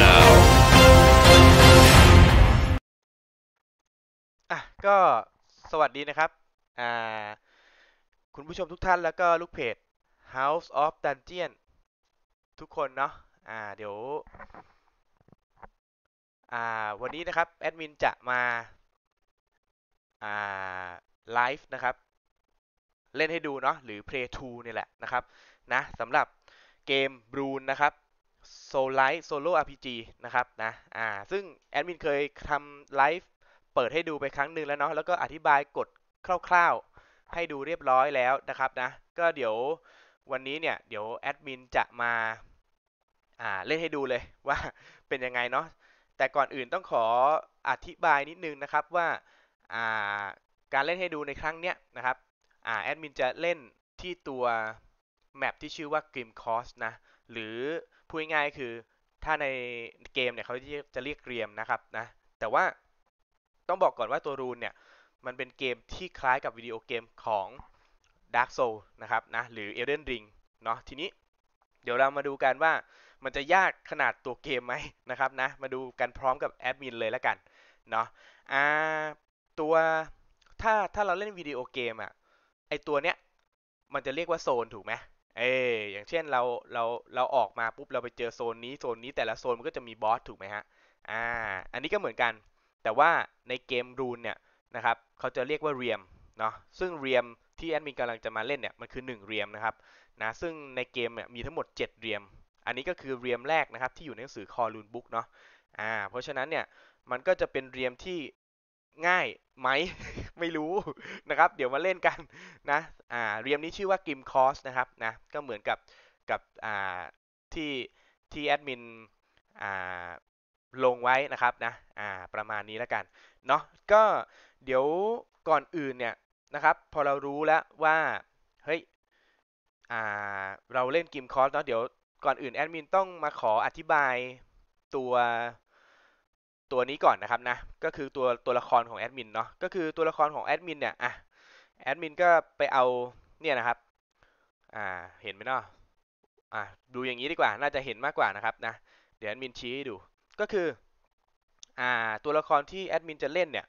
now อ่ะก็สวัสดีนะครับคุณผู้ชมทุกท่านแล้วก็ลูกเพจ House of Dungeon ทุกคนเนาะ อ่า เดี๋ยว อ่า วันนี้นะครับ แอดมินจะมาาไลฟ์นะครับ เล่นให้ดูเนาะหรือ Play 2นี่แหละนะครับ นะสำหรับเกมบรูนนะครับโซลไลท์โซโล่อาร์พีจีนะครับนะ อ่า ซึ่งแอดมินเคยทำไลฟ์เปิดให้ดูไปครั้งหนึ่งแล้วเนาะ แล้วก็อธิบายกด คร่าวๆ ให้ดูเรียบร้อยแล้วนะครับนะ ก็เดี๋ยววันนี้เนี่ย เดี๋ยวแอดมินจะมา อ่าเล่นให้ดูเลยว่าเป็นยังไงเนาะ แต่ก่อนอื่นต้องขออธิบายนิดนึงนะครับว่า อ่าการเล่นให้ดูในครั้งเนี้ยนะครับ อ่าแอดมินจะเล่นที่ตัวแมปที่ชื่อว่ากริมคอสนะ หรือพูดง่ายคือถ้าในเกมเนี่ยเขาจะเรียกเกรียมนะครับนะ แต่ว่าต้องบอกก่อนว่าตัวรูนเนี่ย มันเป็นเกมที่คล้ายกับวิดีโอเกมของ Dark Soul นะครับนะ หรือ Elden Ring เนาะทีนี้เดี๋ยวเรามาดูกันว่ามันจะยากขนาดตัวเกมไหมนะครับนะ มาดูกันพร้อมกับแอดมินเลยละกันเนาะอ่าตัวถ้าถ้าเราเล่นวิดีโอเกมอะไอตัวเนี้ยมันจะเรียกว่าโซนถูกไหมเออ อย่างเช่นเราเราเราออกมาปุ๊บเราไปเจอโซนนี้โซนนี้แต่ละโซนมันก็จะมีบอสถูกไหมฮะ อ่า อันนี้ก็เหมือนกัน แต่ว่าในเกมรูนเนี่ยนะครับเขาจะเรียกว่าเรียมเนาะ ซึ่งเรียมที่แอดมินกำลังจะมาเล่นเนี่ยมันคือ1เรียมนะครับนะซึ่งในเกมเนี่ยมีทั้งหมด 7 เรียม อันนี้ก็คือเรียมแรกนะครับที่อยู่ในหนังสือคอรูนบุ๊กเนาะ อ่า เพราะฉะนั้นเนี่ยมันก็จะเป็นเรียมที่ง่ายไหมไม่รู้นะครับ เดี๋ยวมาเล่นกันนะ อ่าเรียมนี้ชื่อว่ากิมคอสนะครับ นะก็เหมือนกับกับอ่าที่ที่แอดมินอ่าลงไว้นะครับนะ อ่าประมาณนี้แล้วกันเนาะก็เดี๋ยวก่อนอื่น เนี่ยนะครับ พอเรารู้แล้วว่าเฮ้ย อ่า เราเล่นกิมคอสเนาะเดี๋ยวก่อนอื่นแอดมินต้องมาขออธิบายตัวตัวนี้ก่อนนะครับนะ ก็คือตัวตัวละครของแอดมินเนาะ ก็คือตัวละครของแอดมินเนี่ยอ่ะแอดมินก็ไปเอาเนี่ยนะครับอ่าเห็นไหมเนาะอ่ะดูอย่างนี้ดีกว่า น่าจะเห็นมากกว่านะครับนะ เดี๋ยวแอดมินชี้ให้ดู ก็คืออ่าตัวละครที่แอดมินจะเล่นเนี่ย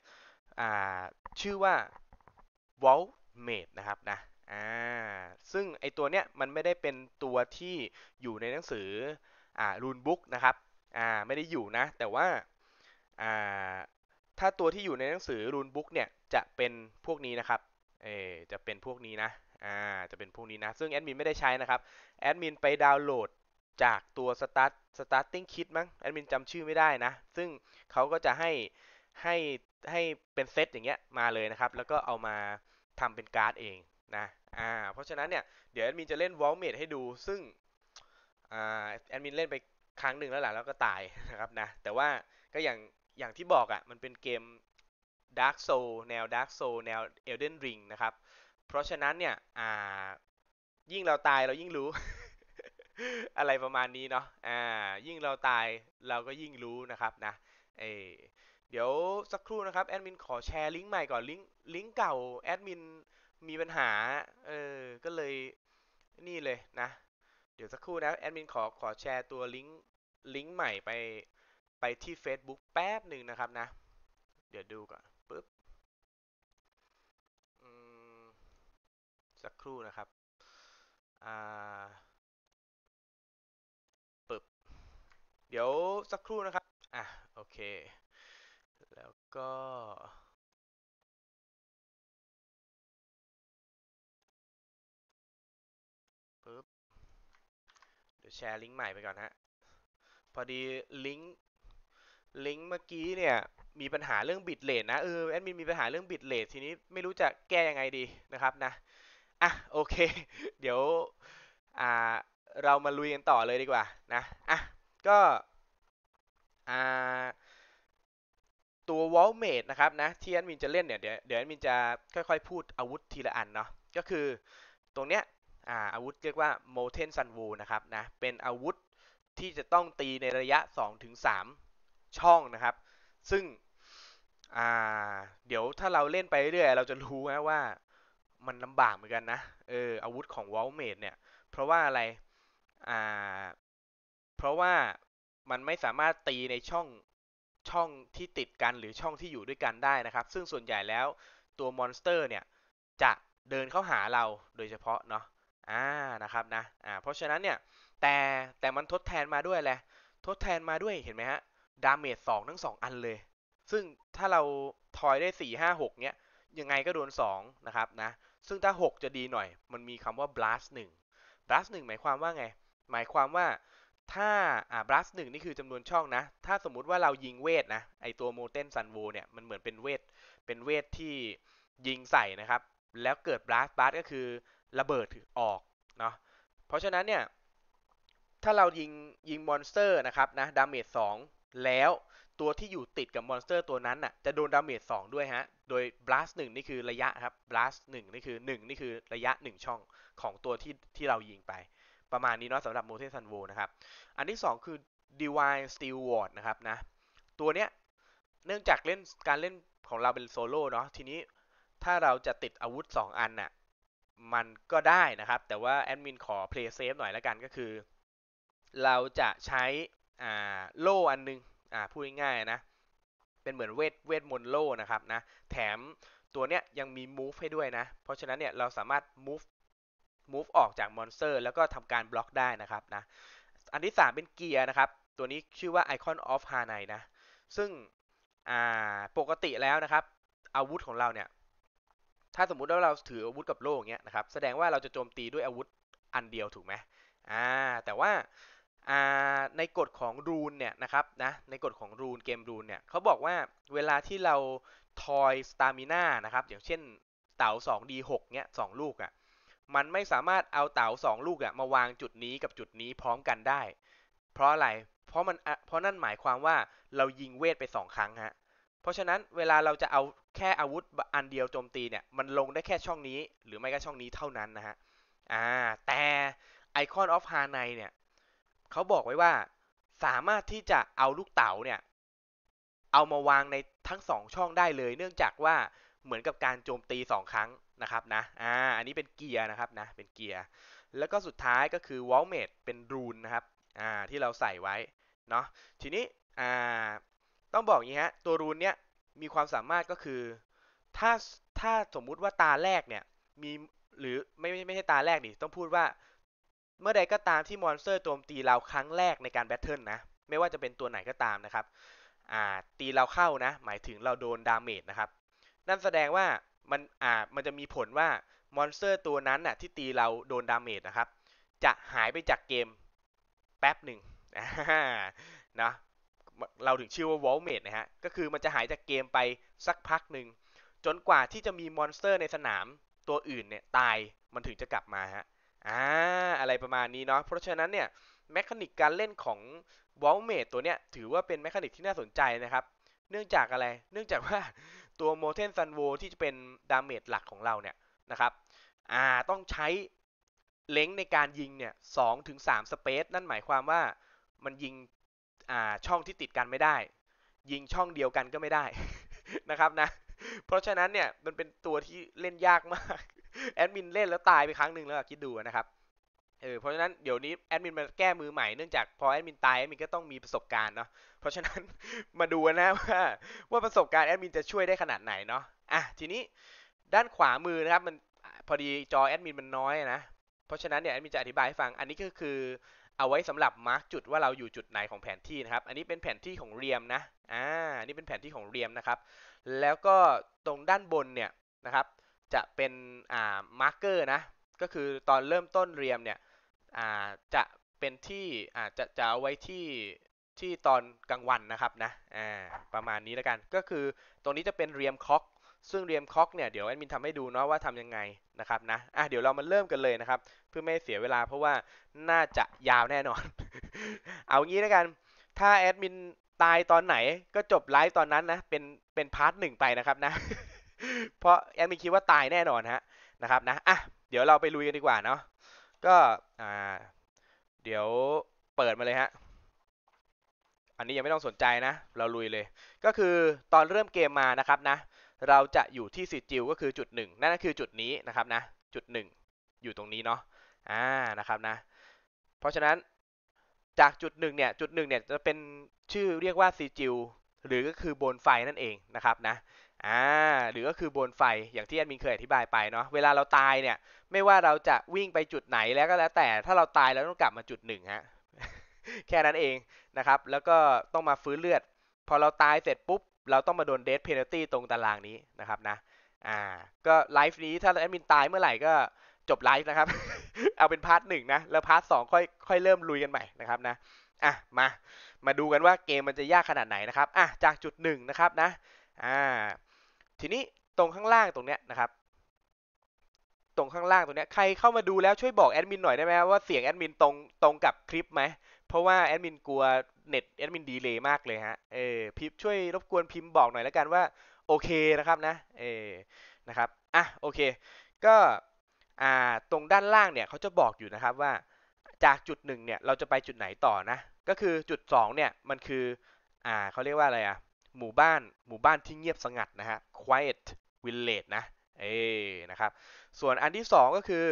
อ่าชื่อว่าวอลเมดนะครับนะอ่าซึ่งไอตัวเนี้ยมันไม่ได้เป็นตัวที่อยู่ในหนังสืออ่ารูนบุ๊กนะครับอ่าไม่ได้อยู่นะ แต่ว่าถ้าตัวที่อยู่ในหนังสือรูนบุ๊กเนี่ยจะเป็นพวกนี้นะครับ เอจะเป็นพวกนี้นะ จะเป็นพวกนี้นะ ซึ่งแอดมินไม่ได้ใช้นะครับ แอดมินไปดาวน์โหลดจากตัว start starting kit มั้ง แอดมินจำชื่อไม่ได้นะ ซึ่งเขาก็จะให้ให้ให้เป็นเซตอย่างเงี้ยมาเลยนะครับ แล้วก็เอามาทำเป็นการ์ดเองนะอ่าเพราะฉะนั้นเนี่ยเดี๋ยวแอดมินจะเล่นวอลเมดให้ดู ซึ่งอ่าแอดมินเล่นไปครั้งหนึ่งแล้วหละแล้วก็ตายนะครับนะ แต่ว่าก็อย่างอย่างที่บอกอะ่ะมันเป็นเกม Dark Soul แนว Dark Soul แนว Elden Ring นะครับเพราะฉะนั้นเนี่ยอ่ายิ่งเราตายเรายิ่งรู้ อะไรประมาณนี้เนาะอ่า ยิ่งเราตายเราก็ยิ่งรู้นะครับนะเอเดี๋ยวสักครู่นะครับแอดมินขอแชร์ลิงก์ใหม่ก่อน ลิงก์ลิงก์เก่าแอดมินมีปัญหาเออ ก็เลยนี่เลยนะเดี๋ยวสักครู่นะแอดมินขอขอแชร์ตัวลิงก์ลิงก์ใหม่ไปไปที่ Facebook แป๊บหนึ่งนะครับนะ เดี๋ยวดูก่อนปุ๊บสักครู่นะครับปึ๊บ เดี๋ยวสักครู่นะครับ อ่ะโอเค แล้วก็ปึ๊บ เดี๋ยวแชร์ลิงก์ใหม่ไปก่อนฮะพอดีลิงก์ลิงก์เมื่อกี้เนี่ยมีปัญหาเรื่องบิตเลทนะเออแอดมินมีปัญหาเรื่องบิตเลททีนี้ไม่รู้จะแก้ยังไงดีนะครับนะอ่ะโอเค เดี๋ยว อ่าเรามาลุยกันต่อเลยดีกว่า นะอ่ะก็อ่า ตัววอลเมดนะครับนะ ที่แอดมินจะเล่นเนี่ยเดี๋ยว เดี๋ยวแอดมินจะค่อย ๆพูดอาวุธทีละอันเนาะก็คือตรงเนี้ยอ่าอาวุธเรียกว่าโมเทนซันวูนะครับนะ เป็นอาวุธที่จะต้องตีในระยะ2-3ถึงช่องนะครับ ซึ่งเดี๋ยวถ้าเราเล่นไปเรื่อยเราจะรู้นะว่ามันลำบากเหมือนกันนะ เอออาวุธของวอลเมดเนี่ย เพราะว่าอะไรอ่าเพราะว่ามันไม่สามารถตีในช่องช่องที่ติดกันหรือช่องที่อยู่ด้วยกันได้นะครับ ซึ่งส่วนใหญ่แล้วตัวมอนสเตอร์เนี่ย จะเดินเข้าหาเราโดยเฉพาะเนาะอ่านะครับนะ อ่า เพราะฉะนั้นเนี่ย แต่แต่มันทดแทนมาด้วยแหละทดแทนมาด้วยเห็นไหมฮะดาเมจสองทั้งสองอันเลย ซึ่งถ้าเรา ทอยได้สี่ห้าหกเนี้ย ยังไงก็โดนสองนะครับนะ ซึ่งถ้าหกจะดีหน่อย มันมีคำว่า blast หนึ่ง blast หนึ่งหมายความว่าไง หมายความว่าถ้าอ่า blast หนึ่งนี่คือจำนวนช่องนะ ถ้าสมมุติว่าเรายิงเวทนะ ไอตัวโมเทนซันโวเนี่ยมันเหมือนเป็นเวท เป็นเวทที่ยิงใส่นะครับ แล้วเกิด blast blast ก็คือระเบิดออกเนาะ เพราะฉะนั้นเนี่ย ถ้าเรายิงยิงมอนสเตอร์นะครับนะดาเมจสองแล้วตัวที่อยู่ติดกับมอนสเตอร์ตัวนั้นน่ะจะโดนดาเมจ2ด้วยฮะ โดยบลัสหนึ่งนี่คือระยะครับ บลัสหนึ่งนี่คือ1นี่คือระยะ 1 ช่องของตัวที่ที่เรายิงไป ประมาณนี้เนาะสำหรับโมเทสันโวนะครับ อันที่2คือ divine steel ward นะครับนะ ตัวเนี้ยเนื่องจากเล่นการเล่นของเราเป็นโซโล่เนาะทีนี้ถ้าเราจะติดอาวุธ 2 อันน่ะมันก็ได้นะครับ แต่ว่าแอดมินขอเพลย์เซฟหน่อยละกันก็คือ เราจะใช้อ่าโล่อันนึง อ่าพูดง่ายๆนะ เป็นเหมือนเวทเวทมนโล่นะครับนะ แถมตัวเนี้ยยังมี move ให้ด้วยนะ เพราะฉะนั้นเนี่ยเราสามารถ move move ออกจากมอนสเตอร์ แล้วก็ทำการบล็อกได้นะครับนะ อันที่ 3 เป็นเกียร์นะครับ ตัวนี้ชื่อว่า Icon of h a n a i นะ ซึ่งปกติแล้วนะครับ อาวุธของเราเนี่ย ถ้าสมมุติว่าเราถืออาวุธกับโล่เงี้ยนะครับแสดงว่าเราจะโจมตีด้วยอาวุธอันเดียวถูกไหมอ่า แต่ว่าในกฎของรูนเนี่ยนะครับนะในกฎของรูนเกมรูนเนี่ยเขาบอกว่าเวลาที่เรา ทอยสตามิน่านะครับอย่างเช่นเต๋า 2D6 เนี่ยสลูกอะ่ะมันไม่สามารถเอาเต๋า2 ลูกอะ่ะมาวางจุดนี้กับจุดนี้พร้อมกันได้ เพราะอะไร เพราะมันเพราะนั่นหมายความว่าเรายิงเวทไป 2 ครั้งฮะเพราะฉะนั้นเวลาเราจะเอาแค่อาวุธอันเดียวโจมตีเนี่ยมันลงได้แค่ช่องนี้ หรือไม่ก็ช่องนี้เท่านั้นนะฮะอ่าแต่ไอคอนออฟฮาไนเนี่ยเขาบอกไว้ว่าสามารถที่จะเอาลูกเต๋าเนี่ย เอามาวางในทั้งสองช่องได้เลย เนื่องจากว่าเหมือนกับการโจมตีสองครั้งนะครับนะอ่า อันนี้เป็นเกียร์นะครับนะเป็นเกียร์แล้วก็สุดท้ายก็คือวอลเมดเป็นรูนนะครับอ่าที่เราใส่ไว้เนาะทีนี้อ่าต้องบอกอย่างนี้ฮะ ตัวรูนเนี้ยมีความสามารถก็คือ ถ้าถ้าสมมุติว่าตาแรกเนี่ยมีหรือไม่ไม่ใช่ตาแรกดิต้องพูดว่าเมื่อใดก็ตามที่มอนสเตอร์โจมตีเราครั้งแรกในการแบทเทิลนะ ไม่ว่าจะเป็นตัวไหนก็ตามนะครับตีเราเข้านะ หมายถึงเราโดนดาเมจนะครับนั่นแสดงว่ามันอ่ามันจะมีผลว่ามอนสเตอร์ ตัวนั้นน่ะที่ตีเราโดนดาเมจนะครับ จะหายไปจากเกมแป๊บหนึ่งนะเราถึงชื่อว่าวอลเมดนะฮะก็คือมันจะหายจากเกมไปสักพักหนึ่งจนกว่าที่จะมีมอนสเตอร์ในสนามตัวอื่นเนี่ยตายมันถึงจะกลับมาฮะอ่าอะไรประมาณนี้เนาะเพราะฉะนั้นเนี่ยแมคานิกการเล่นของวอลเมดตัวเนี้ยถือว่าเป็นแมคานิกที่น่าสนใจนะครับ เนื่องจากอะไร เนื่องจากว่าตัวโมเทนซันโวที่จะเป็นดาเมจหลักของเราเนี่ยนะครับอ่าต้องใช้เล้งในการยิงเนี่ยสองถึงสามสเปซนั่นหมายความว่ามันยิงอ่าช่องที่ติดกันไม่ได้ ยิงช่องเดียวกันก็ไม่ได้นะครับนะ เพราะฉะนั้นเนี่ยมันเป็นตัวที่เล่นยากมากแอดมินเล่นแล้วตายไปครั้งหนึ่งแล้วคิดดูนะครับ เออเพราะฉะนั้นเดี๋ยวนี้แอดมินมาแก้มือใหม่เนื่องจากพอแอดมินตายแอดมินก็ต้องมีประสบการณ์เนาะ เพราะฉะนั้นมาดูนะว่าว่าประสบการณ์แอดมินจะช่วยได้ขนาดไหนเนาะ อ่ะทีนี้ด้านขวามือนะครับมัน พอดีจอแอดมินมันน้อยนะ เพราะฉะนั้นเนี่ยแอดมินจะอธิบายให้ฟัง อันนี้ก็คือเอาไว้สำหรับมาร์กจุดว่าเราอยู่จุดไหนของแผนที่นะครับ อันนี้เป็นแผนที่ของเรียมนะ อ่า นี่เป็นแผนที่ของเรียมนะครับ แล้วก็ตรงด้านบนเนี่ยนะครับจะเป็นอ่ามาร์กเกอร์นะ ก็คือตอนเริ่มต้นเรียมเนี่ยอ่าจะเป็นที่อาจะจะเอาไว้ที่ที่ตอนกลางวันนะครับนะอ่าประมาณนี้แล้วกัน ก็คือตรงนี้จะเป็นเรียมคอก ซึ่งเรียมคอก เนี่ยเดี๋ยวแอดมินทำให้ดูเนาะว่าทำยังไงนะครับนะอ่ะเดี๋ยวเรามาเริ่มกันเลยนะครับ เพื่อไม่เสียเวลาเพราะว่าน่าจะยาวแน่นอน เอางี้แล้วกัน ถ้าแอดมินตายตอนไหนก็จบไลฟ์ตอนนั้นนะ เป็นเป็นพาร์ทหนึ่งไปนะครับนะเพราะแอดมินคิดว่าตายแน่นอนฮะนะครับ นะอ่ะเดี๋ยวเราไปลุยกันดีกว่าเนาะก็อ่าเดี๋ยวเปิดมาเลยฮะอันนี้ยังไม่ต้องสนใจนะ เราลุยเลย ก็คือตอนเริ่มเกมมานะครับ นะ เราจะอยู่ที่สิจิวก็คือจุดหนึ่งนั่นก็คือจุดนี้นะครับนะ จุดหนึ่งอยู่ตรงนี้เนาะอ่านะครับนะ เพราะฉะนั้นจากจุดหนึ่งเนี่ย จุดหนึ่งเนี่ยจะเป็นชื่อเรียกว่าซีจิวหรือก็คือบนไฟนั่นเองนะครับนะอ่าหรือก็คือบนไฟอย่างที่แอดมินเคยอธิบายไปเนาะเวลาเราตายเนี่ย ไม่ว่าเราจะวิ่งไปจุดไหนแล้วก็แล้วแต่ถ้าเราตายเราต้องกลับมาจุดหนึ่งฮะแค่นั้นเองนะครับ แล้วก็ต้องมาฟื้นเลือด พอเราตายเสร็จปุ๊บ เราต้องมาโดนเดทเพนัลตี้ตรงตารางนี้นะครับนะอ่า ก็ไลฟ์นี้ถ้าแอดมินตายเมื่อไหร่ก็จบไลฟ์นะครับ เอาเป็นพาร์ทหนึ่งนะแล้วพาร์ทสองค่อยค่อยเริ่มลุยกันใหม่นะครับนะอ่ะมา มาดูกันว่าเกมมันจะยากขนาดไหนนะครับ อ่ะจากจุดหนึ่งนะครับนะ อ่าทีนี้ตรงข้างล่างตรงเนี้ยนะครับ ตรงข้างล่างตรงเนี้ยใครเข้ามาดูแล้วช่วยบอกแอดมินหน่อยได้ไหมว่าเสียงแอดมินตรงตรงกับคลิปไหมเพราะว่าแอดมินกลัวเน็ตแอดมินดีเลย์มากเลยฮะเออพิมช่วยรบกวนพิมพ์บอกหน่อยแล้วกันว่าโอเคนะครับนะ เออนะครับอ่ะโอเค ก็อ่าตรงด้านล่างเนี่ยเขาจะบอกอยู่นะครับว่าจากจุดหนึ่งเนี่ย เราจะไปจุดไหนต่อนะก็คือจุด2เนี่ย มันคือ อ่าเขาเรียกว่าอะไรอะหมู่บ้านหมู่บ้านที่เงียบสงัดนะฮะ quiet village นะเอนะครับ ส่วนอันที่2ก็คือ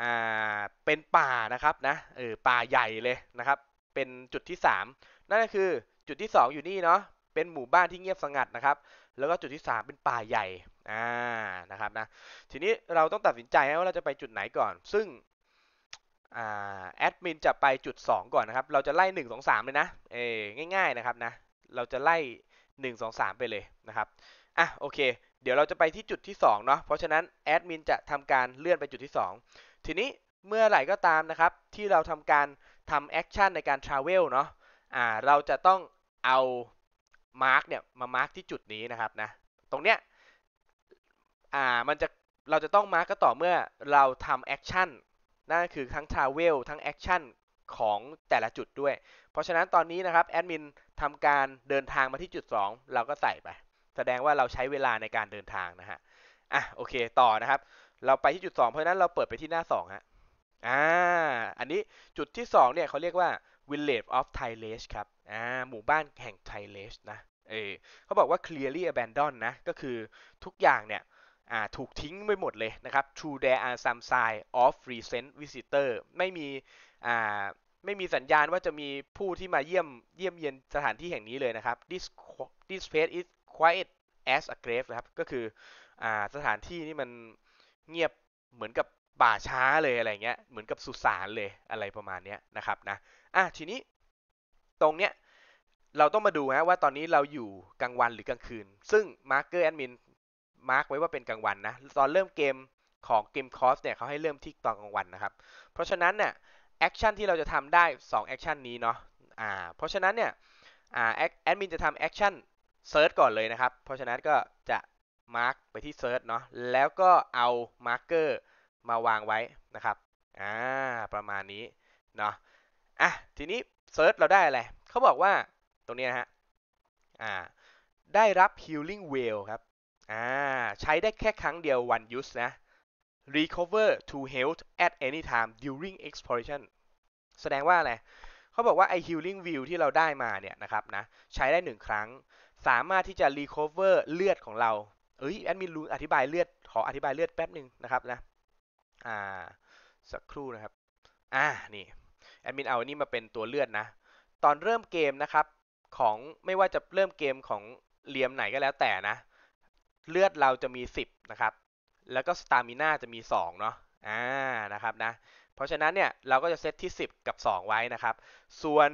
อ่าเป็นป่านะครับนะเออป่าใหญ่เลยนะครับเป็นจุดที่ 3 นั่นก็คือจุดที่ 2 อยู่นี่เนาะเป็นหมู่บ้านที่เงียบสงัดนะครับแล้วก็จุดที่ 3 เป็นป่าใหญ่อ่านะครับนะทีนี้เราต้องตัดสินใจว่าเราจะไปจุดไหนก่อน ซึ่งแอดมินจะไปจุด 2 ก่อนนะครับ เราจะไล่ 1 2 3เลยนะเอง่ายๆนะครับนะเราจะไล่1 2 3 ไปเลยนะครับอ่ะโอเค เดี๋ยวเราจะไปที่จุดที่ 2เนาะเพราะฉะนั้นแอดมินจะทำการเลื่อนไปจุดที่ 2 ทีนี้เมื่อไหร่ก็ตามนะครับที่เราทำการทำแอคชั่นในการทราเวลเนาะอ่าเราจะต้องเอามาร์กเนี่ยมามาร์กที่จุดนี้นะครับนะตรงเนี้ยอ่ามันจะเราจะต้องมาร์กก็ต่อเมื่อเราทำแอคชั่นนั่นคือทั้งทราเวลทั้งแอคชั่นของแต่ละจุดด้วย เพราะฉะนั้นตอนนี้นะครับแอดมินทำการเดินทางมาที่จุด 2 เราก็ใส่ไป แสดงว่าเราใช้เวลาในการเดินทางนะฮะอ่ะโอเคต่อนะครับ เราไปที่จุด 2 เพราะฉะนั้นเราเปิดไปที่หน้า2ฮะอ่าอันนี้จุดที่ 2 เนี่ยเขาเรียกว่า Village of Thai l a n e ครับอ่าหมู่บ้านแห่ง Thai l a n e นะเออเขาบอกว่า clearly abandoned นะ ก็คือทุกอย่างเนี่ยถูกทิ้งไปหมดเลยนะครับ True there are some sign of recent visitor ไม่มีไม่มีสัญญาณว่าจะมีผู้ที่มาเยี่ยมเยี่ยมเยียนสถานที่แห่งนี้เลยนะครับ this this place is quiet as a grave นะครับ ก็คืออสถานที่นี่มันเงียบเหมือนกับป่าช้าเลยอะไรเงี้ย เหมือนกับสุสานเลยอะไรประมาณนี้นะครับนะอ่ะทีนี้ ตรงเนี้ย เราต้องมาดูฮะว่าตอนนี้เราอยู่กลางวันหรือกลางคืน ซึ่งมาร์เกอร์แอดมินมาร์กไว้ว่าเป็นกลางวันนะ ตอนเริ่มเกมของเกมคอสเนี่ยเขาให้เริ่มที่ตอนกลางวันนะครับ เพราะฉะนั้นเนี่ยแอคชั่นที่เราจะทำได้ 2 แอคชั่นนี้เนาะ อ่า เพราะฉะนั้นเนี่ย อ่าแอดมินจะทำแอคชั่นเซิร์ชก่อนเลยนะครับ เพราะฉะนั้นก็จะมาร์กไปที่เซิร์ชเนาะ แล้วก็เอามาร์กเกอร์มาวางไว้นะครับ อ่าประมาณนี้เนาะ อ่ะทีนี้เซิร์ชเราได้อะไร เขาบอกว่าตรงนี้นะฮะ อ่าได้รับ healing wheel ครับ อ่าใช้ได้แค่ครั้งเดียว one use นะ recover to health at any time during exploration แสดงว่าอะไรเขาบอกว่าไอ healing view ที่เราได้มาเนี่ยนะครับนะ ใช้ได้หนึ่งครั้ง สามารถที่จะ recover เลือดของเราเอ้ยแอดมินลุงอธิบายเลือดขออธิบายเลือดแป๊บหนึ่งนะครับนะ อ่า สักครู่นะครับ อ่า นี่แอดมินเอาอันนี้มาเป็นตัวเลือดนะ ตอนเริ่มเกมนะครับ ของไม่ว่าจะเริ่มเกมของเหลี่ยมไหนก็แล้วแต่นะ เลือดเราจะมี 10 นะครับแล้วก็สตามิน่าจะมี2เนาะ อ่านะครับนะ เพราะฉะนั้นเนี่ย เราก็จะเซตที่ 10 กับ 2 ไว้นะครับ ส่วน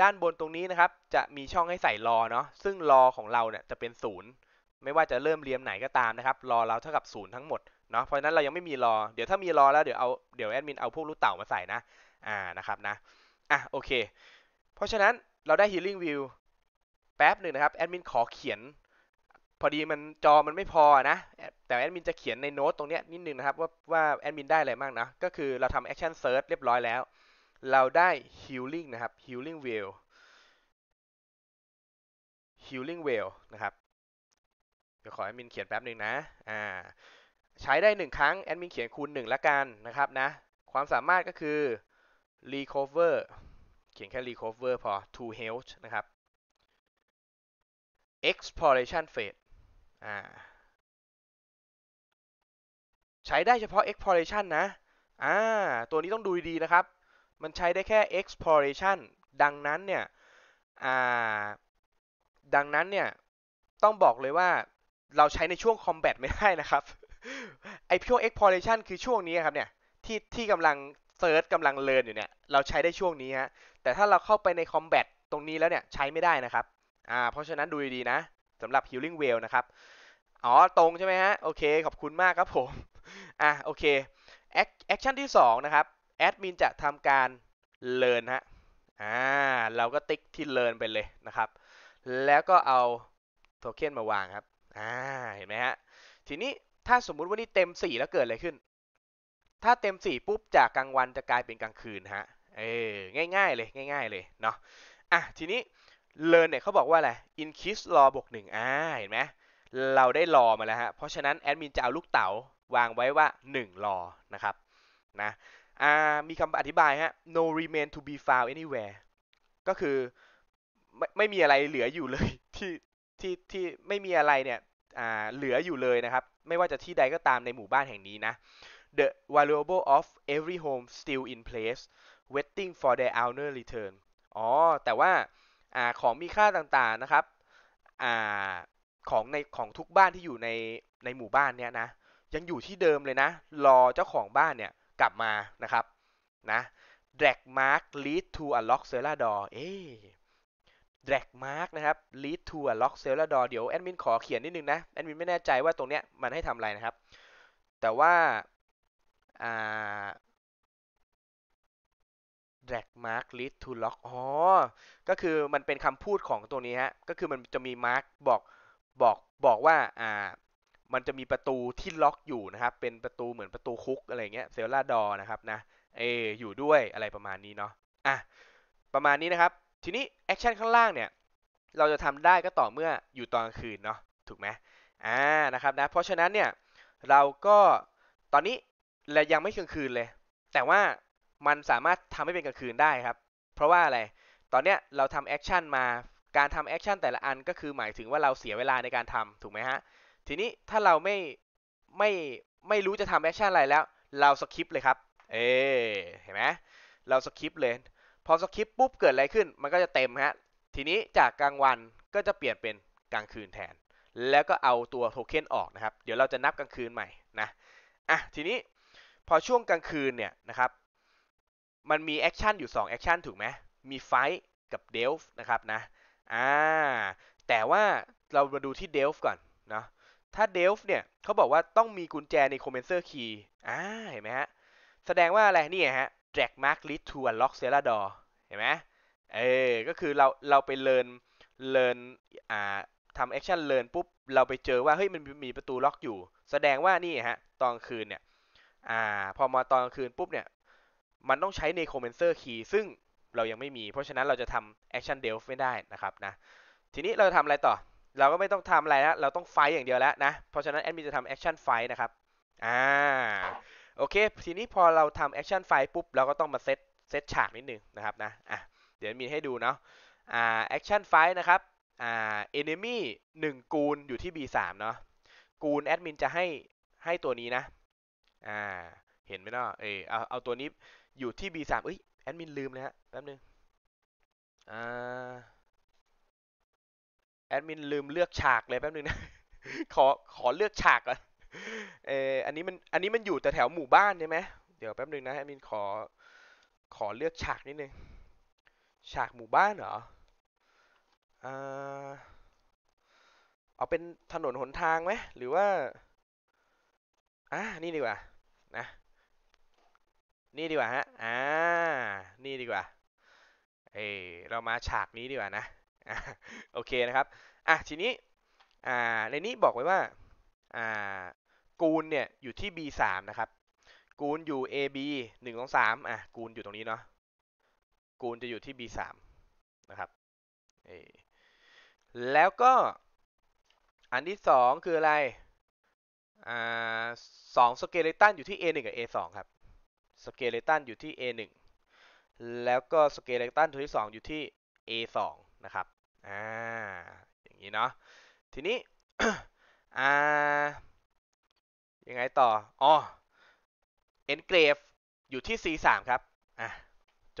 ด้านบนตรงนี้นะครับ จะมีช่องให้ใส่รอเนาะ ซึ่งรอของเราเนี่ยจะเป็น 0 ไม่ว่าจะเริ่มเรียมไหนก็ตามนะครับรอเราเท่ากับ 0 ทั้งหมด เนาะ เพราะฉะนั้นเรายังไม่มีรอเดี๋ยวถ้ามีรอแล้วเดี๋ยวเอาเดี๋ยวแอดมินเอาพวกลูกเต่ามาใส่นะ อ่านะครับนะ อ่ะโอเค เพราะฉะนั้นเราได้ Healing View แป๊บหนึ่งนะครับแอดมินขอเขียนพอดีมันจอมันไม่พอนะ แต่แอดมินจะเขียนในโน้ตตรงนี้นิดนึงนะครับว่าว่าแอดมินได้อะไรบ้างนะ ก็คือเราทำแอคชั่นเซิร์ชเรียบร้อยแล้ว เราได้ healing นะครับ healing wheel healing wheel นะครับเดี๋ยวขอแอดมินเขียนแป๊บหนึ่งนะอ่า ใช้ได้1ครั้ง แอดมินเขียนคูณ1ละกันนะครับนะ ความสามารถก็คือ recover เขียนแค่ recover พอ to health นะครับ exploration phase ใช้ได้เฉพาะ exploration นะ อ่า ตัวนี้ต้องดูดีนะครับ มันใช้ได้แค่ exploration ดังนั้นเนี่ยอ่าดังนั้นเนี่ย ต้องบอกเลยว่าเราใช้ในช่วง combat ไม่ได้นะครับ ไอช่วง exploration คือช่วงนี้ครับ เนี่ย ที่ที่กำลังเซิร์ชกำลังเลิร์นอยู่เนี่ย เราใช้ได้ช่วงนี้ฮะแต่ถ้าเราเข้าไปในคอมแบทตรงนี้แล้วเนี่ย ใช้ไม่ได้นะครับ อ่า เพราะฉะนั้นดูดีๆนะสำหรับ Healing w a l นะครับ อ๋อ ตรงใช่ไหมฮะ โอเค ขอบคุณมากครับผม อ่ะ โอเคแอคชั่นที่ 2 นะครับแอดมินจะทำการเลินฮะ อ่า เราก็ติ๊กที่เลินไปเลยนะครับ แล้วก็เอาโทเค็นมาวางครับ อ่า เห็นไหมฮะ ทีนี้ ถ้าสมมุติว่านี่เต็ม 4 แล้วเกิดอะไรขึ้น ถ้าเต็ม 4 ปุ๊บจากกลางวันจะกลายเป็นกลางคืนฮะ เออง่ายๆ เลย ง่าย ๆเลยเนาะ อ่ะ ทีนี้ลิร์นเนี่ยเขาบอกว่าอะไร increase บวกหนึ่งอ่า เห็นไหม เราได้รอมาแล้วฮะเพราะฉะนั้นแอดมินจะเอาลูกเต๋าวางไว้ว่า 1 รอนะครับ นะ อ่า มีคำอธิบายฮะ no remain to be found anywhere ก็คือไม่ไม่มีอะไรเหลืออยู่เลย ที่ที่ที่ไม่มีอะไรเนี่ย อ่าเหลืออยู่เลยนะครับ ไม่ว่าจะที่ใดก็ตามในหมู่บ้านแห่งนี้นะ the valuable of every home still in place waiting for their owner return อ๋อ แต่ว่าอของมีค่าต่างๆนะครับอของในของทุกบ้านที่อยู่ในในหมู่บ้านเนี้ยนะยังอยู่ที่เดิมเลยนะรอเจ้าของบ้านเนี่ยกลับมานะครับนะ drag mark lead to a lock cellar door เอ๊ drag mark นะครับ lead to a lock cellar door เดี๋ยว แอดมินขอเขียนนิดนึงนะ แอดมินไม่แน่ใจว่าตรงเนี้ยมันให้ทำอะไรนะครับ แต่ว่า drag mark lead to lock อ๋อก็คือมันเป็นคำพูดของตัวนี้ฮะ ก็คือมันจะมี mark บอกบอกบอกว่า อ่า มันจะมีประตูที่ล็อกอยู่นะครับ เป็นประตูเหมือนประตูคุกอะไรเงี้ย เซลล่าดอนะครับนะ เออยู่ด้วยอะไรประมาณนี้เนาะ อ่ะ ประมาณนี้นะครับ ทีนี้แอคชั่นข้างล่างเนี่ย เราจะทำได้ก็ต่อเมื่ออยู่ตอนกลางคืนเนาะ ถูกไหม อ่านะครับนะ เพราะฉะนั้นเนี่ย เราก็ตอนนี้และยังไม่กลางคืนเลย แต่ว่ามันสามารถทำให้เป็นกลางคืนได้ครับ เพราะว่าอะไร ตอนเนี้ยเราทำแอคชั่นมา การทำแอคชั่นแต่ละอันก็คือหมายถึงว่าเราเสียเวลาในการทำถูกไหมฮะ ทีนี้ถ้าเราไม่ไม่ไม่รู้จะทำแอคชั่นอะไรแล้ว เราสคิปเลยครับ เอ เห็นไหมเราสคิปเลย พอสคิปปุ๊บเกิดอะไรขึ้น มันก็จะเต็มฮะ ทีนี้จากกลางวันก็จะเปลี่ยนเป็นกลางคืนแทน แล้วก็เอาตัวโทเค็นออกนะครับ เดี๋ยวเราจะนับกลางคืนใหม่นะ อ่ะ ทีนี้ พอช่วงกลางคืนเนี่ยนะครับมันมีแอคชั่นอยู่2แอคชั่นถูกไหม มีไฟท์กับเดลฟ์นะครับนะอ่าแต่ว่าเรามาดูที่เดลฟ์ก่อนนะ ถ้าเดลฟ์เนี่ยเขาบอกว่าต้องมีกุญแจในคอมเมนเซอร์คีย์ อ่า เห็นไหมฮะ แสดงว่าอะไรนี่ฮะแ็คมาร์คลิททัวร์ล็อกเซลาดอเห็นไหม เออก็คือเราเราไปเลินเลินอ่าทำแอคชั่นเลินปุ๊บ เราไปเจอว่าเฮ้ยมันมีประตูล็อกอยู่ แสดงว่านี่ฮะ ตอนคืนเนี่ย อ่า พอมาตอนคืนปุ๊บเนี่ยมันต้องใช้ necromancer key ซึ่งเรายังไม่มีเพราะฉะนั้นเราจะทำ action delve ไม่ได้นะครับนะทีนี้เราจะทำอะไรต่อ เราก็ไม่ต้องทำอะไรแล้วเราต้องไฟอย่างเดียวแล้วนะ เพราะฉะนั้นแอดมินจะทำ action ไฟนะครับ อ่า โอเค ทีนี้พอเราทำ action ไฟปุ๊บ เราก็ต้องมาเซตเซตฉากนิดนึงนะครับนะอ่ะเดี๋ยวมีให้ดูเนาะอ่า action ไฟนะครับอ่า enemy 1กูลอยู่ที่ b3 เนาะกูลแอดมินจะให้ให้ตัวนี้นะอ่าเห็นไหมเนาะเออเอาเอาตัวนี้อยู่ที่ B3 เอ้ยแอดมินลืมเลยฮะแป๊บนึงอ่าแอดมินลืมเลือกฉากเลยแป๊บนึงนะขอขอเลือกฉากก่อนเอออันนี้มัน อันนี้มันอยู่แต่แถวหมู่บ้านใช่ไหมเดี๋ยวแป๊บนึงนะแอดมินขอ ขอเลือกฉากนิดนึงฉากหมู่บ้านเหรออ่าเอาเป็นถนนหนทางไหมหรือว่าอ่ะนี่ดีกว่านะนี่ดีกว่าฮะ อ่า นี่ดีกว่า เอเรามาฉากนี้ดีกว่านะ โอเคนะครับ อ่ะทีนี้ อ่า ในนี้บอกไว้ว่า อ่า กูลเนี่ย อยู่ที่ B3 นะครับ กูลอยู่ AB 1 2 3อ่ะ กูลอยู่ตรงนี้เนาะ กูลจะอยู่ที่ B3 นะครับเออแล้วก็ อันที่ 2 คืออะไร อ่าสองสเกเลตันอยู่ที่ A1 กับ A2 ครับสเกเลตันอยู่ที่ A1 แล้วก็สเกเลตันตัวที่ 2 อยู่ที่ A2 นะครับ อ่า อย่างนี้เนาะ ทีนี้ อ่า ยังไงต่ออ๋อเ n g r a v e อยู่ที่ C3 ครับ อ่ะ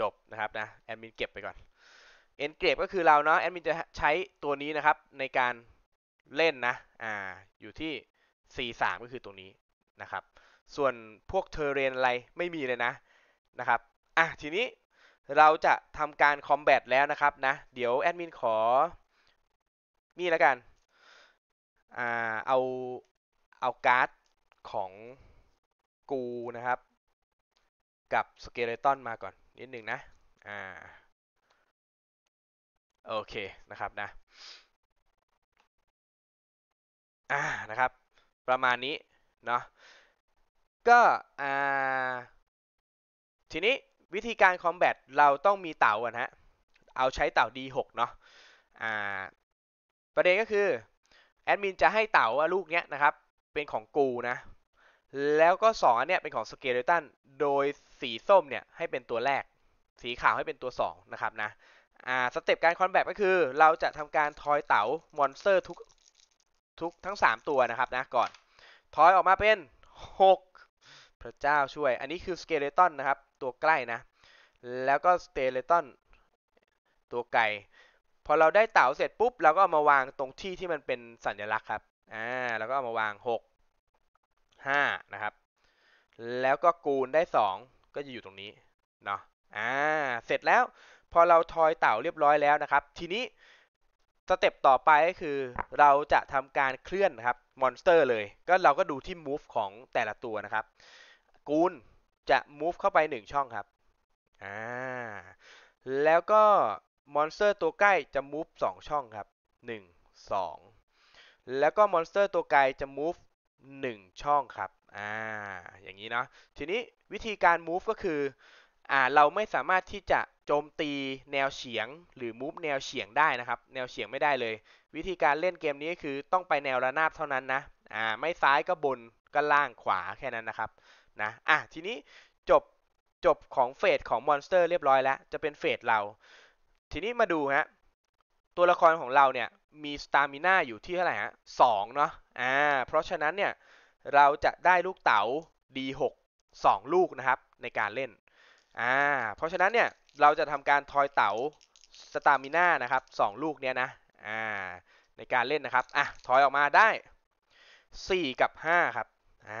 จบนะครับนะแอดมินเก็บไปก่อนเ n g r a v e ก็คือเราเนาะแอดมินจะใช้ตัวนี้นะครับ ในการเล่นนะ อ่า อยู่ที่ C3 ก็คือตรงนี้นะครับส่วนพวกเทเรนอะไรไม่มีเลยนะนะครับ อ่ะทีนี้เราจะทำการคอมแบทแล้วนะครับนะเดี๋ยวแอดมินขอ นี่แล้วกันอ่าเอาเอาการ์ดของกูนะครับ กับสเกเลตันมาก่อน นิดนึงนะ อ่าโอเคนะครับนะ อ่านะครับ ประมาณนี้เนาะก็อ่าทีนี้วิธีการคอมแบทเราต้องมีเต่าก่อนฮะเอาใช้เต่า D6 เนาะอ่าประเด็นก็คือ แอดมินจะให้เต่าลูกเนี้ยนะครับ เป็นของกูนะ แล้วก็2อันเนี้ยเป็นของสเกเลตันโดยสีส้มเนี่ยให้เป็นตัวแรก สีขาวให้เป็นตัว2นะครับนะอ่าสเต็ปการคอนแบทก็คือ เราจะทำการทอยเต๋ามอนสเตอร์ทุกทุกทั้ง 3 ตัวนะครับนะก่อนทอยออกมาเป็น 6พระเจ้าช่วย อันนี้คือสเกเลตันนะครับ ตัวใกล้นะ แล้วก็สเตเลตันตัวไก่พอเราได้เต่าเสร็จปุ๊บ เราก็เอามาวางตรงที่ที่มันเป็นสัญลักษณ์ครับอ่าแล้วก็เอามาวาง 6 5นะครับ แล้วก็กูณได้ 2 ก็จะอยู่ตรงนี้เนาะอ่าเสร็จแล้ว พอเราทอยเต่าเรียบร้อยแล้วนะครับ ทีนี้สเต็ปต่อไปก็คือเราจะทำการเคลื่อนครับ มอนสเตอร์เลย ก็เราก็ดูที่ move ของแต่ละตัวนะครับกูลจะ move เข้าไป 1 ช่องครับอ่าแล้วก็มอนสเตอร์ตัวใกล้จะ move 2ช่องครับ 1 2 แล้วก็มอนสเตอร์ตัวไกลจะ move 1ช่องครับอ่าอย่างนี้เนาะทีนี้วิธีการ move ก็คืออ่าเราไม่สามารถที่จะโจมตีแนวเฉียงหรือ move แนวเฉียงได้นะครับ แนวเฉียงไม่ได้เลย วิธีการเล่นเกมนี้คือต้องไปแนวระนาบเท่านั้นนะอ่าไม่ซ้ายก็บนก็ล่างขวาแค่นั้นนะครับนะอ่ะทีนี้จบ จบของเฟสของมอนสเตอร์เรียบร้อยแล้ว จะเป็นเฟสเรา ทีนี้มาดูฮะตัวละครของเราเนี่ยมีสตามิน่าอยู่ที่เท่าไหร่ฮะสองเนาะอ่าเพราะฉะนั้นเนี่ยเราจะได้ลูกเต๋า D6 2 ลูกนะครับ ในการเล่นอ่าเพราะฉะนั้นเนี่ยเราจะทำการทอยเต๋าสตามิน่านะครับ2ลูกเนี่ยนะอ่าในการเล่นนะครับอ่ะทอยออกมาได้ 4 กับ 5 ครับอ่า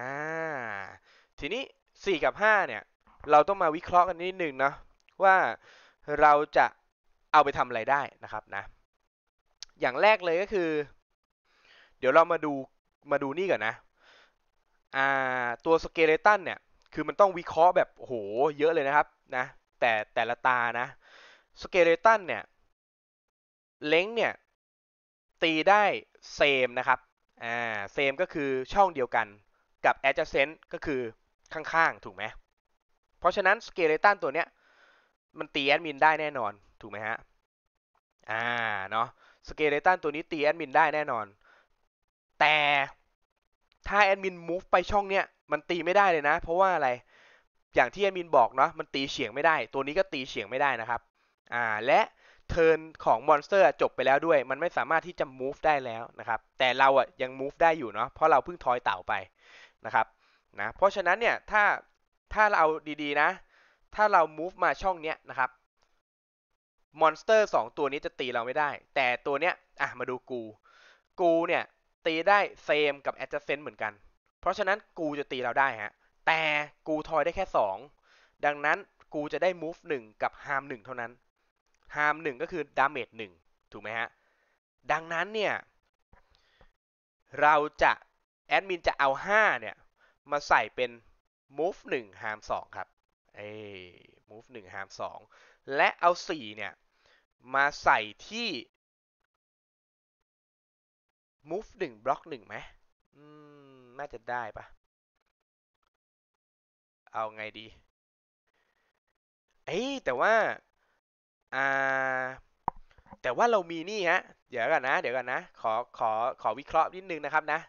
ทีนี้4กับ 5 เนี่ย เราต้องมาวิเคราะห์กันนิดนึงนะ ว่าเราจะเอาไปทำอะไรได้นะครับนะ อย่างแรกเลยก็คือ เดี๋ยวเรามาดูมาดูนี่ก่อนนะอ่าตัวสเกเลตันเนี่ยคือมันต้องวิเคราะห์แบบโหเยอะเลยนะครับนะ แต่แต่ละตานะสเกเลตันเนี่ย เล้งเนี่ย ตีได้เซมนะครับอ่าเซมก็คือช่องเดียวกันกับ a d j เซนต์ก็คือข้าง ๆ ถูกไหม เพราะฉะนั้นสเกเลตันตัวเนี้ยมันตีแอดมินได้แน่นอน ถูกไหมฮะ อ่า เนาะสเกเลตันตัวนี้ตีแอดมินได้แน่นอน แต่ถ้าแอดมินมูฟไปช่องเนี้ย มันตีไม่ได้เลยนะ เพราะว่าอะไร อย่างที่แอดมินบอกเนาะ มันตีเฉียงไม่ได้ ตัวนี้ก็ตีเฉียงไม่ได้นะครับ อ่า และเทิร์นของมอนสเตอร์จบไปแล้วด้วย มันไม่สามารถที่จะ move ได้แล้วนะครับ แต่เราอะยัง move ได้อยู่เนาะ เพราะเราเพิ่ง ทอยเต่าไปนะครับนะเพราะฉะนั้นเนี่ยถ้าถ้าเราเอาดีๆนะ ถ้าเรา move มาช่องเนี้ยนะครับมอนสเตอร์งตัวนี้จะตีเราไม่ได้ แต่ตัวเนี้ยอ่ะมาดูกู กูเนี่ยตีได้เซมกับ adjacent เหมือนกัน เพราะฉะนั้นกูจะตีเราได้ฮะแต่กูทอยได้แค่ 2 ดังนั้นกูจะได้ move 1กับ harm 1เท่านั้น harm 1ก็คือ damage 1ถูกไหมฮะ ดังนั้นเนี่ย เราจะแอดมินจะเอา5เนี่ยมาใส่เป็น move 1 harm 2ครับ เอ้ move 1 harm 2และเอา 4 เนี่ย มาใส่ที่ move 1 block 1ไหมน่าจะได้ปะ เอาไงดี เอ้แต่ว่า อ่า แต่ว่าเรามีนี่ฮะ เดี๋ยวกันนะ เดี๋ยวกันนะ ขอขอขอวิเคราะห์นิดนึงนะครับนะ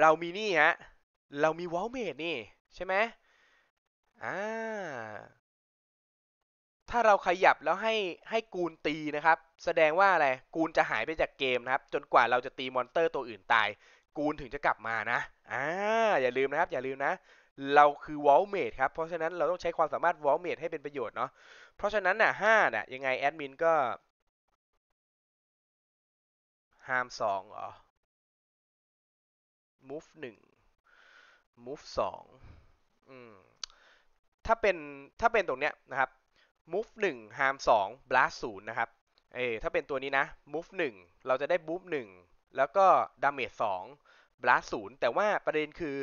เรามีนี่ฮะเรามีวอลเมดนี่ใช่ไหมอ่าถ้าเราขยับแล้วให้ให้กูนตีนะครับ แสดงว่าอะไรกูนจะหายไปจากเกมนะครับ จนกว่าเราจะตีมอนเตอร์ตัวอื่นตายกูนถึงจะกลับมานะ อ่า อย่าลืมนะครับ อย่าลืมนะเราคือวอลเมดครับ เพราะฉะนั้นเราต้องใช้ความสามารถวอลเมดให้เป็นประโยชน์เนาะเพราะฉะนั้นน่ะห้าน่ะ ยังไงแอดมินก็ ห้ามสองเหรอ move หนึ่ง move สองถ้าเป็นถ้าเป็นตรงเนี้ยนะครับ move หนึ่ง harm สอง blast ศูนย์นะครับ เออถ้าเป็นตัวนี้นะ move หนึ่งเราจะได้ move หนึ่งแล้วก็ damage สอง blast ศูนย์แต่ว่าประเด็นคือ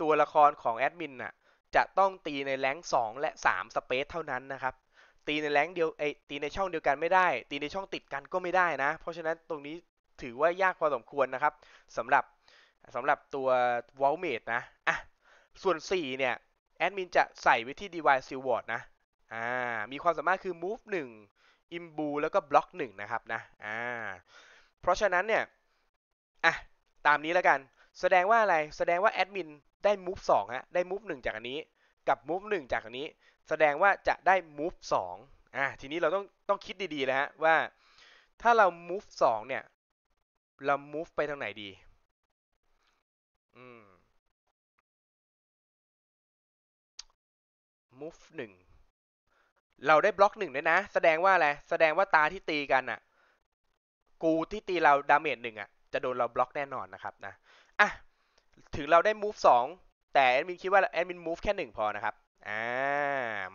ตัวละครของแอดมินน่ะจะต้องตีในแรงสองและสามสเปซเท่านั้นนะครับตีในแรงเดียวเอตีในช่องเดียวกันไม่ได้ ตีในช่องติดกันก็ไม่ได้นะ เพราะฉะนั้นตรงนี้ถือว่ายากพอสมควรนะครับสำหรับสำหรับตัว Vaultmate นะ อ่ะ ส่วน 4 เนี่ย แอดมินจะใส่ไว้ที่ device reward นะ อ่า มีความสามารถคือ move 1 imbu แล้วก็ block 1นะครับ นะ อ่า เพราะฉะนั้นเนี่ย อ่ะ ตามนี้แล้วกัน แสดงว่าอะไร แสดงว่าแอดมินได้ move 2ฮะได้ move 1จากอันนี้ กับ move 1จากอันนี้ แสดงว่าจะได้ move 2อ่าทีนี้เราต้องต้องคิดดีๆแล้วฮะ ว่าถ้าเรา move 2เนี่ย เรา move ไปทางไหนดีอืมูฟหนึ่ง เราได้บล็อกหนึ่งด้วยนะ แสดงว่าอะไร แสดงว่าตาที่ตีกันอะกูที่ตีเราดาเมจหนึ่งอะจะโดนเราบล็อกแน่นอนนะครับ นะ อ่ะ ถึงเราได้มูฟสอง แต่แอดมินคิดว่าแอดมินมูฟแค่หนึ่งพอนะครับ อ่า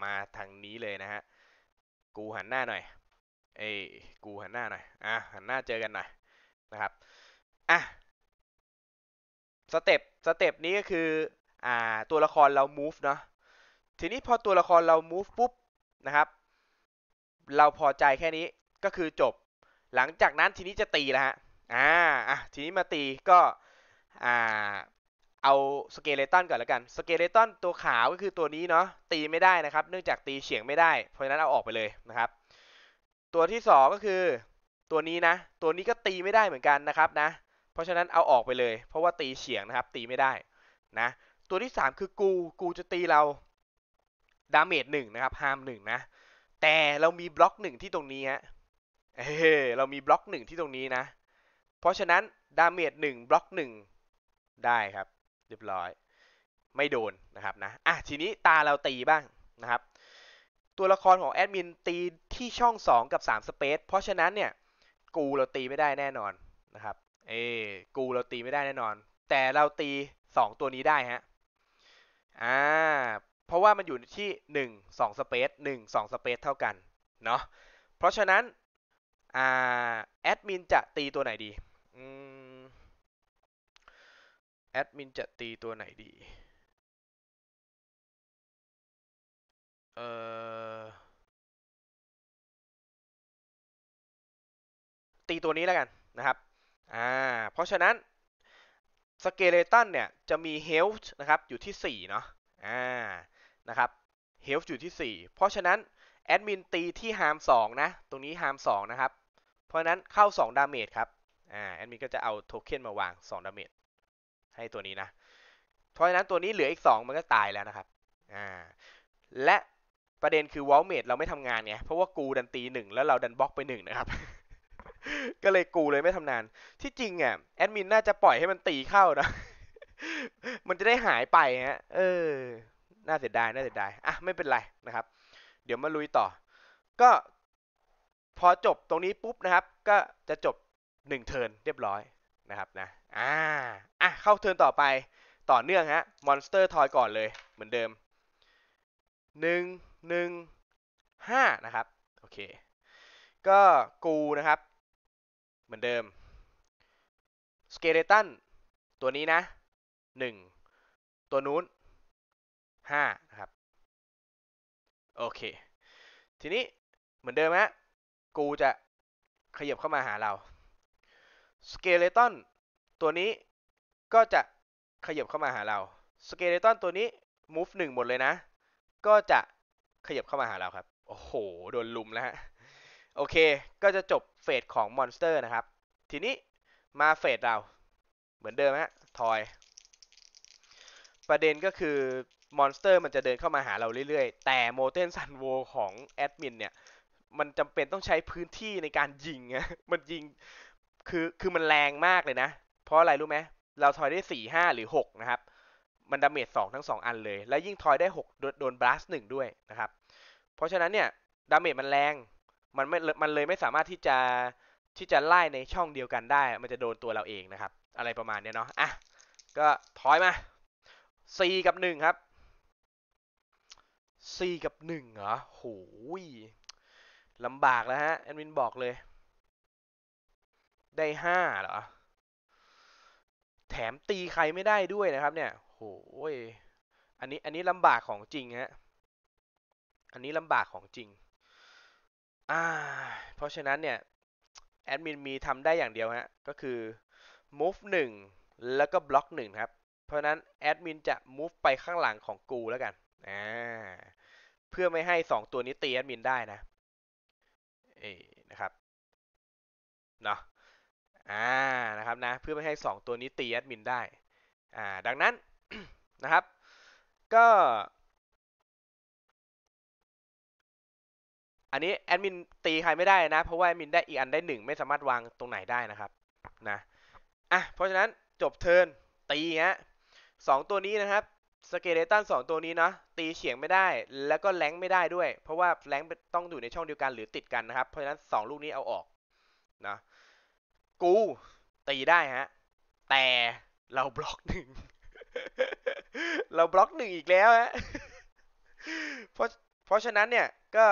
มาทางนี้เลยนะฮะ กูหันหน้าหน่อย เอ้กูหันหน้าหน่อย อ่ะ หันหน้าเจอกันหน่อย นะครับ อ่ะสเต็ปสเต็ปนี้ก็คืออ่า ตัวละครเรา move เนาะทีนี้พอตัวละครเรา move ปุ๊บนะครับเราพอใจแค่นี้ก็คือจบ หลังจากนั้นทีนี้จะตีแล้วฮะอ่าอ่ะทีนี้มาตีก็อ่าเอาสเกเลตันก่อนแล้วกันสเกเลตัน ตัวขาวก็คือตัวนี้เนาะตีไม่ได้นะครับ เนื่องจากตีเฉียงไม่ได้เพราะฉะนั้นเอาออกไปเลยนะครับ ตัวที่2ก็คือตัวนี้นะตัวนี้ก็ตีไม่ได้เหมือนกันนะครับ นะราะฉะนั้นเอาออกไปเลย เพราะว่าตีเฉียงนะครับ ตีไม่ได้นะ ตัวที่3คือกูกูจะตีเราดาเมจหนึ่งนะครับฮามหนึ่งนะ แต่เรามีบล็อกหนึ่งที่ตรงนี้ฮะเฮ้เรามีบล็อกหนึ่งที่ตรงนี้นะ เพราะฉะนั้นดาเมจหนึ่งบล็อกหนึ่งได้ครับ เรียบร้อย ไม่โดนนะครับ นะ อ่ะทีนี้ตาเราตีบ้างนะครับ ตัวละครของแอดมินตีที่ช่อง 2 กับ3มสเปซเพราะฉะนั้นเนี่ย กูเราตีไม่ได้แน่นอนนะครับเอ้กูเราตีไม่ได้แน่นอน แต่เราตี 2 ตัวนี้ได้ฮะ อ่า เพราะว่ามันอยู่ที่ 1 2สเปซ1 2สเปซเท่ากันเนาะ เพราะฉะนั้น อ่า แอดมินจะตีตัวไหนดีอืมแอดมินจะตีตัวไหนดี เอ่อตีตัวนี้แล้วกันนะครับอ่าเพราะฉะนั้นสเกเลตันเนี่ยจะมีเฮลท์นะครับอยู่ที่ 4 เนาะอ่านะครับเฮลท์อยู่ที่ 4 เพราะฉะนั้นแอดมินตีที่ฮาร์ม2 นะตรงนี้ฮาร์ม2 นะครับเพราะฉะนั้นเข้า 2 ดาเมจครับอ่าแอดมินก็จะเอาโทเค็นมาวาง 2 ดาเมจให้ตัวนี้นะ เพราะฉะนั้นตัวนี้เหลืออีก 2 มันก็ตายแล้วนะครับอ่าและประเด็นคือวอลเมดเราไม่ทำงานไงเพราะว่ากูดันตี 1 แล้วเราดันบล็อกไป 1 นะครับก็เลยกูเลยไม่ทำนาน ที่จริงอ่ะแอดมินน่าจะปล่อยให้มันตีเข้านะมันจะได้หายไปฮะเออน่าเสียดายน่าเสียดายอ่ะ ไม่เป็นไรนะครับ เดี๋ยวมาลุยต่อ ก็พอจบตรงนี้ปุ๊บนะครับ ก็จะจบหนึ่งเทิร์นเรียบร้อยนะครับนะอ่า อ่ะ เข้าเทิร์นต่อไป ต่อเนื่องฮะมอนสเตอร์ทอยก่อนเลย เหมือนเดิมหนึ่งหนึ่งห้านะครับ โอเค ก็กูนะครับเหมือนเดิม สเกเลตันตัวนี้นะ1ตัวนู้น5นะครับ โอเค ทีนี้เหมือนเดิมฮะกูจะขยับเข้ามาหาเรา สเกเลตันตัวนี้ก็จะขยับเข้ามาหาเรา สเกเลตันตัวนี้หนึ่1หมดเลยนะ ก็จะขยับเข้ามาหาเราครับ โอ้โห โดนลุมแล้วฮะโอเค ก็จะจบเฟสของมอนสเตอร์นะครับ ทีนี้มาเฟสเรา เหมือนเดิมฮะทอย ประเด็นก็คือมอนสเตอร์มันจะเดินเข้ามาหาเราเรื่อยๆ แต่โมเทนซันโวของแอดมินเนี่ย มันจำเป็นต้องใช้พื้นที่ในการยิงนะมันยิง คือ คือมันแรงมากเลยนะ เพราะอะไรรู้ไหม เราทอยได้สี่ห้าหรือหกนะครับ มันดาเมจสองทั้งสองอันเลย และยิ่งทอยได้หกโดนบลัสหนึ่งด้วยนะครับ เพราะฉะนั้นเนี่ยดาเมจมันแรงมันไม่มันเลยไม่สามารถที่จะที่จะไล่ในช่องเดียวกันได้ มันจะโดนตัวเราเองนะครับ อะไรประมาณเนี้ยเนาะ อ่ะ ก็ถอยมา4กับ 1 ครับ4กับ 1 เหรอ โหยลำบากแล้วฮะแอดมินบอกเลย ได้ 5 เหรอ แถมตีใครไม่ได้ด้วยนะครับ เนี่ยโหยอันนี้ อันนี้ลำบากของจริงฮะ อันนี้ลำบากของจริง่าเพราะฉะนั้นเนี่ยแอดมินมีทำได้อย่างเดียวฮะก็คือ move 1แล้วก็บล็อก1ครับ เพราะนั้นแอดมินจะ move ไปข้างหลังของกูแล้วกันอ่าเพื่อไม่ให้ 2 ตัวนี้ตีแอดมินได้นะ เอนะครับเนาะอ่านะครับนะ เพื่อไม่ให้ 2 ตัวนี้ตีแอดมินได้ อ่า ดังนั้นนะครับ ก็อันนี้ แอดมิน ตีใครไม่ได้นะ เพราะว่าแอดมินได้อีกอันได้หนึ่งไม่สามารถวางตรงไหนได้นะครับ นะอ่ะ เพราะฉะนั้นจบเทิร์นตีฮะสองตัวนี้นะครับ สเกเลตันสองตัวนี้เนาะตีเฉียงไม่ได้ แล้วก็ แรงไม่ได้ด้วย เพราะว่าแรงต้องอยู่ในช่องเดียวกันหรือติดกันนะครับ เพราะฉะนั้นสองลูกนี้เอาออกนะกู ตีได้ฮะแต่เราบล็อกหนึ่งเราบล็อกหนึ่งอีกแล้วฮะเพราะเพราะฉะนั้นเนี่ยก็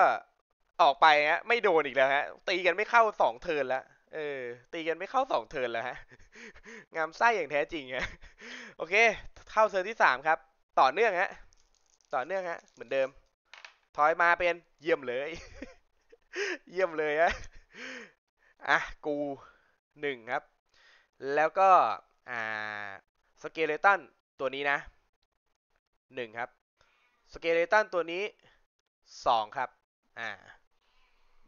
ออกไปฮะไม่โดนอีกแล้วฮะตีกันไม่เข้าสองเทินแล้วเออ ตีกันไม่เข้าสองเทินแล้วฮะงามไส้อย่างแท้จริงฮะโอเค เข้าเทินที่สามครับ ต่อเนื่องฮะต่อเนื่องฮะเหมือนเดิมถอยมาเป็นเยี่ยมเลย เยี่ยมเลยฮะอ่ะกูหนึ่งครับ แล้วก็อ่า สเกเลตันตัวนี้นะหนึ่งครับ สเกเลตันตัวนี้สองครับ อ่า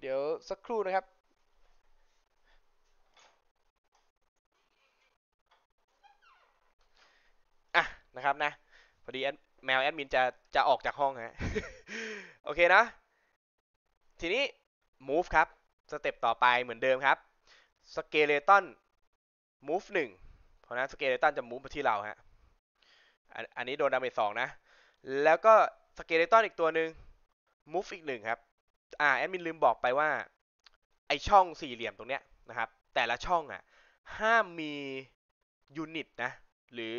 เดี๋ยวสักครู่นะครับ อ่ะนะครับนะ พอดีแมวแอดมินจะจะออกจากห้องฮะ โอเคนะ ทีนี้ move ครับสเต็ปต่อไปเหมือนเดิมครับ skeleton move งเพราะนั้น skeleton จะ move มาที่เราฮะ อันนี้โดนดาเมจสองนะ แล้วก็ s k e l e t o นอีกตัวหนึ่ง move อีกหนึ่งครับอ่าแอดมินลืมบอกไปว่า ไอช่องสี่เหลี่ยมตรงเนี้ยนะครับ แต่ละช่องอ่ะ ห้ามมียูนิตนะ หรือ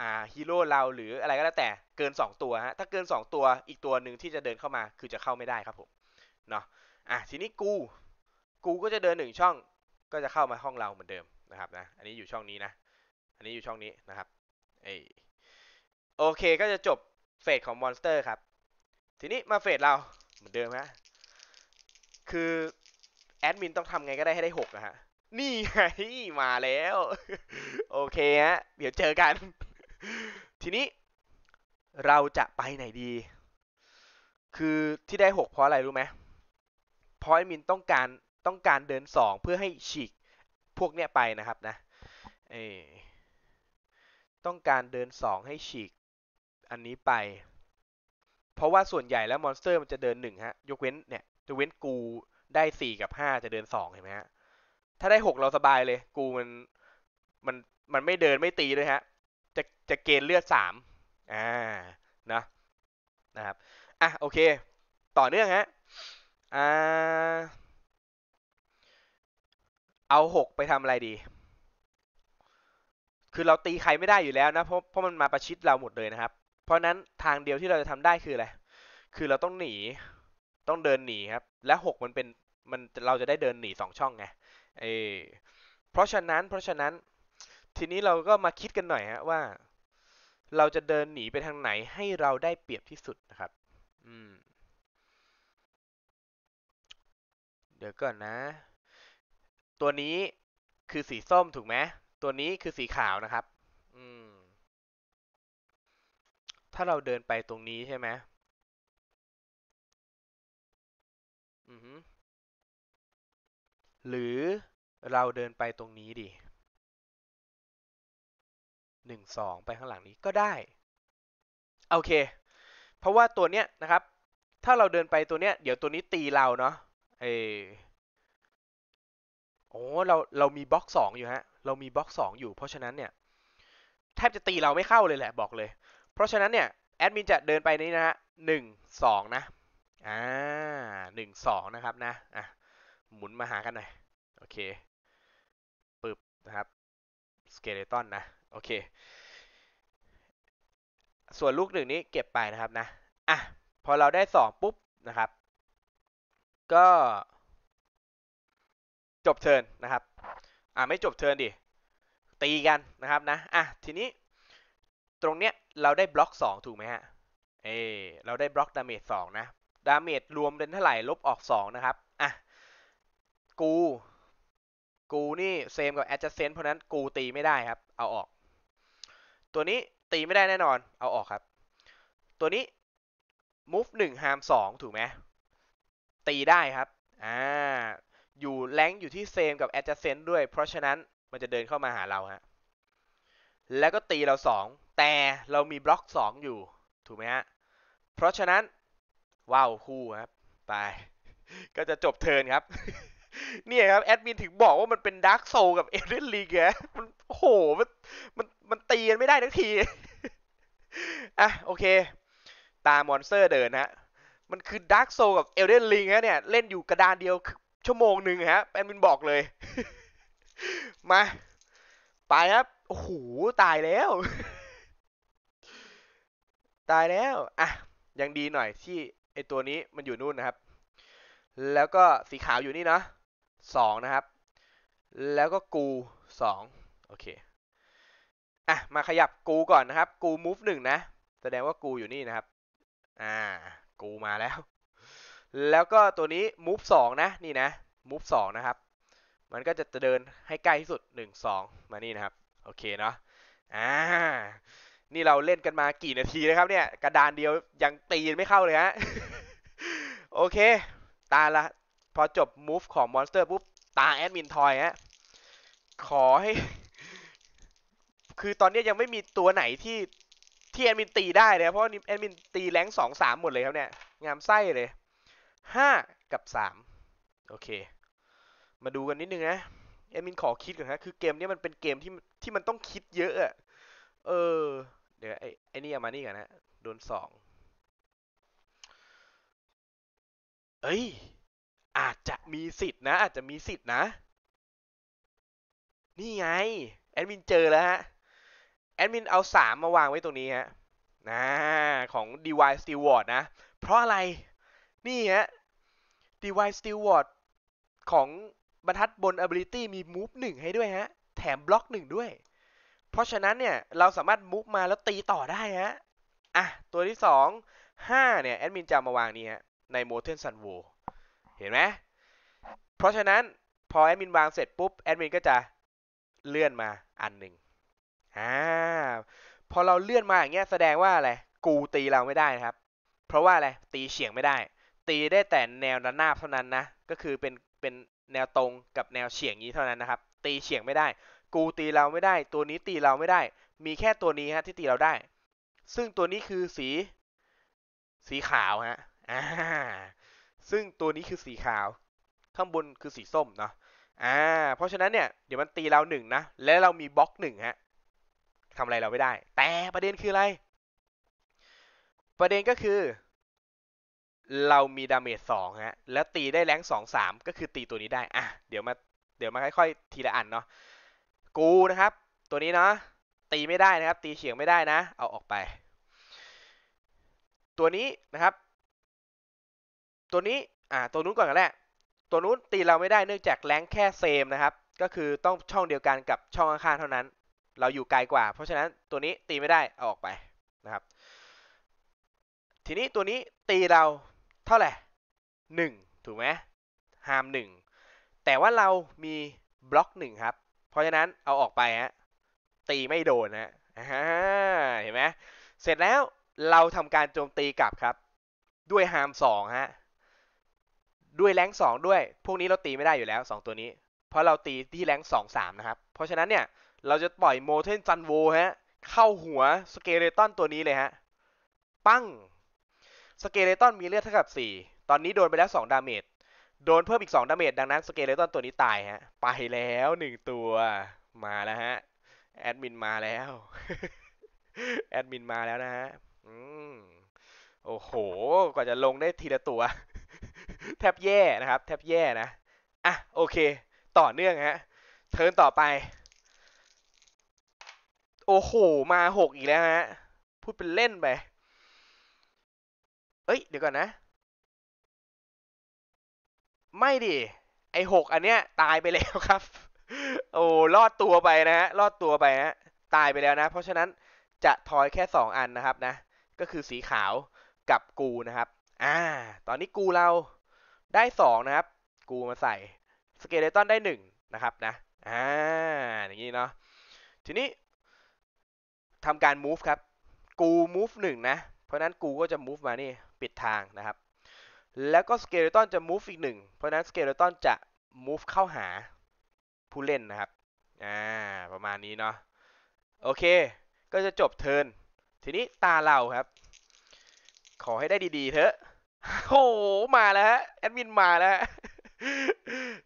อ่าฮีโร่เราหรืออะไรก็แล้วแต่เกิน 2 ตัวฮะถ้าเกิน 2 ตัวอีกตัวหนึ่งที่จะเดินเข้ามา คือจะเข้าไม่ได้ครับผมเนาะอ่ะทีนี้กู กูก็จะเดินหนึ่งช่อง ก็จะเข้ามาห้องเราเหมือนเดิมนะครับนะอันนี้อยู่ช่องนี้นะอันนี้อยู่ช่องนี้นะครับเอโอเคก็จะจบ เฟสของมอนสเตอร์ครับ ทีนี้มาเฟสเราเหมือนเดิมฮะคือแอดมินต้องทำไงก็ได้ให้ได้หกนะฮะ นี่ไงมาแล้ว โอเคฮะ เดี๋ยวเจอกัน ทีนี้เราจะไปไหนดี คือที่ได้หกเพราะอะไรรู้ไหม เพราะแอดมินต้องการต้องการเดินสองเพื่อให้ฉีกพวกเนี้ยไปนะครับนะ เอ ต้องการเดินสองให้ฉีก อันนี้ไปเพราะว่าส่วนใหญ่แล้ว มอนสเตอร์มันจะเดินหนึ่งฮะ ยกเว้นเนี่ยจะเว้นกูได้สี่กับห้าจะเดินสองเห็นไหมฮะ ถ้าได้หกเราสบายเลย กูมันมันมันไม่เดินไม่ตีด้วยฮะ จะจะเกณฑ์เลือดสาม อ่า นะ นะครับ อ่ะโอเค ต่อเนื่องฮะ อ่า เอาหกไปทำอะไรดี คือเราตีใครไม่ได้อยู่แล้วนะ เพราะเพราะมันมาประชิดเราหมดเลยนะครับเพราะนั้นทางเดียวที่เราจะทำได้คืออะไร คือเราต้องหนี ต้องเดินหนีครับ และหกมันเป็น มันเราจะได้เดินหนีสองช่องไงเออเพราะฉะนั้น เพราะฉะนั้น ทีนี้เราก็มาคิดกันหน่อยฮะว่า เราจะเดินหนีไปทางไหนให้เราได้เปรียบที่สุดนะครับ อืม เดี๋ยวก่อนนะ ตัวนี้คือสีส้มถูกไหมตัวนี้คือสีขาวนะครับถ้าเราเดินไปตรงนี้ใช่ไหมอือหรือเราเดินไปตรงนี้ดิ หนึ่งสองไปข้างหลังนี้ก็ได้ โอเค เพราะว่าตัวเนี้ยนะครับ ถ้าเราเดินไปตัวเนี้ย เดี๋ยวตัวนี้ตีเราเนาะ เออโอ้ เราเรามีบล็อกสองอยู่ฮะ เรามีบล็อกสองอยู่ เพราะฉะนั้นเนี่ยแทบจะตีเราไม่เข้าเลยแหละ บอกเลยเพราะฉะนั้นเนี่ยแอดมินจะเดินไปนี้นะฮะหนึ่งสองนะอ่าหนึ่งสองนะครับนะอ่ะหมุนมาหากันหน่อยโอเคปึ๊บนะครับสเกเลตันนะโอเค ส่วนลูกหนึ่งนี้เก็บไปนะครับนะอ่ะพอเราได้สองปุ๊บนะครับ ก็จบเทินนะครับ อ่าไม่จบเทินดิตีกันนะครับ นะ อ่ะทีนี้รงเนี้ยเราได้บล็อก2ถูกไหมฮะ เอเราได้บล็อกดาเมจ2นะ ดาเมจรวมเป็นเท่าไหร่ลบออก 2 นะครับ อ่ะ กู กูนี่เซมกับแอดจัสเซนเพราะนั้นกูตีไม่ได้ครับ เอาออก ตัวนี้ตีไม่ได้แน่นอน เอาออกครับ ตัวนี้นึ่ง1ามสอ2ถูกไหม ตีได้ครับ อ่า อยู่แรงอยู่ที่เซมกับแอดจัสเซนด้วย เพราะฉะนั้นมันจะเดินเข้ามาหาเราฮะ แล้วก็ตีเรา 2แต่เรามีบล็อก 2 อยู่ถูกไหมฮะ เพราะฉะนั้น ว้าวคู่ครับ ไป ก็จะจบเทินครับ เนี่ยครับแอดมินถึงบอกว่า มันเป็นดาร์กโซกับเอเดนลีกแกมันโห มันมันมันตีกันไม่ได้ทั้งที อ่ะ โอเค ตามอนสเตอร์เดินฮะมันคือดาร์กโซกับเอเดนลิงะเนี่ย เล่นอยู่กระดานเดียวชั่วโมงหนึ่งฮะแอดมินบอกเลย มา ไปครับโอ้โหตายแล้วตายแล้ว อ่ะ ยังดีหน่อยที่ไอตัวนี้มันอยู่นู่นนะครับ แล้วก็สีขาวอยู่นี่เนาะสองนะครับ แล้วก็กูสองโอเค อ่ะ มาขยับกูก่อนนะครับ กู move หนึ่งนะ แสดงว่ากูอยู่นี่นะครับ อ่า กูมาแล้ว แล้วก็ตัวนี้ move สองนะ นี่นะ move สองนะครับ มันก็จะเดินให้ใกล้ที่สุดหนึ่งสองมานี่นะครับ โอเคเนาะ อ่านี่เราเล่นกันมากี่นาทีนะครับ เนี่ยกระดานเดียวยังตีไม่เข้าเลยฮะโอเค ตาละ พอจบมูฟของมอนสเตอร์ปุ๊บตาแอดมินทอยฮะขอให้ คือตอนนี้ยังไม่มีตัวไหนที่ที่แอดมินตีได้เลยเพราะแอดมินตีแรงสองสามหมดเลยครับเนี่ย งามไส้เลยห้ากับสามโอเค มาดูกันนิดนึงนะ แอดมินขอคิดก่อนฮะคือเกมนี้มันเป็นเกมที่ที่มันต้องคิดเยอะอะเออเดี๋ยวไอ้ไอ้นี่เอามานี่กันนะโดนสอง เอ้ยอาจจะมีสิทธิ์นะ อาจจะมีสิทธิ์นะ นี่ไง แอดมินเจอแล้วฮะ แอดมินเอาสามมาวางไว้ตรงนี้ฮะนะ ของ d y s t e w a r d นะ เพราะอะไร นี่ฮะ d y s t e w a r d ของบรรทัดบน Ability มี Move งให้ด้วยฮะ แถมบล็อกงด้วยเพราะฉะนั้นเนี่ยเราสามารถมุกมาแล้วตีต่อได้ฮะอ่ะตัวที่2 5เนี่ยแอดมินจะมาวางนี้ฮะในโมเทนซันโวเห็นไหมเพราะฉะนั้นพอแอดมินวางเสร็จปุ๊บแอดมินก็จะเลื่อนมาอันหนึ่งอ่าพอเราเลื่อนมาอย่างเงี้ยแสดงว่าอะไรกูตีเราไม่ได้นะครับ เพราะว่าอะไรตีเฉียงไม่ได้ ตีได้แต่แนวระนาบเท่านั้นนะก็คือเป็นเป็นแนวตรงกับแนวเฉียงนี้เท่านั้นนะครับ ตีเฉียงไม่ได้กูตีเราไม่ได้ ตัวนี้ตีเราไม่ได้ มีแค่ตัวนี้ฮะที่ตีเราได้ ซึ่งตัวนี้คือสี สีขาวฮะอ่าซึ่งตัวนี้คือสีขาว ข้างบนคือสีส้มเนาะอ่าเพราะฉะนั้นเนี่ยเดี๋ยวมันตีเราหนึ่งนะและเรามีบล็อกหนึ่งฮะทำอะไรเราไม่ได้ แต่ประเด็นคืออะไร ประเด็นก็คือ เรามีดาเมจสองฮะแล้วตีได้แรงสองสามก็คือตีตัวนี้ได้อ่ะเดี๋ยวมาเดี๋ยวมาค่อย ๆ ทีละอันเนาะกูนะครับ ตัวนี้เนาะตีไม่ได้นะครับ ตีเฉียงไม่ได้นะเอาออกไป ตัวนี้นะครับ ตัวนี้อ่าตัวนู้นก่อนกันแหละตัวนู้นตีเราไม่ได้เนื่องจากแรงแค่เซมนะครับ ก็คือต้องช่องเดียวกันกับช่องข้างเท่านั้น เราอยู่ไกลกว่าเพราะฉะนั้นตัวนี้ตีไม่ได้เอาออกไปนะครับ ทีนี้ตัวนี้ตีเราเท่าไหร่1ถูกไหมห้าม1แต่ว่าเรามีบล็อก1ครับราะฉะนั้น เอาออกไปฮะ ตีไม่โดนฮะเห็นไหมเสร็จแล้วเราทำการโจมตีกลับครับ ด้วยฮามสองฮะ ด้วยแรงสองด้วย พวกนี้เราตีไม่ได้อยู่แล้วสองตัวนี้ เพราะเราตีที่แรงสองสามนะครับ เพราะฉะนั้นเนี่ยเราจะปล่อยโมเทนจันโวฮะ เข้าหัวสเกเลตอนตัวนี้เลยฮะ ปั้ง สเกเลตอนมีเลือดเท่ากับสี่ตอนนี้โดนไปแล้วสองดาเมจโดนเพิ่มอีก 2 ดาเมจดังนั้น สเกเลตันตัวนี้ตายฮะไปแล้วหนึ่งตัวมาแล้วฮะ แอดมินมาแล้ว แอดมินมาแล้วนะฮะโอ้โห กว่าจะลงได้ทีละตัว แทบแย่นะครับ แทบแย่นะอ่ะโอเค ต่อเนื่องฮะ เทิร์นต่อไป โอ้โห มาหกอีกแล้วฮะ พูดเป็นเล่นไปเอ้ย เดี๋ยวก่อนนะไม่ดิ ไอหกอันเนี้ย ตายไปแล้วครับ โอ้รอดตัวไปนะฮะรอดตัวไปนะตายไปแล้วนะ เพราะฉะนั้นจะทอยแค่ 2 อันนะครับนะ ก็คือสีขาวกับกูนะครับ อ่า ตอนนี้กูเราได้ 2 นะครับ กูมาใส่สเกเลตันได้ 1 นะครับนะ อ่า อย่างนี้เนาะ ทีนี้ทำการ move ครับ กู move 1นะ เพราะนั้นกูก็จะ move มา นี่ ปิดทางนะครับแล้วก็สเกเลตันจะ move อีกหนึ่ง เพราะนั้นสเกเลตันจะ move เข้าหา ผู้เล่นนะครับ อ่า ประมาณนี้เนาะ โอเค ก็จะจบเทิร์น ทีนี้ตาเราครับ ขอให้ได้ดีๆเถอะ โอ้โห มาแล้วฮะ แอดมินมาแล้วฮะ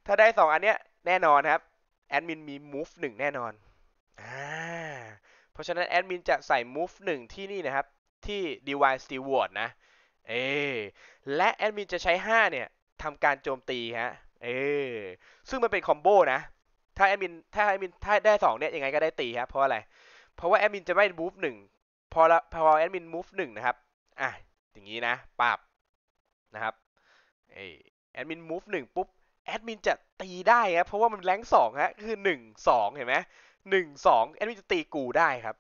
ถ้าได้สองอันเนี้ย แน่นอนครับ แอดมินมี move หนึ่งแน่นอน อ่า เพราะฉะนั้น แอดมินจะใส่ move หนึ่งที่นี่นะครับ ที่ d ี v i ย e steward นะเอและแอดมินจะใช้5เนี่ยทำการโจมตีฮะ เออ ซึ่งมันเป็นคอมโบนะ ถ้าแอดมิน ถ้าแอดมิน ถ้าได้2เนี่ยยังไงก็ได้ตีครับ เพราะอะไร เพราะว่าแอดมินจะไม่มูฟหนึ่งพอละพอแอดมินมูฟหนึ่งนะครับ อ่ะ อย่างนี้นะปับนะครับ เอแอดมินมูฟหนึ่งปุ๊บ แอดมินจะตีได้ครับ เพราะว่ามันแรงสองฮะคือหนึ่งสองเห็นไหมหนึ่งสองแอดมินจะตีกูได้ครับ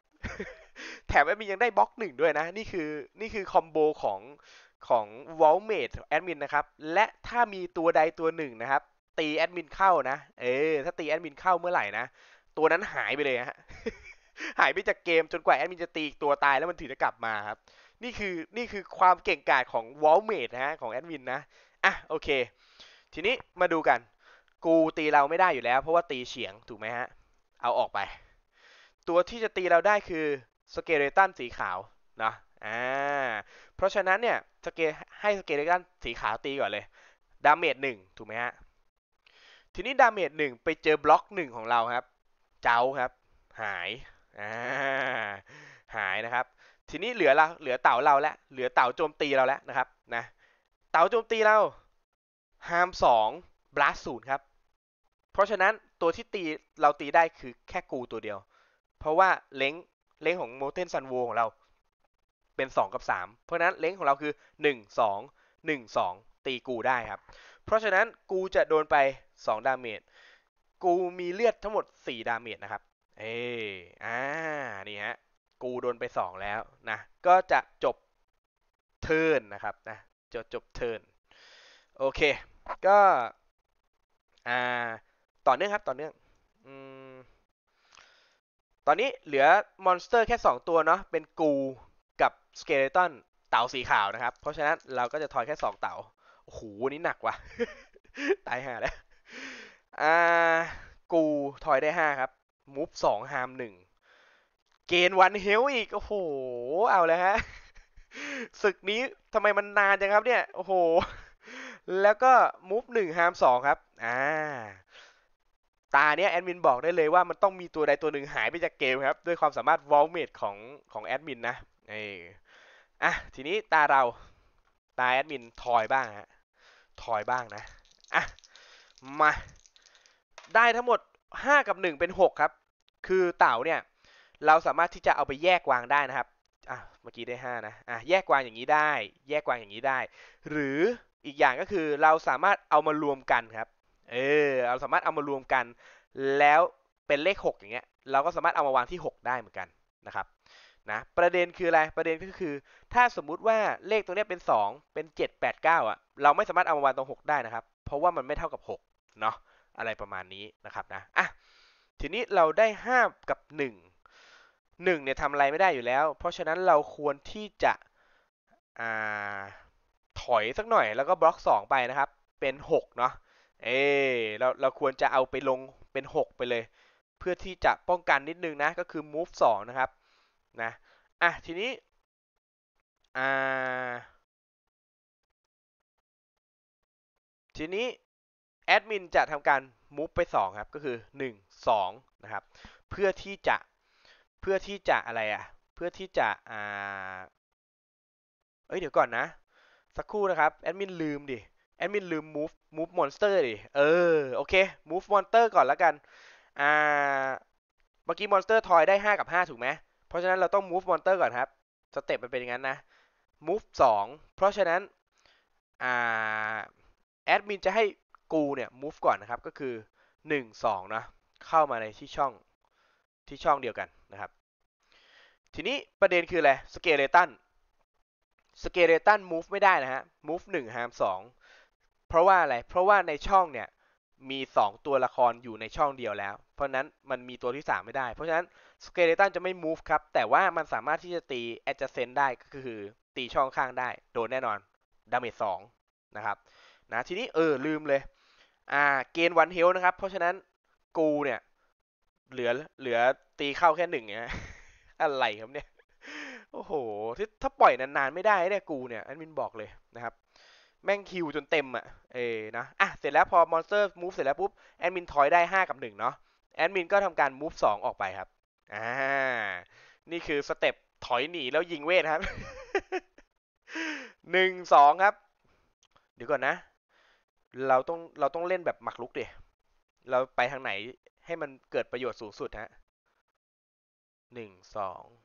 แถมแอดมินยังได้บล็อกหนึ่งด้วยนะ นี่คือนี่คือคอมโบของของวอลเมดแอดมินนะครับ และถ้ามีตัวใดตัวหนึ่งนะครับ ตีแอดมินเข้านะ เออ ถ้าตีแอดมินเข้าเมื่อไหร่นะ ตัวนั้นหายไปเลยฮะหายไปจากเกมจนกว่าแอดมินจะตีตัวตายแล้วมันถึงจะกลับมาครับ นี่คือนี่คือความเก่งกาจของวอลเมดนะฮะของแอดมินนะอ่ะ โอเค ทีนี้มาดูกัน กูตีเราไม่ได้อยู่แล้วเพราะว่าตีเฉียงถูกไหมฮะ เอาออกไป ตัวที่จะตีเราได้คือสเกเลตันสีขาวนะ อ่า เพราะฉะนั้นเนี่ยสเกให้สเกเลตันสีขาวตีก่อนเลย ดาเมจหนึ่งถูกไหมฮะ ทีนี้ดาเมจหนึ่งไปเจอบล็อกหนึ่งของเราครับ เจ้าครับ หาย อ่า หายนะครับ ทีนี้เหลือเราเหลือเต่าเราแล้วเหลือเต่าโจมตีเราแล้วนะครับ นะ เต่าโจมตีเรา ฮามสอง บลัสศูนย์ครับ เพราะฉะนั้นตัวที่ตีเราตีได้คือแค่กูตัวเดียว เพราะว่าเล้งเลงของโมเทนซันโวของเราเป็น 2 กับ 3 เพราะฉะนั้นเลงของเราคือ 1 2 1 2 ตีกูได้ครับ เพราะฉะนั้นกูจะโดนไป2ดาเมจกูมีเลือดทั้งหมด4ดาเมจนะครับ เอออ่านี่ฮะกูโดนไป 2 แล้วนะ ก็จะจบเทิร์นนะครับ นะจบจบเทิร์นโอเค ก็อ่าต่อเนื่องครับต่อเนื่อง อืมอนนี้เหลือมอนสเตอร์แค่ 2 ตัวเนาะ เป็นกูกับสเกเลตันเต่าสีขาวนะครับ เพราะฉะนั้นเราก็จะทอยแค่ 2 เต่า โอ้โหนี่หนักว่ะตายห่าแล้ว อ่า กูทอยได้ 5 ครับ มูฟสองฮามหนึ่ง เกณฑ์วันเฮลอีก โอ้โห เอาแล้วฮะศึกนี้ทำไมมันนานจังครับเนี่ย โอ้โห แล้วก็มูฟหนึ่งฮามสองครับ อ่าตาเนี้ยแอดมินบอกได้เลยว่ามันต้องมีตัวใดตัวหนึ่งหายไปจากเกมครับ ด้วยความสามารถวอลเมดของของแอดมินนะเอออ่ะทีนี้ตาเราตาแอดมินถอยบ้างฮะถอยบ้างนะอ่ะมาได้ทั้งหมด 5 กับ 1 เป็น 6 ครับ คือเต่าเนี่ย เราสามารถที่จะเอาไปแยกวางได้นะครับอ่ะเมื่อกี้ได้ 5 นะอ่ะแยกวางอย่างนี้ได้ แยกวางอย่างนี้ได้ หรืออีกอย่างก็คือเราสามารถเอามารวมกันครับเออ เราสามารถเอามารวมกัน แล้วเป็นเลข 6 อย่างเงี้ย เราก็สามารถเอามาวางที่ 6 ได้เหมือนกันนะครับนะ ประเด็นคืออะไร ประเด็นก็คือ ถ้าสมมุติว่าเลขตัวนี้เป็น 2 เป็น 7 8 9อ่ะ เราไม่สามารถเอามาวางตรง 6 ได้นะครับ เพราะว่ามันไม่เท่ากับ6เนาะอะไรประมาณนี้นะครับนะอ่ะทีนี้เราได้5กับ1 1เนี่ยทำอะไรไม่ได้อยู่แล้ว เพราะฉะนั้นเราควรที่จะถอยสักหน่อย แล้วก็บล็อก 2 ไปนะครับ เป็น6เนาะเอเราเราควรจะเอาไปลงเป็น 6 ไปเลย เพื่อที่จะป้องกันนิดนึงนะ ก็คือ move 2นะครับนะอ่ะทีนี้อ่าทีนี้แอดมินจะทำการ move ไป2ครับ ก็คือ 1 2นะครับ เพื่อที่จะเพื่อที่จะอะไรอะ่ะ เพื่อที่จะอ่าเอ้ย เดี๋ยวก่อนนะ สักครู่นะครับแอดมินลืมดิแอดมินลืม move มูฟมอนสเตอร์ดิ เออ โอเคมูฟมอนสเตอร์ก่อนแล้วกัน อ่า เมื่อกี้มอนสเตอร์ทอยได้ 5 กับ 5 ถูกไหม เพราะฉะนั้น เราต้องมูฟมอนสเตอร์ก่อนครับ สเต็ปมันเป็นอย่างนั้นนะูฟสอ2เพราะฉะนั้น อ่าแอดมินจะให้กูเนี่ยมูฟก่อนนะครับ ก็คือ 1 2นะเข้ามาในที่ช่อง ที่ช่องเดียวกันนะครับ ทีนี้ประเด็นคืออะไร สเกเลตัน สเกเลตันมูฟไม่ได้นะฮะนึ่ง1ฮมสอ2เพราะว่าอะไร เพราะว่าในช่องเนี่ยมี 2 ตัวละครอยู่ในช่องเดียวแล้ว เพราะนั้นมันมีตัวที่ 3 ไม่ได้ เพราะฉะนั้นสเกเลตันจะไม่ move ครับ แต่ว่ามันสามารถที่จะตี adjacent ได้ก็คือ ตีช่องข้างได้โดนแน่นอนดาเมจสองนะครับนะทีนี้เออลืมเลย อ่าเกณฑ์วันเฮลนะครับ เพราะฉะนั้นกูเนี่ย เหลือเหลือตีเข้าแค่หนึ่งเนี่ยอะไรครับเนี่ยโอ้โห ถ้าปล่อยนานๆไม่ได้เนี่ยกูเนี่ยแอดมินบอกเลยนะครับแม่งคิวจนเต็มอ่ะเอนะ อ่ะ เสร็จแล้วพอมอนสเตอร์มูฟเสร็จแล้วปุ๊บแอดมินถอยได้ 5 กับ 1 เนาะแอดมินก็ทำการมูฟ2ออกไปครับ อ่า นี่คือสเต็ปถอยหนีแล้วยิงเวทครับ 1 2 ครับ เดี๋ยวก่อนนะ เราต้องเราต้องเล่นแบบหมักลุกเดี๋ยเราไปทางไหนให้มันเกิดประโยชน์สูงสุดฮะ1 2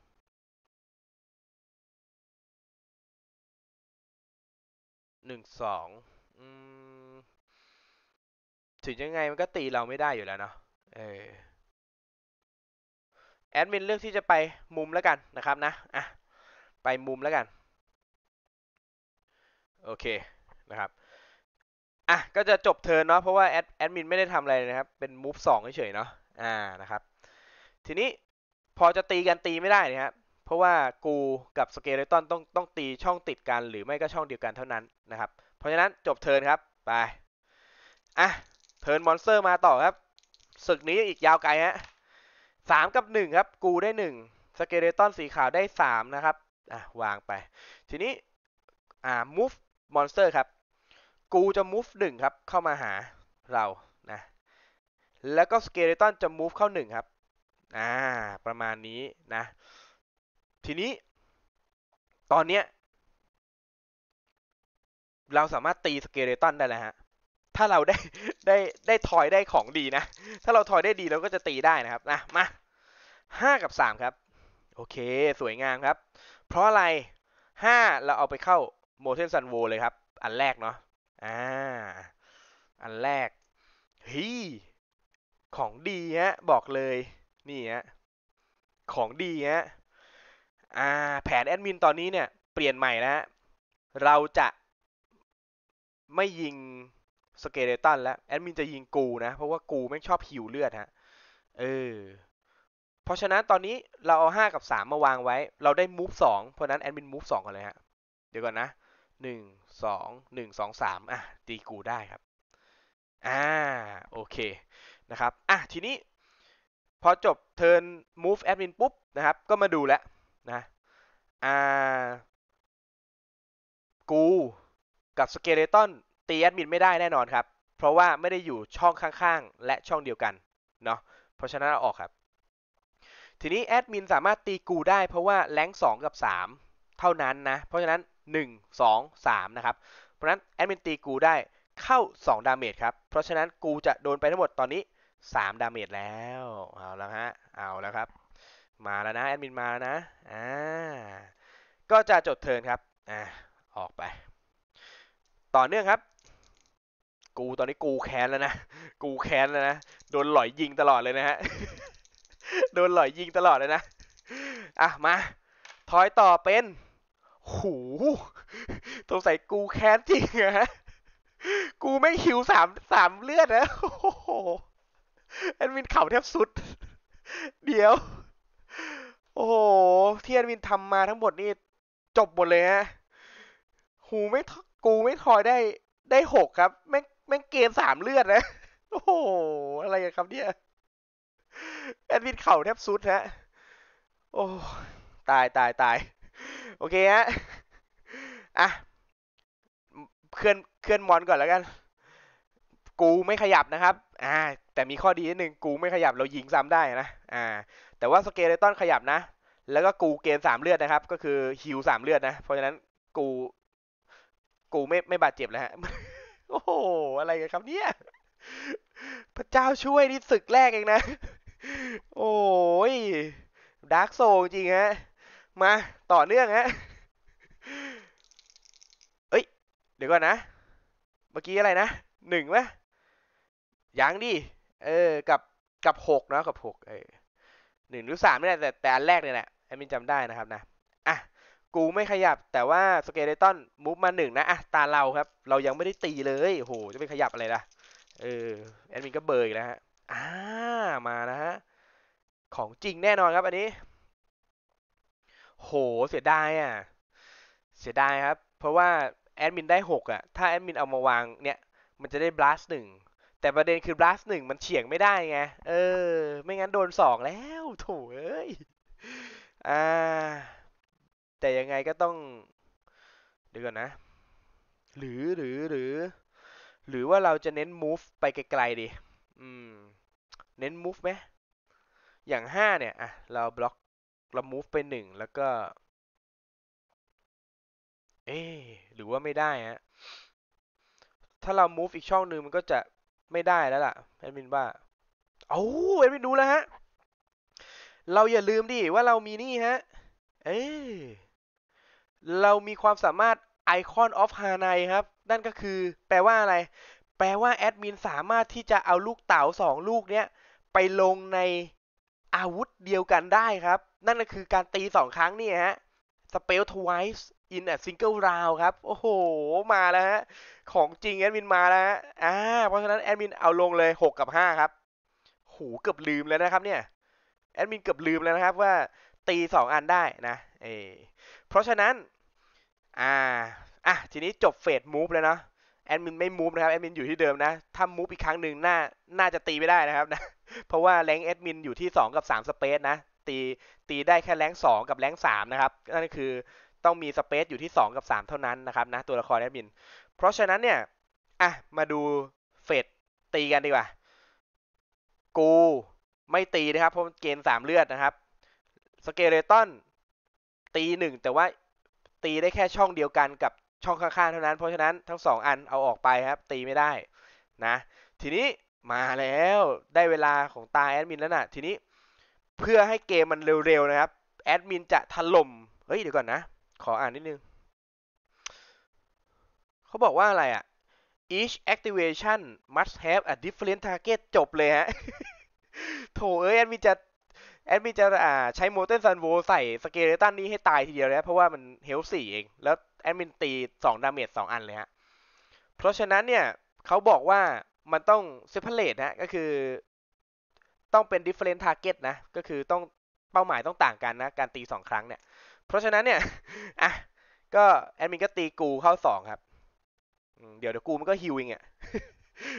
หนึ่งสองถึงยังไงมันก็ตีเราไม่ได้อยู่แล้วเนาะเออแอดมินเลือกที่จะไปมุมแล้วกันนะครับ นะอ่ะไปมุมแล้วกันโอเคนะครับอ่ะก็จะจบเทิร์นเนาะเพราะว่าแอดแอดมินไม่ได้ทำอะไรนะครับ เป็นมูฟสองเฉยๆเนาะอ่านะครับ ทีนี้พอจะตีกันตีไม่ได้นะครับเพราะว่ากูกับสเกเลตันต้องต้องตีช่องติดกันหรือไม่ก็ช่องเดียวกันเท่านั้นนะครับ เพราะฉะนั้นจบเทิร์นครับไปอ่ะเทิร์นมอนสเตอร์มาต่อครับศึกนี้อีกยาวไกลฮะสามกับหนึ่งครับ กูได้หนึ่งสเกเลตันสีขาวได้สามนะครับ อ่ะ วางไป ทีนี้อ่า move มอนสเตอร์ครับ กูจะ move หนึ่งครับ เข้ามาหาเรานะ แล้วก็สเกเลตันจะ move เข้าหนึ่งครับอ่า ประมาณนี้นะทีนี้ ตอนเนี้ยเราสามารถตีสเกเลตันได้แล้วฮะถ้าเราได้ได้ได้ทอยได้ของดีนะ ถ้าเราทอยได้ดี เราก็จะตีได้นะครับนะมาห้ากับสามครับ โอเคสวยงามครับ เพราะอะไรห้าเราเอาไปเข้าโมเทนซันโวเลยครับ อันแรกเนาะอ่า อันแรกฮีของดีฮะบอกเลย นี่ฮะของดีฮะอแผนแอดมินตอนนี้เนี่ย เปลี่ยนใหม่นะฮะ เราจะไม่ยิงสเกเลตันแล้วแอดมินจะยิงกูนะ เพราะว่ากูไม่ชอบหิวเลือดฮะ เออ เพราะฉะนั้นตอนนี้เราเอาห้ากับสามมาวางไว้ เราได้มูฟสองเพราะนั้นแอดมินมูฟสองก่อนเลยฮะ เดี๋ยวก่อนนะ หนึ่ง สอง หนึ่ง สอง สามอ่ะตีกูได้ครับ อ่า โอเคนะครับ อ่ะ ทีนี้ พอจบเทิร์นมูฟแอดมินปุ๊บนะครับ ก็มาดูแล้วนะ อ่า กู กับสเกเลตันตีแอดมินไม่ได้แน่นอนครับ เพราะว่าไม่ได้อยู่ช่องข้าง ๆ และช่องเดียวกัน เนาะเพราะฉะนั้นออกครับ ทีนี้แอดมินสามารถตีกูได้เพราะว่าแรงสองกับ 3เท่านั้นนะ เพราะฉะนั้น 1 2 3นะครับ เพราะฉะนั้นแอดมินตีกูได้เข้า2ดาเมจครับ เพราะฉะนั้นกูจะโดนไปทั้งหมดตอนนี้3ดาเมจแล้ว เอาแล้วฮะ เอาแล้วครับมาแล้วนะแอดมินมาแล้วนะ อ่า ก็จะจดเทินครับ อ่าออกไป ต่อเนื่องครับ กูตอนนี้กูแค้นแล้วนะ กูแค้นแล้วนะ โดนหล่อยยิงตลอดเลยนะฮะ โดนหล่อยยิงตลอดเลยนะ อ่ะมา ถอยต่อเป็น หูสงสัยกูแค้นจริงอะฮะ กูไม่คิวสามสามเลือดนะโอ้โหแอดมินเข่าแทบสุด เดี๋ยวโอ้โหที่แอดมินทำมาทั้งหมดนี่จบหมดเลยฮะหูไม่กูไม่ทอยได้ได้หกครับแม่งแม่งเกณฑ์สามเลือดนะ โอ้โห อะไรกันครับเนี่ย แอดมินเข่าแทบสุดฮะโอ้ตายตายตายโอเคฮะอ่ะ เคลื่อนเคลื่อนมอนก่อนแล้วกัน กูไม่ขยับนะครับอ่าแต่มีข้อดีนิดนึง กูไม่ขยับเรายิงซ้ำได้นะอ่าแต่ว่าสเกเลตันขยับนะ แล้วก็กูเกณฑ์สามเลือดนะครับ ก็คือฮิวสามเลือดนะ เพราะฉะนั้นกู กูไม่ไม่บาดเจ็บแล้วฮะ โอ้โห อะไรกันครับเนี่ย พระเจ้าช่วยนี่ศึกแรกเองนะ โอ้ยดาร์กโซจริงฮะ มา ต่อเนื่องฮะเอ้ย เดี๋ยวก่อนนะ เมื่อกี้อะไรนะ หนึ่งไหมยังดิเออ กับกับหกนะ กับหกเออหนึ่งหรือสามไม่ได้แต่แต่อันแรกเนี่ยแหละแอดมินจำได้นะครับนะอ่ะกูไม่ขยับแต่ว่าสเกเลตันมูฟมาหนึ่งนะอ่ะตาเราครับ เรายังไม่ได้ตีเลยโหจะไปขยับอะไรล่ะเออแอดมินก็เบยกนะฮะอ่ามานะฮะของจริงแน่นอนครับอันนี้ โหเสียดายอ่ะเสียดายครับเพราะว่าแอดมินได้หกอ่ะถ้าแอดมินเอามาวางเนี่ย มันจะได้บลัสหนึ่งแต่ประเด็นคือบลัสหนึ่งมันเฉียงไม่ได้ไง เออ ไม่งั้นโดนสองแล้ว โถเอ้ยอ่า แต่ยังไงก็ต้องเดี๋ยวก่อนนะ หรือหรือหรือ หรือว่าเราจะเน้นมูฟไปไกลๆดี อืม เน้นมูฟไหม อย่างห้าเนี่ย อ่ะ เราบล็อกเรามูฟไปหนึ่งแล้วก็ เอ๊หรือว่าไม่ได้ฮะ ถ้าเรามูฟอีกช่องหนึ่งมันก็จะไม่ได้แล้วล่ะแอดมินว่าเอ้าแอดมินดูแล้วฮะ เราอย่าลืมดิว่าเรามีนี่ฮะ เอ้เรามีความสามารถไอคอนออฟฮานายครับ นั่นก็คือแปลว่าอะไร แปลว่าแอดมินสามารถที่จะเอาลูกเต๋าสองลูกเนี้ยไปลงในอาวุธเดียวกันได้ครับ นั่นก็คือการตีสองครั้งนี่ฮะสเปลทวายสอินแอดซิงเกิลราวครับ โอ้โห มาแล้วฮะ ของจริงแอดมินมาแล้วฮะ อ่า เพราะฉะนั้นแอดมินเอาลงเลย 6 กับ 5 ครับโหเกือบลืมแล้วนะครับ เนี่ย แอดมินเกือบลืมแล้วนะครับ ว่าตีสองอันได้นะ เอ เพราะฉะนั้น อ่าอ่ะทีนี้จบเฟสมูฟแล้วเนาะแอดมินไม่มูฟนะครับ แอดมินอยู่ที่เดิมนะ ถ้ามูฟอีกครั้งหนึ่งน่าน่าจะตีไม่ได้นะครับนะ เพราะว่าแรงแอดมินอยู่ที่ 2 กับ 3 สเปซนะ ตีตีได้แค่แรง2กับแรง3นะครับ นั่นคือต้องมีสเปซอยู่ที่ 2 กับ 3 เท่านั้นนะครับนะตัวละครแอดมิน เพราะฉะนั้นเนี่ยอ่ะมาดูเฟดตีกันดีกว่า กู ไม่ตีนะครับเพราะเกณฑ์สามเลือดนะครับ สเกเลตันตีหนึ่งแต่ว่าตีได้แค่ช่องเดียวกันกับช่องข้างๆเท่านั้นเพราะฉะนั้นทั้งสองอันเอาออกไปครับ ตีไม่ได้นะ ทีนี้มาแล้วได้เวลาของตาแอดมินแล้วนะ่ะ ทีนี้ เพื่อให้เกมมันเร็วๆนะครับแอดมินจะถล่ม เฮ้ยเดี๋ยวก่อนนะขออ่านนิดนึง เขาบอกว่าอะไรอ่ะ each activation must have a different target จบเลยฮะ โถเอ้ยแอดมินจะแอดมินจะอ่าใช้โมเตนซันโวใส่สเกเลตันนี้ให้ตายทีเดียวแล้วเพราะว่ามันเฮลสี่เอง แล้วแอดมินตีสองดาเมจสองอันเลยฮะ เพราะฉะนั้นเนี่ย เขาบอกว่ามันต้องเซปเปเลตนะก็คือต้องเป็น different target นะ ก็คือต้องเป้าหมายต้องต่างกันนะ การตีสองครั้งเนี่ยเพราะฉะนั้นเนี่ย อ่ะ ก็แอดมินก็ตีกูเข้าสองครับเดี๋ยวเดี๋ยวกูมันก็ฮิวอีกอ่ะ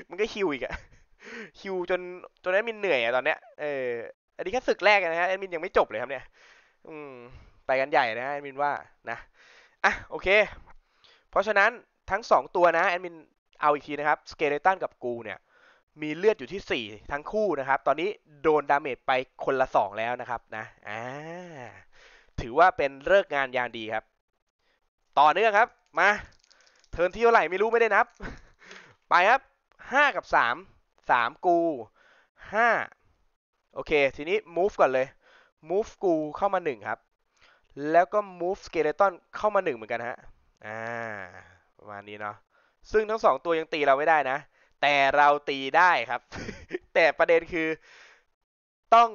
มันก็ฮิวอีกอ่ะ ฮิวจนจนแอดมินเหนื่อยอ่ะตอนเนี้ย เอออันนี้แค่ศึกแรกนะฮะแอดมินยังไม่จบเลยครับเนี่ย อืม ไปกันใหญ่นะแอดมินว่า นะ อ่ะ โอเค เพราะฉะนั้นทั้งสองตัวนะแอดมินเอาอีกทีนะครับ สเกเลตันกับกูเนี่ย มีเลือดอยู่ที่ 4 ทั้งคู่นะครับ ตอนนี้โดนดาเมจไปคนละ 2 แล้วนะครับนะ อ่าถือว่าเป็นเลิกงานยามดีครับ ต่อเนื่องครับ มา เทินที่เท่าไหร่ไม่รู้ไม่ได้นับ ไปครับห้ากับสาม สามกู ห้า โอเค ทีนี้ move ก่อนเลย move กูเข้ามาหนึ่งครับ แล้วก็ move skeleton เข้ามาหนึ่งเหมือนกันฮะ อ่า ประมาณนี้เนาะ ซึ่งทั้งสองตัวยังตีเราไม่ได้นะ แต่เราตีได้ครับ แต่ประเด็นคือต้อง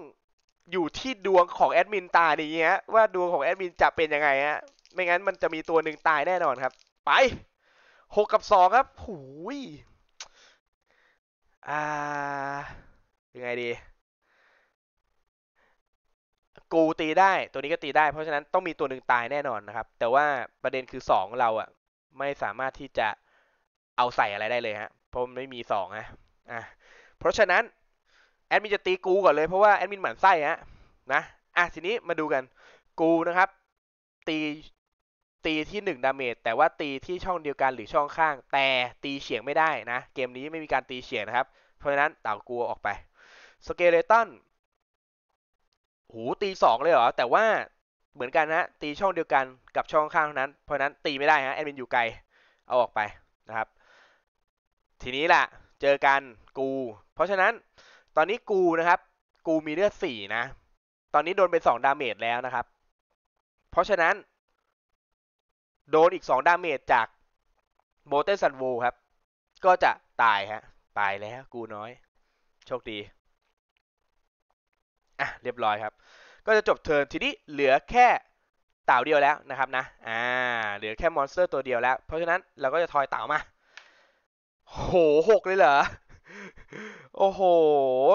อยู่ที่ดวงของแอดมินตาอย่างเงี้ย ว่าดวงของแอดมินจะเป็นยังไงฮะไม่งั้นมันจะมีตัวหนึ่งตายแน่นอนครับ ไปหกกับสองครับหูยอ่ายังไงดี กูตีได้ ตัวนี้ก็ตีได้ เพราะฉะนั้นต้องมีตัวหนึ่งตายแน่นอนนะครับ แต่ว่าประเด็นคือสองเราอ่ะไม่สามารถที่จะเอาใส่อะไรได้เลยฮะเพราะไม่มีสองนะอ่ะเพราะฉะนั้นแอดมินจะตีกูก่อนเลย เพราะว่าแอดมินหมั่นไส้ฮะนะอ่ะทีนี้มาดูกัน กูนะครับ ตีตีที่1ดาเมจแต่ว่าตีที่ช่องเดียวกันหรือช่องข้าง แต่ตีเฉียงไม่ได้นะเกมนี้ไม่มีการตีเฉียงนะครับ เพราะฉะนั้นเต่ากูออกไปสเกเลตันหูตี2เลยเหรอแต่ว่าเหมือนกันนะตีช่องเดียวกันกับช่องข้างเท่านั้น เพราะนั้นตีไม่ได้ฮะแอดมินอยู่ไกล เอาออกไปนะครับ ทีนี้ล่ะเจอกันกู เพราะฉะนั้นตอนนี้กูนะครับ กูมีเลือดสี่นะ ตอนนี้โดนไปสองดาเมจแล้วนะครับ เพราะฉะนั้น โดนอีกสองดาเมจจากโบเตสันโวครับ ก็จะตายฮะ ตายแล้ว กูน้อย โชคดี อ่ะเรียบร้อยครับ ก็จะจบเทิร์นทีนี้เหลือแค่เต่าเดียวแล้วนะครับ นะ อ่า เหลือแค่มอนสเตอร์ตัวเดียวแล้ว เพราะฉะนั้นเราก็จะทอยเต่ามา โหหกเลยเหรอโอ้โห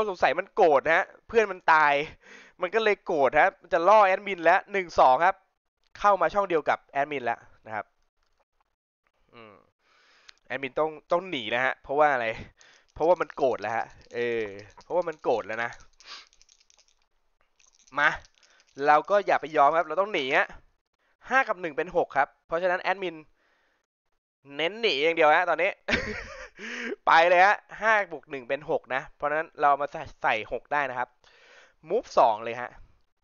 สงสัยมันโกรธฮะ เพื่อนมันตาย มันก็เลยโกรธฮะมันจะล่อแอดมินแล้วหนึ่งสองครับ เข้ามาช่องเดียวกับแอดมินแล้วนะครับอแอดมินต้องต้องหนีนะฮะ เพราะว่าอะไร เพราะว่ามันโกรธแล้วฮะ เออ เพราะว่ามันโกรธแล้วนะ มาเราก็อย่าไปยอมครับ เราต้องหนีฮะห้ากับหนึ่งเป็นหกครับ เพราะฉะนั้นแอดมินเน้นหนีอย่างเดียวฮะ ตอนนี้ไปเลยฮะห้าบวกหนึ่งเป็นหกนะ เพราะนั้นเรามาใส่หกได้นะครับ มูฟสองเลยฮะ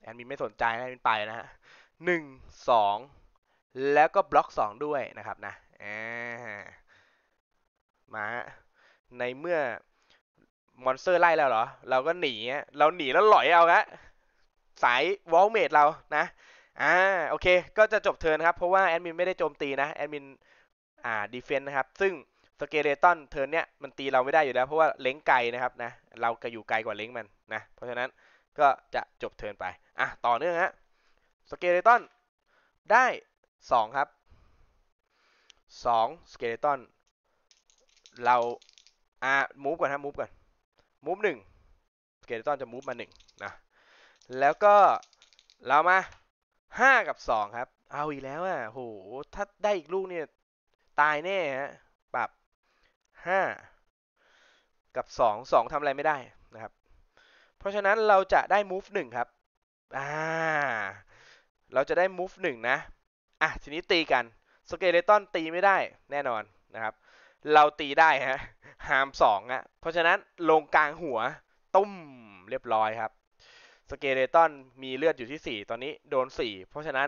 แอดมินไม่สนใจนะเมินไปนะฮะหนึ่งสองแล้วก็บล็อกสองด้วยนะครับนะมา ในเมื่อมอนสเตอร์ไล่แล้วเหรอ เราก็หนี เราหนีแล้วหลอยเอาฮะสายวอลเมดเรานะอ่าโอเค ก็จะจบเทิร์นครับ เพราะว่าแอดมินไม่ได้โจมตีนะแอดมินอ่าดีเฟนต์นะครับซึ่งสเกเลตันเทิร์นเนี้ยมันตี เราไม่ได้อยู่แล้ว เพราะว่า เล้งไกลนะครับนะเราก็อยู่ไกลกว่าเล้งมันนะ เพราะฉะนั้นก็จะจบเทิร์นไป อ่ะ ต่อเนื่องฮะสเกเลตันได้ 2 ครับ2สเกเลตันเราอ่ะมูฟก่อนฮะมูฟก่อนมูฟหนึ่งสเกเลตันจะมูฟมา1นะแล้วก็เรามา 5 กับ 2 ครับ เอาอีกแล้วอ่ะโหถ้าได้อีกลูกเนี่ย ตายแน่ฮะห้ากับสองสองทำอะไรไม่ได้นะครับ เพราะฉะนั้นเราจะได้ move งครับอ่า เราจะได้ move งนะอ่ะทีนี้ตีกัน สเกเลตันตีไม่ได้ แน่นอนนะครับ เราตีได้ฮะหามสองะเพราะฉะนั้นลงกลางหัวตุ้มเรียบร้อยครับ สเกเลตันมีเลือดอยู่ที่4ตอนนี้ โดน4เพราะฉะนั้น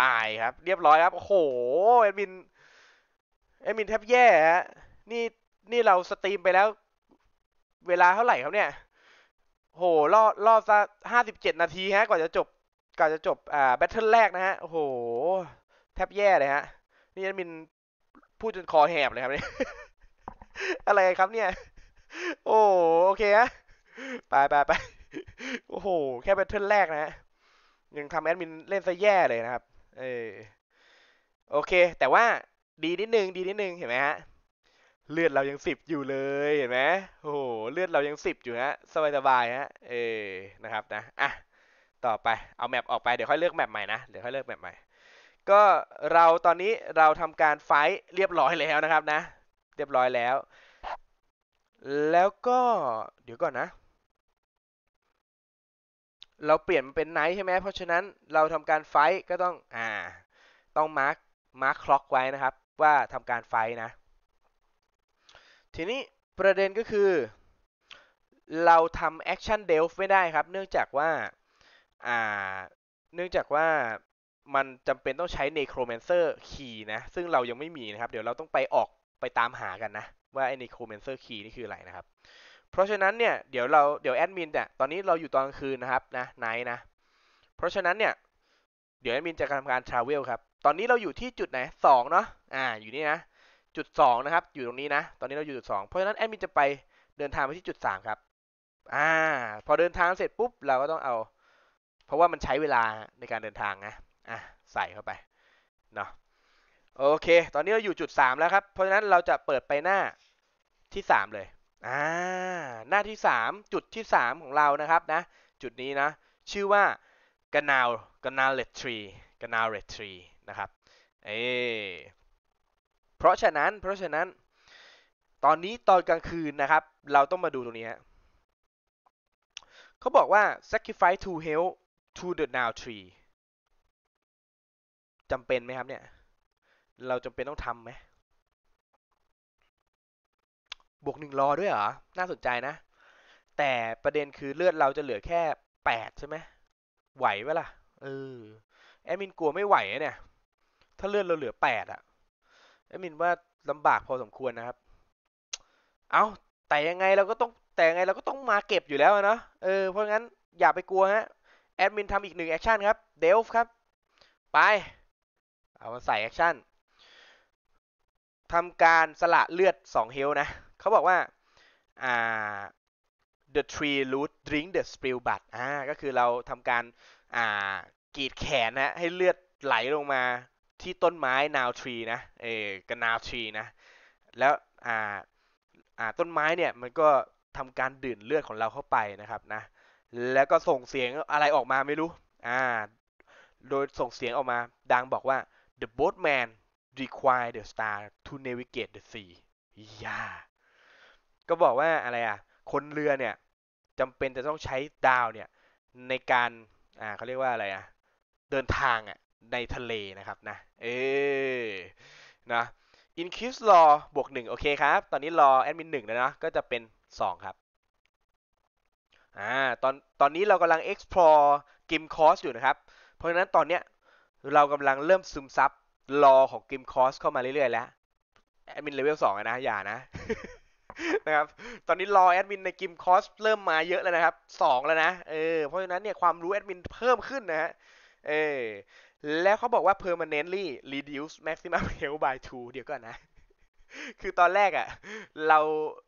ตายครับ เรียบร้อยครับโอ้โหเอ็ดมินเอ็ดมินแทบแย่ฮะนี่นี่เราสตรีมไปแล้ว เวลาเท่าไหร่ครับเนี่ย โหรอบรอบซะห้าสิบเจ็ดนาทีฮะ กว่าจะจบ กว่าจะจบ อ่า แบทเทิลแรกนะฮะโห แทบแย่เลยฮะ นี่มิน พูดจนคอแหบเลยครับเนี่ยอะไรครับเนี่ย โอ้โอเคฮะ ไปไปไปโอ้โห แค่แบทเทิลแรกนะฮะยังทำแอดมินเล่นซะแย่เลยนะครับ เออโอเค แต่ว่าดีนิดนึง ดีนิดนึง เห็นไหมฮะเลือดเรายังสิบอยู่เลยเห็นไหมโอ้โห เลือดเรายังสิบอยู่ฮะสบายสบายฮะเออนะครับนะอ่ะต่อไปเอาแมปออกไปเดี๋ยวค่อยเลือกแมปใหม่นะเดี๋ยวค่อยเลือกแมปใหม่ ก็เราตอนนี้เราทำการไฟเรียบร้อยแล้วนะครับ นะ เรียบร้อยแล้ว แล้วก็เดี๋ยวก่อนนะ เราเปลี่ยนเป็นไนท์ใช่ไหมเพราะฉะนั้นเราทำการไฟก็ต้อง อ่า ต้องมาร์คมาร์คคล็อกไว้นะครับ ว่าทำการไฟนะทีนี้ประเด็นก็คือเราทำแอคชั่นเดลฟ์ไม่ได้ครับ เนื่องจากว่าอ่าเนื่องจากว่ามันจำเป็นต้องใช้เครแมนเซอร์คีย์นะซึ่งเรายังไม่มีนะครับ เดี๋ยวเราต้องไปออกไปตามหากันนะ ว่าไอ้ครแมนเซอร์คีย์นี่คืออะไรนะครับ เพราะฉะนั้นเนี่ยเดี๋ยวเราเดี๋ยวแอดมินเนี่ยตอนนี้เราอยู่ตอนกลางคืนนะครับนะไนท์นะ เพราะฉะนั้นเนี่ยเดี๋ยวแอดมินจะทำการทราเวลครับ ตอนนี้เราอยู่ที่จุดไหนสองเนาะอ่าอยู่นี่นะจุด2นะครับ อยู่ตรงนี้นะ ตอนนี้เราอยู่จุด2เพราะฉะนั้นแอดมินจะไปเดินทางไปที่จุด3ครับ อ่า พอเดินทางเสร็จปุ๊บ เราก็ต้องเอา เพราะว่ามันใช้เวลาในการเดินทางนะอ่ะใส่เข้าไปเนาะ โอเค ตอนนี้เราอยู่จุด3แล้วครับ เพราะฉะนั้นเราจะเปิดไปหน้าที่3เลย อ่า หน้าที่3จุดที่3ของเรานะครับ นะ จุดนี้นะ ชื่อว่า canal canal red tree canal red tree นะครับ เอเพราะฉะนั้น เพราะฉะนั้น ตอนนี้ตอนกลางคืนนะครับ เราต้องมาดูตรงนี้ฮะเขาบอกว่า sacrifice to h e a l t to the now tree จำเป็นไหมครับเนี่ย เราจำเป็นต้องทำไหม บวกหนึ่งรอด้วยเหรอ น่าสนใจนะ แต่ประเด็นคือเลือดเราจะเหลือแค่แปดใช่ไหม ไหวไหมล่ะ เออแอมินกลัวไม่ไหวเนี่ย ถ้าเลือดเราเหลือแปดอะแอดมินว่าลำบากพอสมควรนะครับ เอาแต่ยังไงเราก็ต้องแต่ยังไงเราก็ต้องมาเก็บอยู่แล้วนะเออเพราะงั้นอย่าไปกลัวฮะ แอดมินทำอีกหนึ่งแอคชั่นครับ เดลฟ์ครับ ไป เอามาใส่แอคชั่นทำการสละเลือด 2เฮลนะเขาบอกว่า อ่า the tree root drink the spill b u t อ่า ก็คือเราทำการอ่า กรีดแขนนะให้เลือดไหลลงมาที่ต้นไม้นาวทรีนะ เออกนาวทรีนะ แล้วอ่าอ่าต้นไม้เนี่ยมันก็ทำการดื่นเลือดของเราเข้าไปนะครับ นะ แล้วก็ส่งเสียงอะไรออกมาไม่รู้ อ่า โดยส่งเสียงออกมาดังบอกว่า the boatman require the star to navigate the sea ย่า ก็บอกว่าอะไรอ่ะ คนเรือเนี่ยจำเป็นจะต้องใช้ดาวเนี่ย ในการอ่าเขาเรียกว่าอะไรอ่ะ เดินทางอ่ะในทะเลนะครับนะเออนะ increase รอบวก1โอเคครับตอนนี้รอ admin 1แล้วนะก็จะเป็น 2 ครับอ่าตอนตอนนี้เรากำลัง explore game cost อยู่นะครับ เพราะฉะนั้นตอนเนี้ยเรากำลังเริ่มซึมซับรอของ game cost เข้ามาเรื่อยๆแล้ว admin level 2นะ อย่านะ นะครับ ตอนนี้รอแอดมินใน g ิ m ค cost เริ่มมาเยอะแล้วนะครับ2แล้วนะเออเพราะฉะนั้นเนี่ยความรู้แอดมินเพิ่มขึ้นนะฮะเออแล้วเขาบอกว่า permanently reduce maximum health by 2 เดี๋ยวก่อนนะ คือตอนแรกอะ่ะ เรา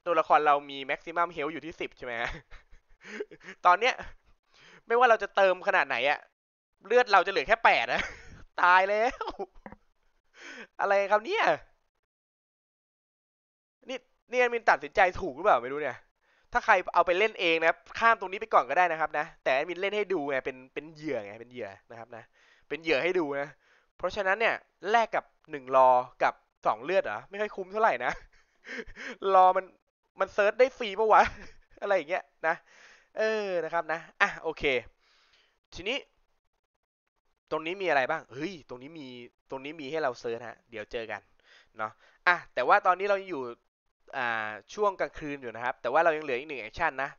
ตัวละครเรามี maximum health อยู่ที่ 10 ใช่ไหม ตอนเนี้ย ไม่ว่าเราจะเติมขนาดไหนอะ่ะเลือดเราจะเหลือแค่8นะตายแล้ว อะไรครับเนี่ย นี่นี่มินตัดสินใจถูกหรือเปล่า ไม่รู้เนี่ย ถ้าใครเอาไปเล่นเองนะข้ามตรงนี้ไปก่อนก็ได้นะครับ นะ แต่มินเล่นให้ดูไงเป็นเป็นเหยื่อไงเป็นเหยื่อนะครับนะเป็นเหยื่อให้ดูนะ เพราะฉะนั้นเนี่ยแลกกับหนึ่งรอกับสองเลือดอ่ะไม่ค่อยคุ้มเท่าไหร่นะรอมันมันเซิร์ชได้ฟรีปะวะ อะไรอย่างเงี้ยนะ เออ นะครับนะ อ่ะ โอเค ทีนี้ ตรงนี้มีอะไรบ้าง เฮ้ย ตรงนี้มีตรงนี้มีให้เราเซิร์ชฮะเดี๋ยวเจอกันเนาะอ่ะแต่ว่าตอนนี้เราอยู่อ่าช่วงกลางคืนอยู่นะครับ แต่ว่าเรายังเหลืออีกหนึ่งแอคชั่นนะ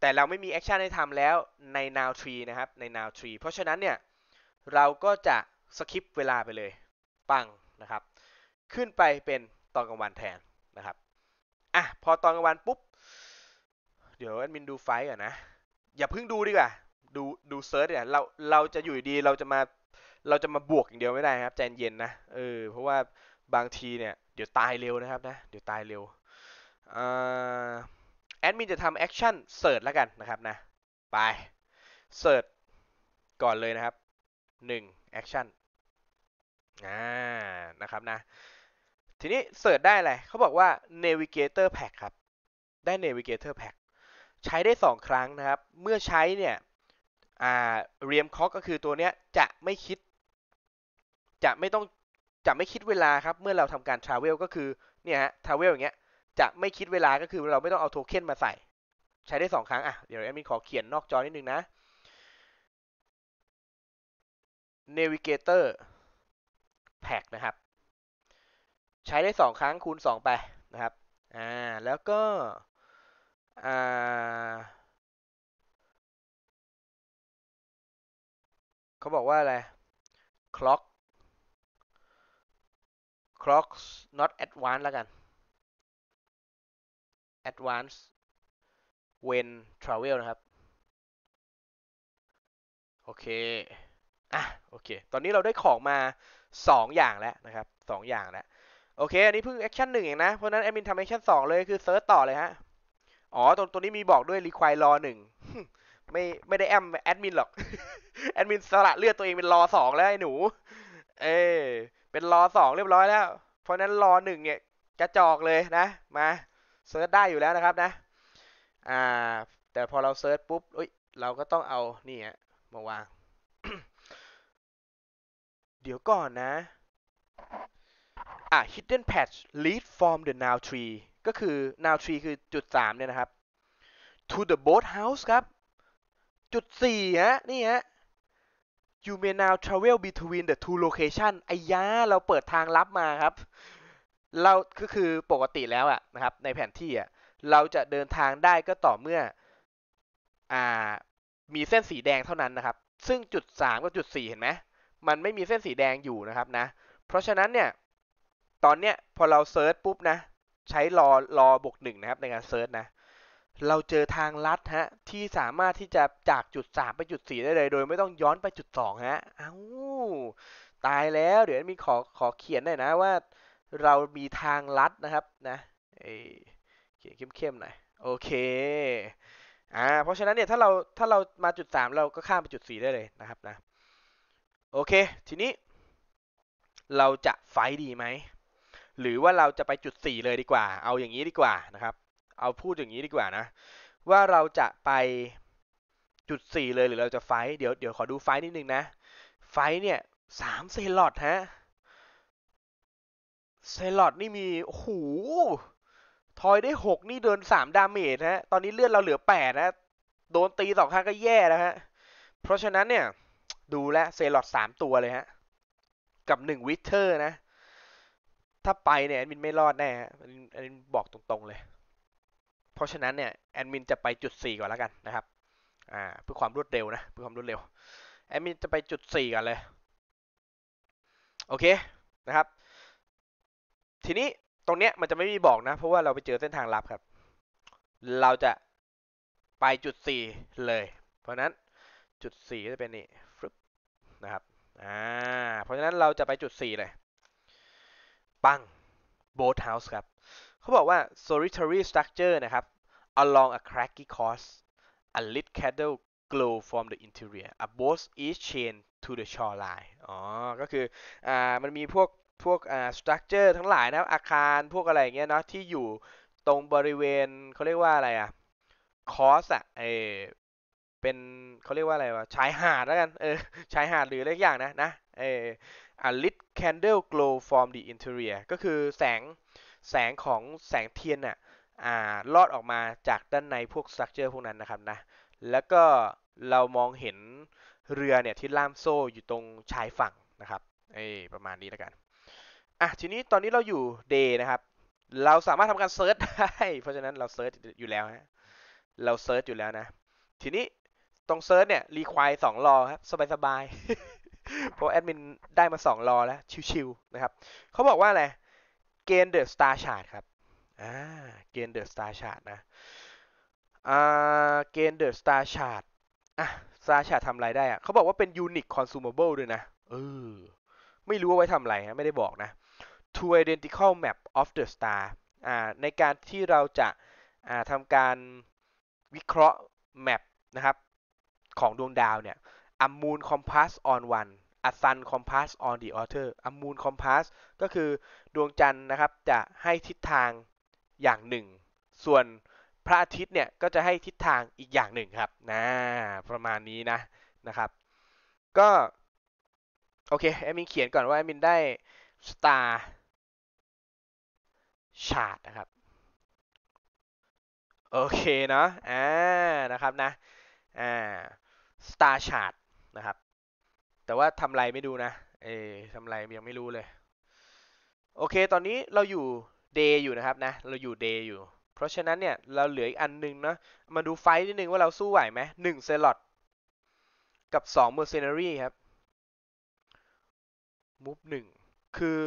แต่เราไม่มีแอคชั่นให้ทำแล้วใน now tree นะครับ ใน now tree เพราะฉะนั้นเนี่ยเราก็จะสคิปเวลาไปเลยปังนะครับ ขึ้นไปเป็นตอนกลางวันแทนนะครับอ่ะพอตอนกลางวันปุ๊บ เดี๋ยวแอดมินดูไฟก่อนนะอย่าเพิ่งดูดีกว่า ดูดูเซิร์ชเนี่ยเราเราจะอยู่ดีเราจะมาเราจะมาบวกอย่างเดียวไม่ได้ครับใจเย็นนะเออเพราะว่าบางทีเนี่ยเดี๋ยวตายเร็วนะครับนะเดี๋ยวตายเร็วแอดมินจะทำแอคชั่นเสิร์ชแล้วกันนะครับนะไปเสิร์ชก่อนเลยนะครับหนึ่งแอคชั่นอ่านะครับนะ ทีนี้เสิร์ชได้อะไรเขาบอกว่า Navigator Pack ครับ ได้ Navigator Pack ใช้ได้ 2 ครั้งนะครับ เมื่อใช้เนี่ยเรียมคอกก็คือตัวเนี้ยจะไม่คิด จะไม่ต้องจะไม่คิดเวลาครับ เมื่อเราทำการทราเวลก็คือเนี่ยฮะทราเวลอย่างเงี้ย จะไม่คิดเวลาก็คือเราไม่ต้องเอาโทเค็นมาใส่ ใช้ได้ 2 ครั้งอ่ะเดี๋ยวแอมมี่ขอเขียนนอกจอนิดนึงนะ Navigator Pack นะครับ ใช้ได้ 2 ครั้งคูณ 2 ไป นะครับ อ่า แล้วก็อ่าเขาบอกว่าอะไร clock clock not advanced ละกัน advanced when travel นะครับ โอเค่ะโอเค ตอนนี้เราได้ของมา 2 อย่างแล้วนะครับ2อย่างแล้วโอเค อันนี้เพิ่งแอคชั่นหนึ่งเองนะเพราะนั้นแอดมินทำแอคชั่นสองเลย คือเซิร์ชต่อเลยฮะอ๋อตรงตัวนี้มีบอกด้วยรีควายรอหนึ่งไม่ไม่ได้แอมแอดมินหรอกแอดมินสละเลือดตัวเองเป็นรอสองแล้วไอ้หนู เอเป็นรอสองเรียบร้อยแล้ว เพราะนั้นรอหนึ่งเนี่ยจะจอกเลยนะ มาเซิร์ชได้อยู่แล้วนะครับนะ อ่า แต่พอเราเซิร์ชปุ๊บเอ้ยเราก็ต้องเอา นี่ฮะมาวางเดี๋ยวก่อนนะ อ่ะ hidden patch lead from the now tree ก็คือ now tree คือจุด3เนี่ยนะครับ to the boat house ครับ จุด4ฮะนี่ฮะ you may now travel between the two location ไอ้ยาเราเปิดทางลับมาครับ เราก็คือปกติแล้วอะนะครับ ในแผนที่อะเราจะเดินทางได้ก็ต่อเมื่อ อ่า มีเส้นสีแดงเท่านั้นนะครับ ซึ่งจุด 3กับจุด 4 เห็นไหมมันไม่มีเส้นสีแดงอยู่นะครับนะ เพราะฉะนั้นเนี่ย ตอนเนี้ยพอเราเซิร์ชปุ๊บนะใช้รอรอบวกหนึ่งนะครับในการเซิร์ชนะ เราเจอทางลัดฮะที่สามารถที่จะจากจุด 3 ไปจุด 4 ได้เลย โดยไม่ต้องย้อนไปจุด2ฮะอา้าตายแล้วเดี๋ยวมีขอขอเขียนหน่อยนะ ว่าเรามีทางลัดนะครับนะเขียนเข้มๆหน่อยโอเคอ่าเพราะฉะนั้นเนี่ยถ้าเราถ้าเรามาจุด3เราก็ข้ามไปจุด4ได้เลยนะครับนะโอเค ทีนี้ เราจะไฟดีไหม หรือว่าเราจะไปจุด 4 เลยดีกว่า เอาอย่างนี้ดีกว่านะครับ เอาพูดอย่างนี้ดีกว่านะ ว่าเราจะไปจุด4เลยหรือเราจะไฟ เดี๋ยวเดี๋ยวขอดูไฟนิดนึงนะ ไฟเนี่ยสามเซลอดฮะ เซลอดนี่มี โอ้โหทอยได้6นี่เดิน3ดาเมจฮะ ตอนนี้เลือดเราเหลือ8นะ โดนตีสองั้งก็แย่แล้วฮะ เพราะฉะนั้นเนี่ยดูและเซลอดสามตัวเลยฮะกับหนึ่งวิเทอร์นะ ถ้าไปเนี่ยแอดมินไม่รอดแน่แอดมินบอกตรงๆเลยเพราะฉะนั้นเนี่ยแอดมินจะไปจุดสี่ก่อนแล้วกันนะครับ อ่า เพื่อความรวดเร็วนะ เพื่อความรวดเร็วแอดมินจะไปจุดสี่ก่อนเลย โอเคนะครับ ทีนี้ตรงเนี้ยมันจะไม่มีบอกนะเพราะว่าเราไปเจอเส้นทางลับครับ เราจะไปจุดสี่เลย เพราะนั้นจุดสี่จะเป็นนี่ะครับอ่าเพราะฉะนั้นเราจะไปจุด 4 เลย ปัง boat house ครับ เขาบอกว่า solitary structure นะครับ along a cracky course a lit candle glow from the interior a boat is chained to the shoreline อ๋อ ก็คืออ่ามันมีพวกพวกอ่า structure ทั้งหลายนะอาคารพวกอะไรเงี้ยเนาะที่อยู่ตรงบริเวณเขาเรียกว่าอะไรอะคอสอะไอเป็นเขาเรียกว่าอะไรวะชายหาดแล้วกันเออชายหาดหรืออะไรอย่างนะนะเอออิา lit candle glow from the interior ก็คือแสงแสงของแสงเทียนอ่ะอ่าลอดออกมาจากด้านในพวกสตรัคเจอร์พวกนั้นนะครับนะ แล้วก็เรามองเห็นเรือเนี่ยที่ล่ามโซ่อยู่ตรงชายฝั่งนะครับ เออประมาณนี้แล้วกัน อ่ะทีนี้ตอนนี้เราอยู่เดย์นะครับ เราสามารถทำการเซิร์ชได้ เพราะฉะนั้นเราเซิร์ชอยู่แล้วฮะเราเซิร์ชอยู่แล้วนะทีนี้ตรงเซิร์ชเนี่ย รีควายสองรอครับ สบาย ๆ เพราะแอดมินได้มาสองรอแล้ว ชิวๆนะครับ เขาบอกว่าอะไรเกณฑ์เดอะสตาร์ชาร์ดครับอ่าเกณฑ์เดอะสตาร์ชาร์ดนะอ่าเกณฑ์เดอะสตาร์ชาร์ดอ่ะสตาร์ชาร์ดทำไรได้อะเขาบอกว่าเป็นยูนิคคอน consumable ด้วยนะ เออ ไม่รู้ว่าไว้ทำอะไรฮะไม่ได้บอกนะ to identical map of the star อ่าในการที่เราจะอ่าทำการวิเคราะห์แมปนะครับของดวงดาวเนี่ยอัมมูนคอมพาสออนวัน อัซันคอมพาสออนดีออเทอร์อัมมูนคอมพาสก็คือดวงจันทร์นะครับ จะให้ทิศทางอย่างหนึ่ง ส่วนพระอาทิตย์เนี่ย ก็จะให้ทิศทางอีกอย่างหนึ่งครับนะประมาณนี้นะ นะครับ ก็โอเคแอมินเขียนก่อนว่าแอมินได้สตาร์ชาร์ตนะครับ โอเคเนาะอ่านะครับนะ อ่าสตาร์ชาร์ดนะครับ แต่ว่าทำไรไม่ดูนะ เอทำไรยังไม่รู้เลย โอเคตอนนี้เราอยู่เดย์อยู่นะครับนะ เราอยู่เดย์อยู่ เพราะฉะนั้นเนี่ย เราเหลืออีกอันนึงนะมาดูไฟนิดนึงว่าเราสู้ไหวไหมหนึ่งเซลอ์กับสองเมอร์เซนารีครับมูฟหนึ่งคือ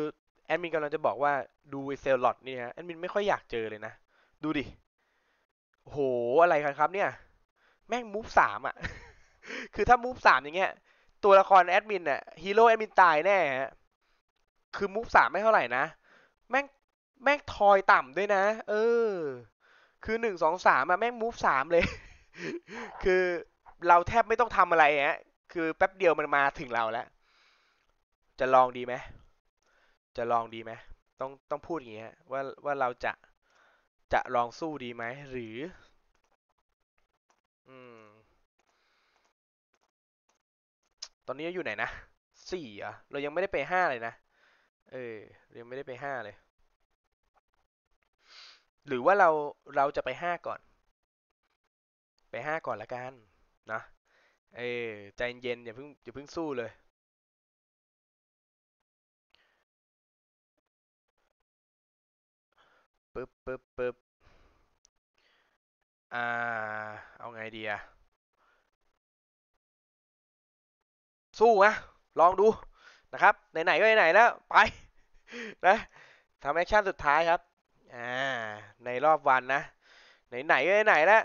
แอดมินกำลังจะบอกว่าดูเซลลลอตนี่ฮะแอดมินไม่ค่อยอยากเจอเลยนะ ดูดิโหอะไรกันครับ เนี่ย แม่งมูฟสามอะคือถ้ามูฟสามอย่างเงี้ย ตัวละครแอดมินอะฮีโร่แอดมินตายแน่ฮะคือมูฟสามไม่เท่าไหร่นะ แม่ง แม่ง ทอยต่ำด้วยนะ เออ คือหนึ่งสองสามอะแม่งมูฟสามเลย คือเราแทบไม่ต้องทำอะไรฮะคือแป๊บเดียวมันมาถึงเราแล้ว จะลองดีไหมจะลองดีไหมต้องต้องพูดอย่างเงี้ยว่าว่าเราจะจะลองสู้ดีไหม หรือ อืมตอนนี้อยู่ไหนนะสี่อะเรายังไม่ได้ไปห้าเลยนะ เออยังไม่ได้ไปห้าเลย หรือว่าเราเราจะไปห้าก่อน ไปห้าก่อนละกัน นะ เออใจเย็นอย่าเพิ่งอย่าเพิ่งสู้เลยปึ๊บปึ๊บปึ๊บอ่า เอาไงดีอะสู้นะลองดูนะครับ ไหนๆ ก็ไหนๆ แล้วไปนะทำแอคชั่นสุดท้ายครับ อ่า ในรอบวันนะ ไหนๆ ก็ไหนๆ แล้ว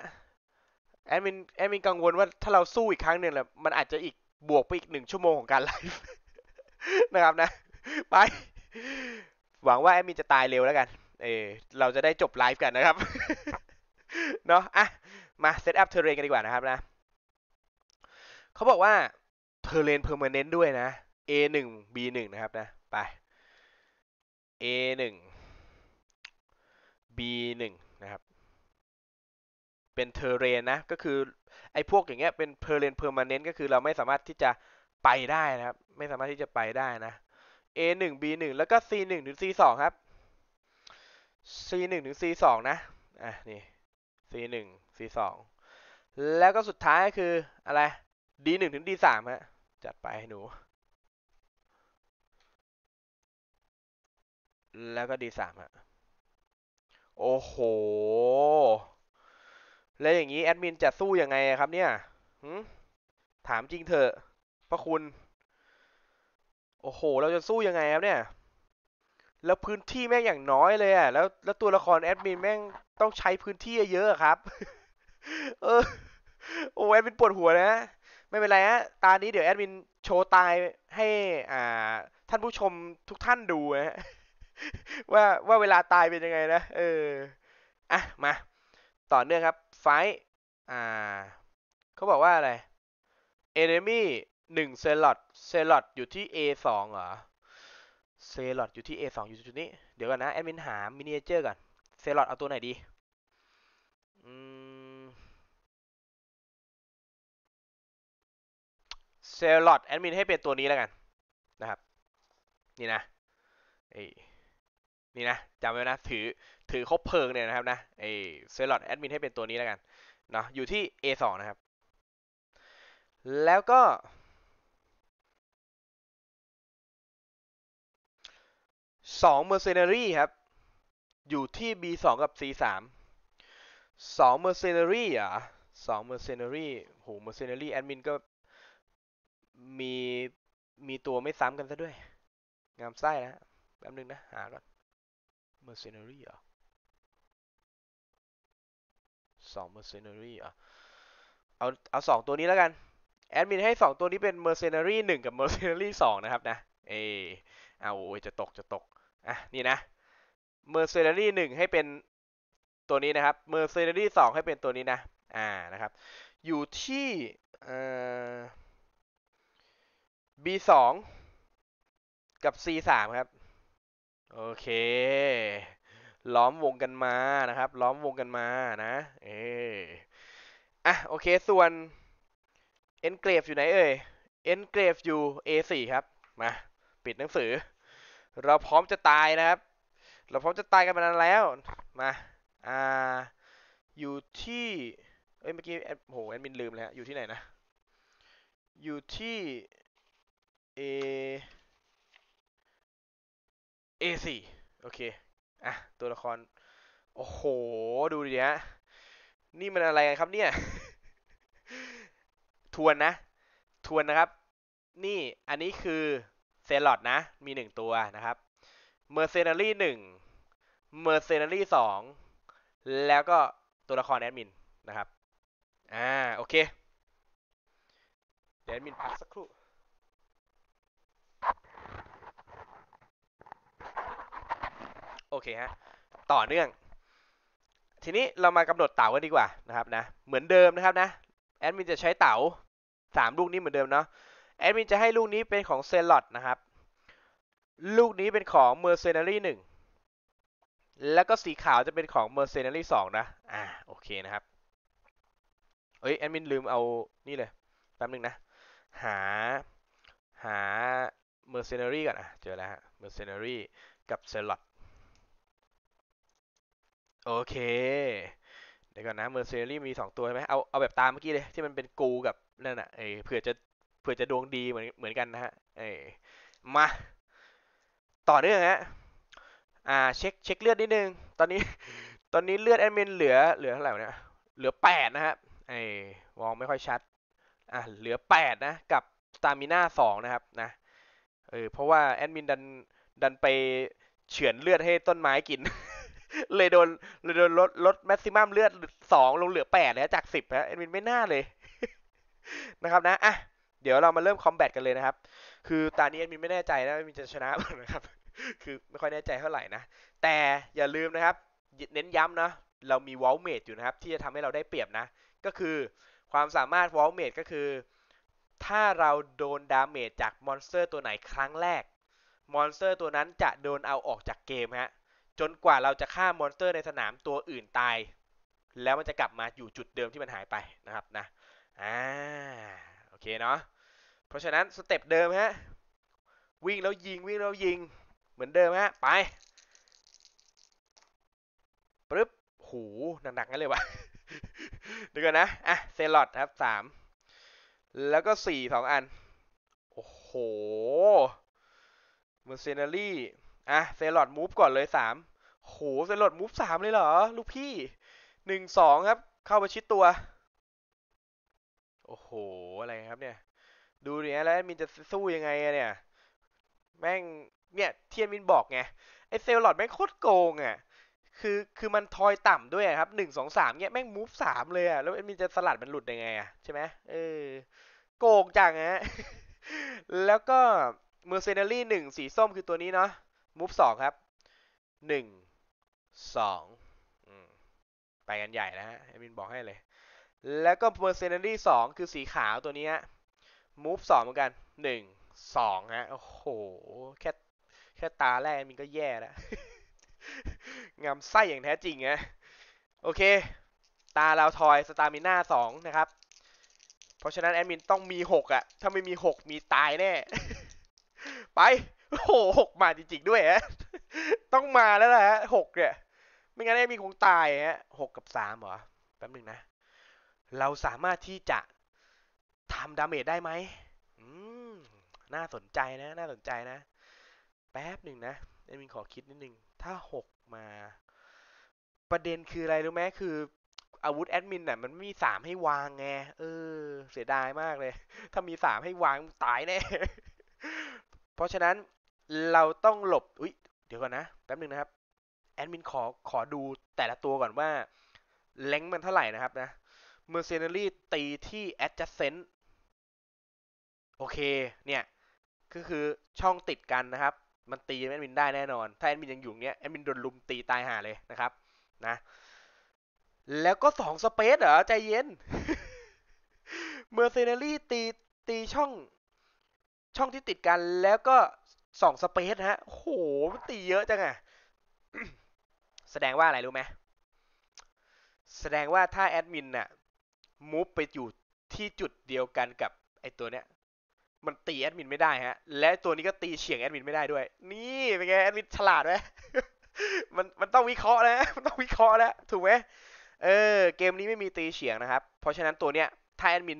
แอดมินแอดมินกังวลว่าถ้าเราสู้อีกครั้งหนึ่งแหละมันอาจจะอีกบวกไปอีกหนึ่งชั่วโมงของการไลฟ์นะครับนะ ไป หวังว่าแอดมินจะตายเร็วแล้วกัน เออเราจะได้จบไลฟ์กันนะครับเนาะอ่ะมาเซตอัพเทเรนกันดีกว่านะครับนะเขาบอกว่าเพอร์เลนเพอร์มาเนนด้วยนะ A หนึ่ง B หนึ่งนะครับนะไป A หนึ่ง B หนึ่งนะครับเป็นเทอร์เรนนะ ก็คือ ไอ้พวกอย่างเงี้ยเป็นเพอร์เลนเพอร์มาเนนก็คือเราไม่สามารถที่จะไปได้นะครับ ไม่สามารถที่จะไปได้นะ A หนึ่ง B หนึ่งแล้วก็ C หนึ่งถึง C สองครับ C หนึ่งถึง C สองนะอ่ะนี่ C หนึ่ง C สองแล้วก็สุดท้ายก็คืออะไร D หนึ่งถึง D สามฮะจัดไปให้หนู แล้วก็ดีสามฮะ โอ้โห แล้วอย่างนี้แอดมินจะสู้ยังไงครับ เนี่ยถามจริงเถอะ พระคุณ โอ้โห เราจะสู้ยังไงครับเนี่ย แล้วพื้นที่แม่งอย่างน้อยเลยอะแล้ว แล้วตัวละครแอดมินแม่งต้องใช้พื้นที่เยอะครับ เออ โอ้แอดมินปวดหัวนะไม่เป็นไรฮะตอนนี้เดี๋ยวแอดมินโชว์ตายให้ อ่า ท่านผู้ชมทุกท่านดูนะว่าว่าเวลาตายเป็นยังไงนะเอออ่ะมา ต่อเนื่องครับไฟอ่าเขาบอกว่าอะไร enemy 1นึ่เซลอดเซลอดอยู่ที่ A 2เหรอเซลอดอยู่ที่ A 2อยู่จุดนี้เดี๋ยวก่อนนะ แอดมินหามินิเจอร์ก่อนเซลอดเอาตัวไหนดี อืมเซลล์ลอตแอดมินให้เป็นตัวนี้แล้วกันนะครับ นี่นะไอ้นี่นะจำไว้นะถือถือคบเพลิงเนี่ยนะครับ นะไอ้เซลล์ลอตแอดมินให้เป็นตัวนี้แล้วกันเนาะอยู่ที่ A2 นะครับแล้วก็2 Mercenary ครับ อยู่ที่ B2 กับ C3 2 Mercenary อ่ะ2 Mercenary โห Mercenary แอดมินก็มีมีตัวไม่ซ้ำกันซะด้วย งามไส้นะแป๊บนึงนะหาก่อน mercenary เหรอสอง mercenary เหรอเอาเอาสองตัวนี้แล้วกัน แอดมินให้สองตัวนี้เป็น mercenary หนึ่งกับ mercenary สองนะครับ นะ เอ เอาโอ้ยจะตกจะตกอ่ะนี่นะ mercenary หนึ่งให้เป็นตัวนี้นะครับ mercenary สองให้เป็นตัวนี้นะอ่านะครับ อยู่ที่ เอ่อ B สองกับ C สามครับ โอเค ล้อมวงกันมานะครับ ล้อมวงกันมานะ เอออ่ะ โอเค ส่วน Engrave อยู่ไหนเอ่ย Engrave อยู่ A 4ครับ มา ปิดหนังสือ เราพร้อมจะตายนะครับ เราพร้อมจะตายกันมานานแล้ว มา อ่า อยู่ที่ เอ้ย เมื่อกี้ โอ้โหแอดมินลืมแล้วอยู่ที่ไหนนะ อยู่ที่ A A4 โอเค อ่ะ ตัวละคร โอ้โห ดูดิฮะ นี่มันอะไรกันครับเนี่ย ทวนนะ ทวนนะครับ นี่อันนี้คือ เซลอดนะ มีหนึ่งตัวนะครับ เมอร์เซนารี่หนึ่ง เมอร์เซนารี่สอง แล้วก็ตัวละครแอดมินนะครับ อ่า โอเคเดี๋ยวแอดมินพักสักครู่โอเคฮะ ต่อเนื่อง ทีนี้เรามากำหนดเต๋ากันดีกว่านะครับนะ เหมือนเดิมนะครับนะ แอดมินจะใช้เต๋าสามลูกนี้เหมือนเดิมเนาะ แอดมินจะให้ลูกนี้เป็นของเซลลอตนะครับ ลูกนี้เป็นของเมอร์เซนารีหนึ่งแล้วก็สีขาวจะเป็นของเมอร์เซนารีสองนะ อ่า โอเคนะครับเอ้ย แอดมินลืมเอา นี่เลย แป๊บนึงนะ หา หา เม m e r เน n รี y ก่อนอ่ะเจอแล้วฮะ เม m e r เน n รี y กับ c e ลอตโอเคเดี๋ยวก่อนนะเมอร์เซอรี่มีสองตัวใช่ไหมเอาเอาแบบตามเมื่อกี้เลย ที่มันเป็นกูกับนั่นอ่ะเอเผื่อจะเผื่อจะดวงดีเหมือนเหมือนกันนะฮะ เอมา ต่อเนื่องฮะอ่า เช็ค เช็คเลือดนิดนึง ตอนนี้ ตอนนี้เลือดแอดมินเหลือเหลือเท่าไหร่เนี่ยเหลือแปดนะครับเอมองไม่ค่อยชัด อ่ะเหลือแปดนะกับตามิน่าสองนะครับ นะเออเพราะว่าแอดมินดันดันไปเฉือนเลือดให้ต้นไม้กินเลยโดนเลยโดนลดลดแมสซิมัมเลือดสองลงเหลือแปดแล้วจากสิบนะเอ็นวินไม่น่าเลย นะครับนะ อ่ะ เดี๋ยวเรามาเริ่มคอมแบทกันเลยนะครับ คือตอนนี้เอ็นวินไม่แน่ใจนะเอ็นวินจะชนะนะครับ คือไม่ค่อยแน่ใจเท่าไหร่นะ แต่อย่าลืมนะครับ เน้นย้ำนะ เรามีวอลเมดอยู่นะครับ ที่จะทำให้เราได้เปรียบนะ ก็คือความสามารถวอลเมดก็คือ ถ้าเราโดนดาเมจจากมอนสเตอร์ตัวไหนครั้งแรก มอนสเตอร์ตัวนั้นจะโดนเอาออกจากเกมฮะจนกว่าเราจะฆ่ามอนสเตอร์ในสนามตัวอื่นตาย แล้วมันจะกลับมาอยู่จุดเดิมที่มันหายไปนะครับนะอ่าโอเคเนาะเพราะฉะนั้นสเต็ปเดิมฮะ วิ่งแล้วยิงวิ่งแล้วยิงเหมือนเดิมฮะ ไปปึ๊บหูหนักๆงั้นเลยวะดูกันนะ อ่ะ เซลอดครับสามแล้วก็สี่สองอัน โอ้โหเมอร์เซนารี่อ่ะเซลอดมูฟก่อนเลยสามโห เซลอดมูฟสามเลยเหรอ ลูกพี่ หนึ่งสองครับ เข้าไปชิดตัว โอ้โห อะไรครับ เนี่ย ดูดิฮยแล้วมินจะสู้ยังไงอะเนี่ย แม่ง เนี่ย เทียนมินบอกไงไอเซลลอดแม่งโคตรโกงอ่ะ คือ คือมันทอยต่ำด้วยครับหนึ่งสองสามเนี่ยแม่งมูฟสามเลยอ่ะ แล้วมินจะสลัดมันหลุดยังไงอ่ะใช่ไหมเออ โกงจังฮะแล้วก็เมอร์เซนารี่หนึ่งสีส้มคือตัวนี้เนาะมูฟสองครับ หนึ่ง สองไปกันใหญ่นะฮะ แอมินบอกให้เลย แล้วก็มอร์เซนดี้สองคือสีขาวตัวนี้มูฟสองเหมือนกัน หนึ่ง สองฮะ โอ้โห แค่แค่ตาแรกอมินก็แย่แล้ว งามไส้อย่างแท้จริงฮะโอเค ตาเราทอยสตามิน่าสองนะครับ เพราะฉะนั้น แอดมินต้องมีหกอะถ้าไม่มีหกมีตายแน่ ไปโหหกมาจริงๆด้วยฮะ ต้องมาแล้ว่ะฮะหกเนี่ย ไม่งั้นไอ้มีคงตายฮะหกกับสามเหรอ แป๊บหนึ่งนะ เราสามารถที่จะทำดาเมจได้ไหม อืม น่าสนใจนะ น่าสนใจนะ แป๊บหนึ่งนะเอ้มีขอคิดนิดนึง ถ้าหกมา ประเด็นคืออะไรรู้ไหมคืออาวุธแอดมินน่ะ มันมีสามให้วางไง เออ เสียดายมากเลย ถ้ามีสามให้วางตายแน่ เพราะฉะนั้นเราต้องหลบ อุ้ยเดี๋ยวก่อนนะ แป๊บนึงนะครับ แอดมินขอ ขอดูแต่ละตัวก่อนว่า เล้งมันเท่าไหร่นะครับนะเ์เซเนอรี่ตีที่แจัสเซนต์โอเค เนี่ย ก็คือช่องติดกันนะครับ มันตีแอดมินได้แน่นอน ถ้าแอดมินยังอยู่เนี้ย แอดมินโดนลุมตีตายห่าเลยนะครับ นะ แล้วก็สองสเปซเหรอ ใจเย็นเ์เซเนอรี่ตี ตีช่อง ช่องที่ติดกันแล้วก็สองสเปซฮะโหตีเยอะจังอะ แสดงว่าอะไรรู้ไหมแสดงว่าถ้าแอดมินน่ะมูฟไปอยู่ที่จุดเดียวกันกับไอตัวเนี้ย มันตีแอดมินไม่ได้ฮะ และตัวนี้ก็ตีเฉียงแอดมินไม่ได้ด้วย นี่เป็นไงแอดมินฉลาดไหมมันมันต้องวิเคราะห์นะ มันต้องวิเคราะห์แล้ว ถูกไหมเออ เกมนี้ไม่มีตีเฉียงนะครับ เพราะฉะนั้นตัวเนี้ย ถ้าแอดมิน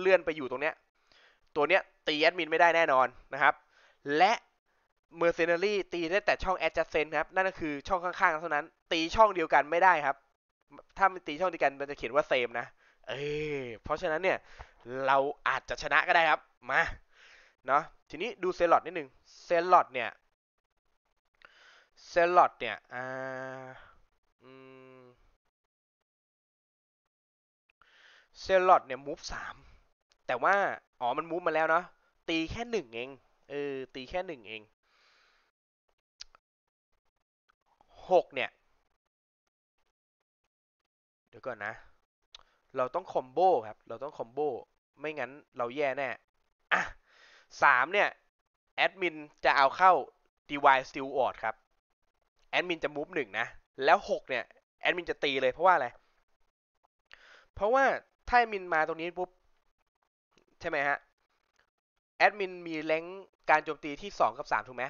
เลื่อนไปอยู่ตรงเนี้ย ตัวเนี้ยตีแอดมินไม่ได้แน่นอนนะครับและเมอร์เซนารีตีได้แต่ช่องแอดจัสเซนครับนั่นก็คือช่องข้างๆเท่านั้น ตีช่องเดียวกันไม่ได้ครับ ถ้ามันตีช่องเดียวกันมันจะเขียนว่าเซมนะเออเพราะฉะนั้นเนี่ยเราอาจจะชนะก็ได้ครับ มาเนาะทีนี้ดูเซลล์นิดหนึ่งเซลล์เนี่ยเซลล์เนี่ยอ่าเซลล์เนี่ย มูฟสามแต่ว่าอ๋อมันมูฟมาแล้วเนาะตีแค่หนึ่งเองเออตีแค่หนึ่งเองหกเนี่ย เดี๋ยวก่อนนะ เราต้องคอมโบครับ เราต้องคอมโบไม่งั้นเราแย่แน่ อ่ะสามเนี่ย แอดมินจะเอาเข้า d ายสติลออดครับ แอดมินจะมูฟหนึ่งนะ แล้วหกเนี่ย แอดมินจะตีเลยเพราะว่าอะไร เพราะว่าถ้าแอดมินมาตรงนี้ปุ๊บ ใช่ไหมฮะแอดมินมีแรงการโจมตีที่ 2กับ3ถูกไหม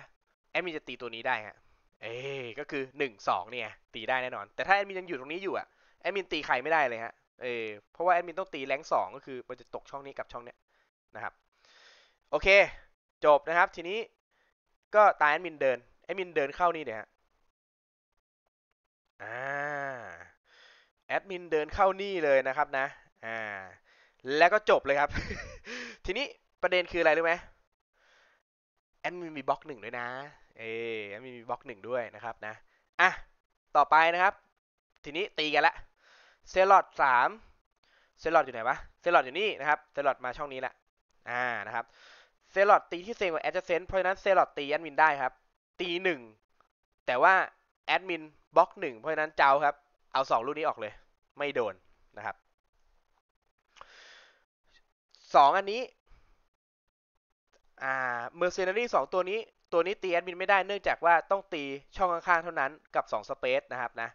แอดมินจะตีตัวนี้ได้ฮะเอ้ก็คือ 1 2เนี่ยตีได้แน่นอน แต่ถ้าแอดมินยังอยู่ตรงนี้อยู่อะแอดมิน ตีใครไม่ได้เลยฮะเอ๊เพราะว่าแอดมินต้องตีแรงสองก็คือมันจะตกช่องนี้กับช่องเนี้ยนะครับ โอเค จบนะครับ ทีนี้ก็ตายแอดมินเดิน แอดมินเดินเข้านี่เนี่ยอ่าแอดมินเดินเข้านี่เลยนะครับนะอ่า แล้วก็จบเลยครับ ทีนี้ประเด็นคืออะไรรู้ไหมแอดมินมีบล็อกหนึ่งด้วยนะ เอแอดมินมีบล็อกหนึ่งด้วยนะครับนะ อ่ะ ต่อไปนะครับ ทีนี้ตีกันละ เซลล์ดสามเซลล์อยู่ไหนวะ เซลล์อยู่นี่นะครับ เซลล์ดมาช่องนี้ละ อ่านะครับ เซลล์ดตีที่เซงกว่าแอดเจเซนเพราะฉะนั้น เซลล์ดตีแอดมินได้ครับ ตีหนึ่ง แต่ว่าแอดมินบล็อกหนึ่ง เพราะฉะนั้นเจ้าครับ เอาสองลูกนี้ออกเลย ไม่โดนนะครับ สองอันนี้อ่าเมอร์เซนารีสตัวนี้ ตัวนี้ตีแอดมินไม่ได้เนื่องจากว่าต้องตีช่องข้างๆเท่านั้นกับ 2 สเปซนะครับนะ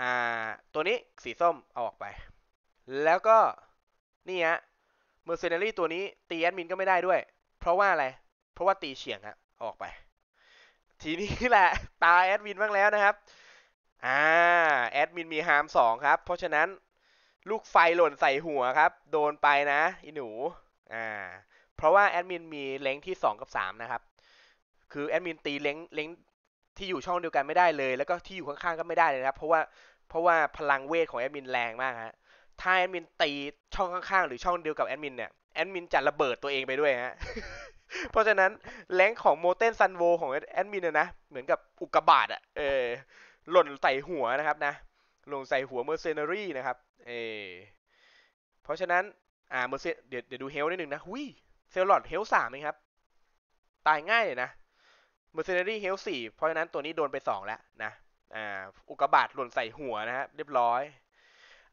อ่าตัวนี้สีส้มเอาออกไป แล้วก็นี่ฮะเมอร์เซนารีตัวนี้ตีแอดมินก็ไม่ได้ด้วย เพราะว่าอะไร เพราะว่าตีเฉียงฮะออกไป ทีนี้แหละ ตาแอดมินบ้างแล้วนะครับอ่าแอดมินมีฮาร์มสองครับ เพราะฉะนั้น ลูกไฟหล่นใส่หัวครับ โดนไปนะอีหนูอ่าเพราะว่าแอดมินมีเล้งที่2กับ 3 นะครับ คือแอดมินตีเล้งเลงที่อยู่ช่องเดียวกันไม่ได้เลย แล้วก็ที่อยู่ข้างๆก็ไม่ได้เลยนะครับ เพราะว่า เพราะว่าพลังเวทของแอดมินแรงมากฮะถ้าแอดมินตีช่องข้างๆหรือช่องเดียวกับแอดมินเนี่ย แอดมิน จะระเบิดตัวเองไปด้วยฮะ เพราะฉะนั้นแรงของโมเทนซันโวของแอดมินนะเหมือนกับอุกกาบาตอะเออหล่นใส่หัวนะครับนะ ลงใส่หัวเมอร์เซนารีนะครับเออเพราะฉะนั้น อ่า เมอร์เซเดี๋ยวเดี๋ยวดูเฮลนิดนึงนะ หุ้ยเซลลอดเฮลสามเองครับ ตายง่ายเลยนะ เมอร์เซเนอรี่เฮลสี่ เพราะฉะนั้นตัวนี้โดนไปสองแล้วนะอ่า อุกบาทหล่นใส่หัวนะฮะเรียบร้อย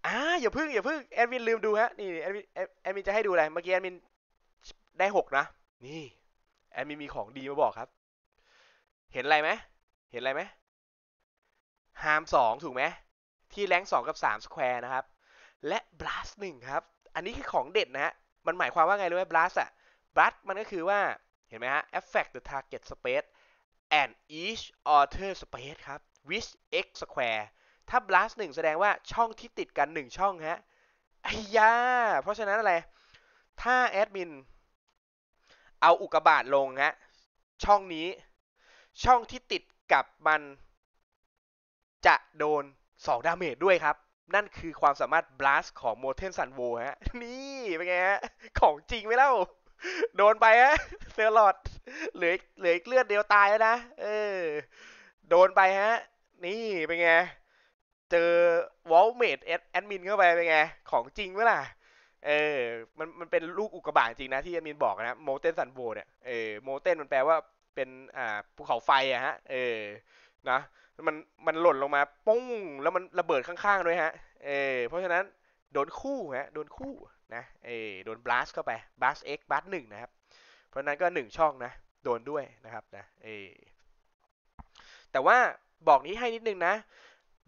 อ่าอย่าพึ่ง อย่าพึ่ง แอดมินลืมดูฮะ นี่แอดมินแอดมินจะให้ดูอะไร เมื่อกี้แอดมินได้หกนะ นี่ แอดมินมีของดีมาบอกครับ เห็นอะไรไหม เห็นอะไรไหมฮามสองถูกไหมที่แรงสองกับสามสแควร์นะครับ และบลัสหนึ่งครับ อันนี้คือของเด็ดนะฮะมันหมายความว่าไงรู้ไหมบลัสอ่ะ but มันก็คือว่า เห็นไหมฮะ affect the target space and each o t h e r space ครับ which x square ถ้า blast 1แสดงว่าช่องที่ติดกัน 1 ช่องฮะไอ้ยาเพราะฉะนั้นอะไร ถ้าแอดมินเอาอุกบาทลงฮะช่องนี้ ช่องที่ติดกับมันจะโดน 2 ดาเมจด้วยครับ นั่นคือความสามารถ blast ของ m o เทน n Sun w o ฮะนี่เป็นไงฮะ ของจริงไหมเล่าโดนไปฮะเซอร์ลอดเหลือเหลืออีกเลือดเดียวตายแล้วนะ เออ โดนไปฮะ นี่เป็นไง เจอวอลเมดแอดมินเข้าไปเป็นไง ของจริงเมื่อล่ะ เออ มันมันเป็นลูกอุกกาบาตจริงนะที่แอดมินบอก นะ โมเทนสันโบเนี่ย เออ โมเทนมันแปลว่าเป็น อ่า ภูเขาไฟอะฮะ เออ นะ มันมันหล่นลงมาปุ้ง แล้วมันระเบิดข้างๆด้วยฮะ เออ เพราะฉะนั้นโดนคู่ฮะ โดนคู่นะเอโดนบลัสเข้าไปบลัสเอ็กบลัสหนึ่งนะครับ เพราะนั้นก็หนึ่งช่องนะ โดนด้วยนะครับนะเอแต่ว่าบอกนี้ให้นิดนึงนะ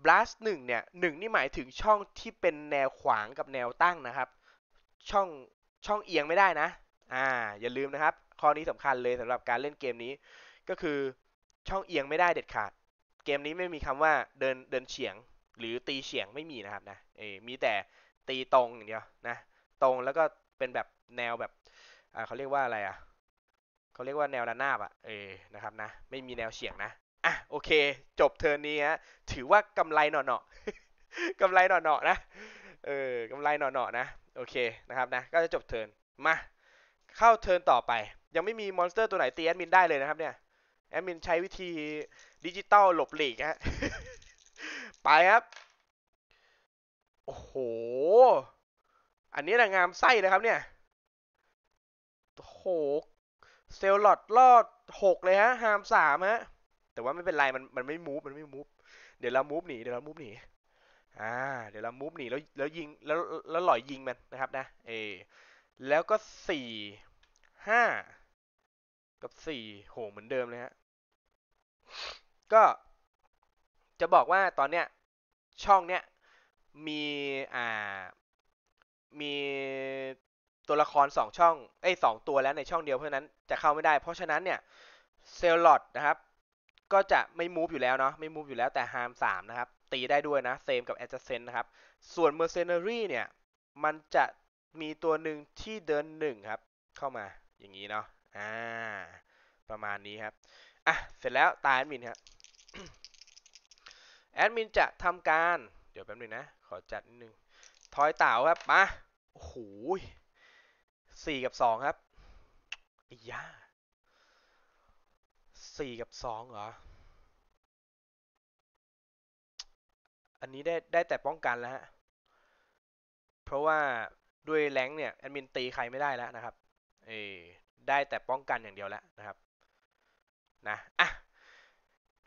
บลัสหนึ่งเนี่ยหนึ่งนี่หมายถึงช่องที่เป็นแนวขวางกับแนวตั้งนะครับช่องช่องเอียงไม่ได้นะ อ่า อย่าลืมนะครับ ข้อนี้สำคัญเลยสำหรับการเล่นเกมนี้ก็คือช่องเอียงไม่ได้เด็ดขาด เกมนี้ไม่มีคำว่าเดินเดินเฉียง หรือตีเฉียงไม่มีนะครับนะเอมีแต่ตีตรงอย่างเดียวนะตรงแล้วก็เป็นแบบแนวแบบเขาเรียกว่าอะไรอ่ะ เขาเรียกว่าแนวระนาบอ่ะเออนะครับนะไม่มีแนวเฉียงนะอ่ะโอเค จบเทอร์นี้ฮะถือว่ากำไรหน่อๆกำไรหน่อๆนะเออกำไรหน่อๆนะโอเคนะครับนะ ก็จะจบเทิร์นมา เข้าเทิร์นต่อไป ยังไม่มีมอนสเตอร์ตัวไหนตีแอดมินได้เลยนะครับเนี่ยแอดมินใช้วิธีดิจิตอลหลบหลีกฮะไปครับ โอ้โหอันนี้แหละงามไส้นะครับเนี่ยโหเซลล์หลอดรอดหกเลยฮะฮามสามฮะ แต่ว่าไม่เป็นไร มันมันไม่มูฟมันไม่มูฟ เดี๋ยวเรามูฟหนีเดี๋ยวเรามูฟหนีอ่า เดี๋ยวเรามูฟหนีแล้วแล้วยิงแล้วแล้วหล่อยยิงมันนะครับนะ เอ แล้วก็สี่ห้ากับสี่โหเหมือนเดิมเลยฮะ ก็จะบอกว่าตอนเนี้ย ช่องเนี้ยมีอ่ามีตัวละคร2ช่องไอ้อสตัวแล้วในช่องเดียวเพราะนั้นจะเข้าไม่ได้ เพราะฉะนั้นเนี่ยเซลล์ลอดนะครับก็จะไม่มูฟอยู่แล้วเนาะไม่มูฟอยู่แล้วแต่ฮาร์มสามนะครับตีได้ด้วยนะเซมกับแอดเจเซนนะครับ ส่วนเมอร์เซเนอรีเนี่ยมันจะมีตัวหนึ่งที่เดินหนึ่งครับ เข้ามาอย่างนี้เนาะอ่า ประมาณนี้ครับ อ่ะเสร็จแล้วตายแอดมินครับแอดมินจะทำการ เดี๋ยวแป๊บนึงนะ ขอจัดนิดนึงทอยเต่าครับ มา โอ้โหสี่กับสองครับอ้ย่าสี่กับสองเหรอ อันนี้ได้ได้แต่ป้องกันแล้วฮะ เพราะว่าด้วยแรงเนี่ย แอดมินตีใครไม่ได้แล้วนะครับ เอได้แต่ป้องกันอย่างเดียวแล้ว นะครับ นะ อ่ะ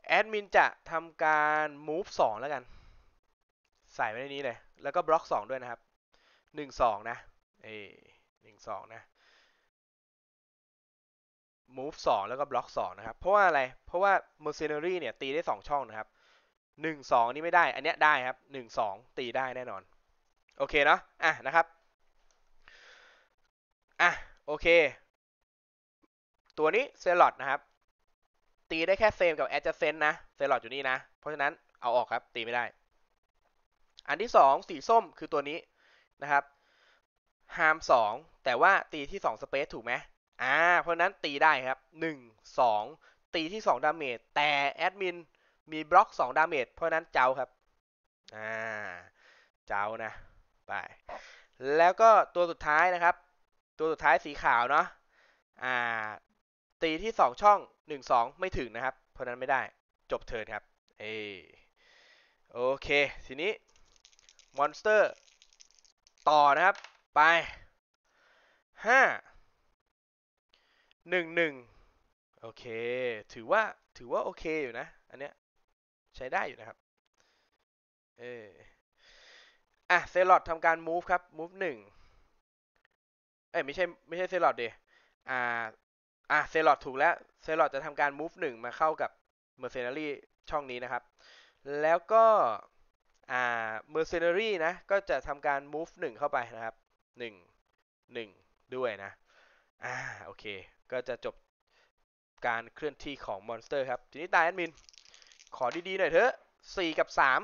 แอดมินจะทำการ move งแล้วกัน ใส่ไว้ในนี้เลยแล้วก็บล็อก2ด้วยนะครับ 1 2 นะเอหนึ่งสองนะ move 2 แล้วก็บล็อก2นะครับ เพราะว่าอะไร เพราะว่า mercenary เนี่ยตีได้ 2 ช่องนะครับ1 2 นี่ไม่ได้ อันเนี้ยได้ครับ1 2 ตีได้แน่นอน โอเคเนาะ อ่ะนะครับ อ่ะโอเค ตัวนี้เซลล์นะครับ ตีได้แค่เซมกับแอดเจเซนต์นะเซลล์อยู่นี่นะ เพราะฉะนั้นเอาออกครับ ตีไม่ได้อันที่ 2 สีส้มคือตัวนี้นะครับฮามสองแต่ว่าตีที่2สเปซถูกไหมอ่า เพราะนั้นตีได้ครับ 1 2 ตีที่2ดาเมจแต่แอดมินมีบล็อก2ดาเมจเพราะนั้นเจ้าครับอ่าเจ้านะ ไป แล้วก็ตัวสุดท้ายนะครับ ตัวสุดท้ายสีขาวเนาะอ่า ตีที่2ช่อง1 2ไม่ถึงนะครับ เพราะนั้นไม่ได้จบเทิร์นครับ เอโอเคทีนี้มอนสเตอร์ ต่อนะครับ ไปห้าหนึ่งหนึ่งโอเค ถือว่าถือว่าโอเคอยู่นะ อันเนี้ยใช้ได้อยู่นะครับ เอออ่ะ เซลอดทำการมูฟครับมูฟหนึ่งเอ้ไม่ใช่ไม่ใช่เซลอดเดอ่า อ่ะ เซลอดถูกแล้ว เซลอดจะทำการมูฟหนึ่งมาเข้ากับเมอร์เซนารีช่องนี้นะครับ แล้วก็อ่า mercenary นะ ก็จะทำการ move 1เข้าไปนะครับ 1 1ด้วยนะอ่า โอเค ก็จะจบการเคลื่อนที่ของมอนสเตอร์ครับ ทีนี้ตายแอดมินขอดี ๆ หน่อยเถอะ 4 กับ 3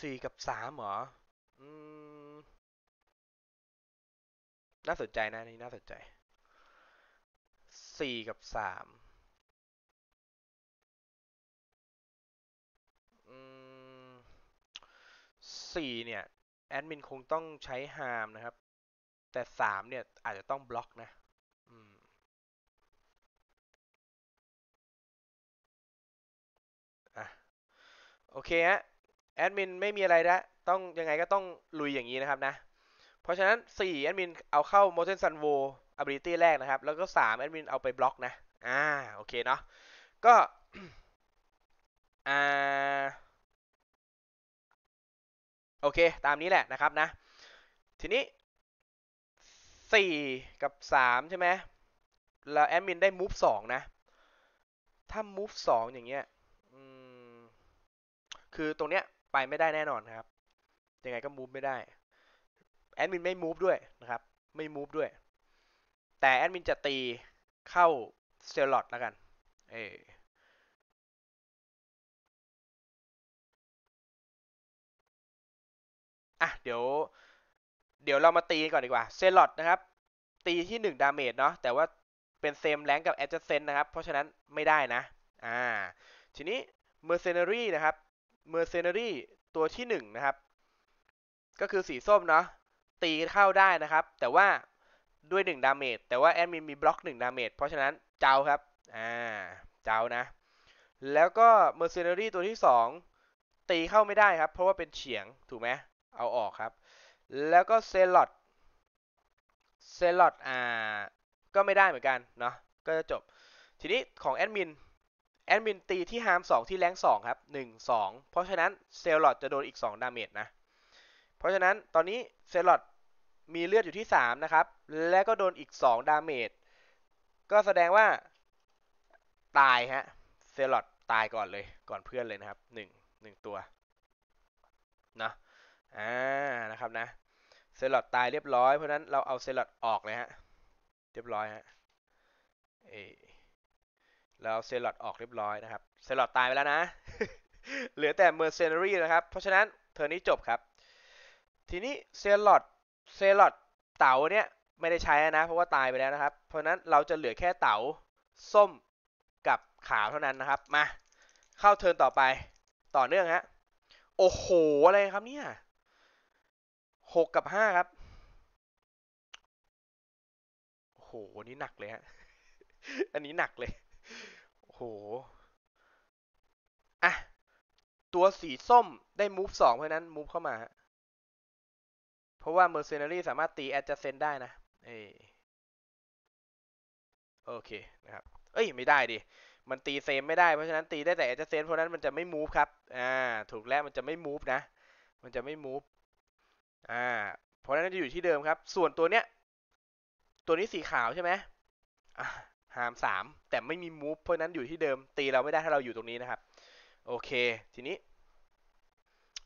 4 กับ3เหรออน่าสนใจนะนี่น่าสนใจ 4 กับ 3 4 เนี่ยแอดมินคงต้องใช้ harm นะครับ แต่ 3 เนี่ยอาจจะต้องบล็อกนะโอเคฮะแอดมิน ไม่มีอะไรละต้องยังไงก็ต้องลุยอย่างนี้นะครับนะ เพราะฉะนั้น4แอดมินเอาเข้า m o t e n s u n w o ability แรกนะครับ แล้วก็3แอดมินเอาไปบล็อกนะ อ่าโอเคเนาะก็อ่าโอเค ตามนี้แหละนะครับนะ ทีนี้ 4 กับ 3 ใช่ไหม แล้วแอดมินได้ move 2 นะ ถ้า move 2 อย่างเงี้ยคือตรงเนี้ยไปไม่ได้แน่นอนครับ ยังไงก็ move ไม่ได้ แอดมินไม่ move ด้วยนะครับ ไม่ move ด้วย แต่แอดมินจะตีเข้าเซลล์ลอตแล้วกัน เออ่ะเดี๋ยวเดี๋ยวเรามาตีก่อนดีกว่าเซลอดนะครับ ตีที่1ดาเมจเนาะแต่ว่าเป็นเซมแรงกับแอดเจเซนนะครับ เพราะฉะนั้นไม่ได้นะ อ่า ทีนี้เมอร์เซเนอรี่นะครับ เมอร์เซเนอรี่ตัวที่1นนะครับ ก็คือสีส้มเนาะตีเข้าได้นะครับ แต่ว่าด้วย1ดาเมจแต่ว่าแอดมินมีบล็อก1ดาเมจเพราะฉะนั้นเจ้าครับ อ่าเจ้านะ แล้วก็เมอร์เซเนอรี่ตัวที่ 2 ตีเข้าไม่ได้ครับ เพราะว่าเป็นเฉียงถูกไหมเอาออกครับ แล้วก็เซลลอดเซลลอดอ่าก็ไม่ได้เหมือนกันเนาะ ก็จะจบ ทีนี้ของแอดมิน แอดมินตีที่ฮาร์ม2ที่แรง2ครับ 1 2 เพราะฉะนั้นเซลล์ดจะโดนอีก2ดาเมจนะ เพราะฉะนั้นตอนนี้เซลล์ดมีเลือดอยู่ที่ 3 นะครับ และก็โดนอีก2ดาเมจ ก็แสดงว่าตายฮะ เซลล์ดตายก่อนเลย ก่อนเพื่อนเลยนะครับ1 1ตัว นะอ่านะครับนะเซลล์ตายเรียบร้อยเพราะนั้นเราเอาเซลล์ออกเลยฮะเรียบร้อยฮะเอเราเอาเซลล์ออกเรียบร้อยนะครับเซลล์ตายไปแล้วนะเหลือแต่เมอร์เซนารีนะครับเพราะฉะนั้นเทอร์นี้จบครับ ทีนี้เซลล์เซลล์เต๋าเนี่ยไม่ได้ใช้นะ เพราะว่าตายไปแล้วนะครับ เพราะนั้นเราจะเหลือแค่เต๋าส้มกับขาวเท่านั้นนะครับ มา เข้าเทิร์นต่อไปต่อเนื่องฮะโอ้โห อะไรครับเนี่ยหกกับห้าครับโอ้โหนี่หนักเลยฮะ อันนี้หนักเลยโอ้โหอ่ะตัวสีส้มได้มูฟสองเพราะนั้นมูฟเข้ามาเพราะ ว่าเมอร์เซนารีสามารถตีแอดจัเซนได้นะเอโอเคนะครับ เอ้ยไม่ได้ดิ มันตีเซมไม่ได้ เพราะฉะนั้นตีได้แต่แอดจัเซนเพราะนั้น มันจะ ไม่มูฟครับ อ่า ถูก แล้ว มันจะไม่มูฟนะ มันจะไม่มูฟอ่าเพราะนั้นจะอยู่ที่เดิมครับ ส่วนตัวเนี้ย ตัวนี้สีขาวใช่ไหมหามสามแต่ไม่มีมูฟ เพราะนั้นอยู่ที่เดิม ตีเราไม่ได้ถ้าเราอยู่ตรงนี้นะครับ โอเค ทีนี้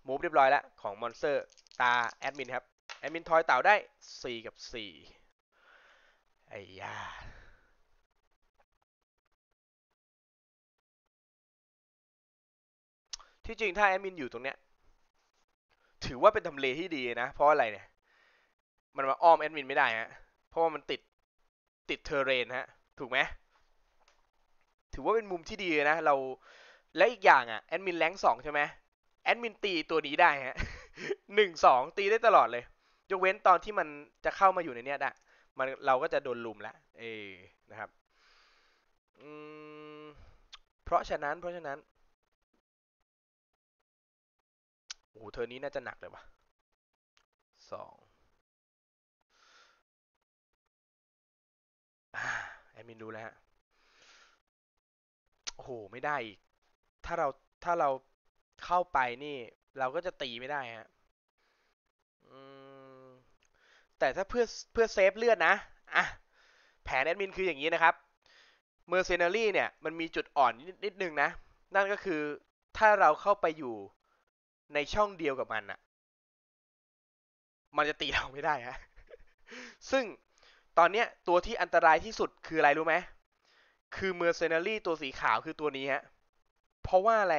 มูฟเรียบร้อยแล้วของมอนสเตอร์ตาแอดมินครับ แอดมินทอยเต่าได้ 4 กับ4ไอ้ยาที่จริงถ้าแอดมินอยู่ตรงเนี้ยถือว่าเป็นทำเลที่ดีนะ เพราะอะไรเนี่ยมันมาอ้อมแอดมินไม่ได้ฮะเพราะว่ามันติดติดเทเรนฮะถูกไหมถือว่าเป็นมุมที่ดีนะเราและอีกอย่างอ่ะแอดมินแรงสองใช่ไหมแอดมินตีตัวนี้ได้ฮะหนึ่งสองตีได้ตลอดเลย ยกเว้นตอนที่มันจะเข้ามาอยู่ในเนี้ยนะมันเราก็จะโดนลุมแล้วเอนะครับเพราะฉะนั้นเพราะฉะนั้นโอ้โหเธอนี้น่าจะหนักเลยวะสองแอดมินดูแล้วฮะโอ้โหไม่ได้อีกถ้าเราถ้าเราเข้าไปนี่ เราก็จะตีไม่ได้ฮะแต่ถ้าเพื่อเพื่อเซฟเลือดนะอ่ะแผนแอดมินคืออย่างนี้นะครับ เมอร์เซนารี่เนี่ย มันมีจุดอ่อนนิดนึงนะ นั่นก็คือถ้าเราเข้าไปอยู่ในช่องเดียวกับมันอะมันจะตีเราไม่ได้ฮะ ซึ่งตอนเนี้ยตัวที่อันตรายที่สุดคืออะไรรู้ไหม คือเมอร์เซนารีตัวสีขาวคือตัวนี้ฮะ เพราะว่าอะไร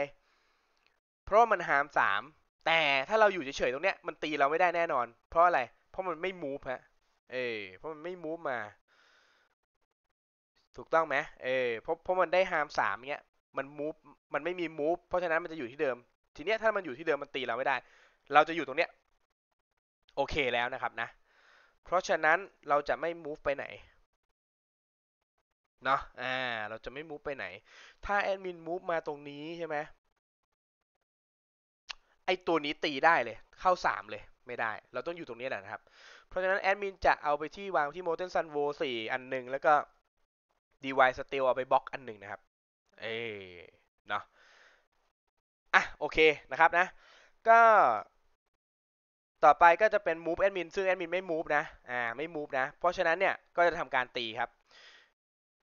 เพราะมันหามสาม แต่ถ้าเราอยู่เฉยๆตรงเนี้ย มันตีเราไม่ได้แน่นอน เพราะอะไร เพราะมันไม่มูฟฮะ เออเพราะมันไม่มูฟมา ถูกต้องไหมเออเพราะเพราะมันได้หามสามเนี้ย มันมูฟ มันไม่มีมูฟ เพราะฉะนั้นมันจะอยู่ที่เดิมทีเนี้ยถ้ามันอยู่ที่เดิมมันตีเราไม่ได้ เราจะอยู่ตรงเนี้ย โอเคแล้วนะครับ นะ เพราะฉะนั้นเราจะไม่ move ไปไหนเนาะอ่าเราจะไม่ move ไปไหน ถ้าแอดมิน move มาตรงนี้ใช่ไหมไอตัวนี้ตีได้เลย เข้า3เลย ไม่ได้ เราต้องอยู่ตรงนี้แหละนะครับ เพราะฉะนั้นแอดมิน จะเอาไปที่วางที่ Molten Sun Wo 4อันหนึ่งแล้วก็ DY Steel เอาไปบล็อกอันหนึ่งนะครับ เอ้เนาะอ่ะโอเคนะครับนะ ก็ต่อไปก็จะเป็น move admin ซึ่ง admin ไม่ move นะอ่าไม่ move นะ เพราะฉะนั้นเนี่ยก็จะทำการตีครับ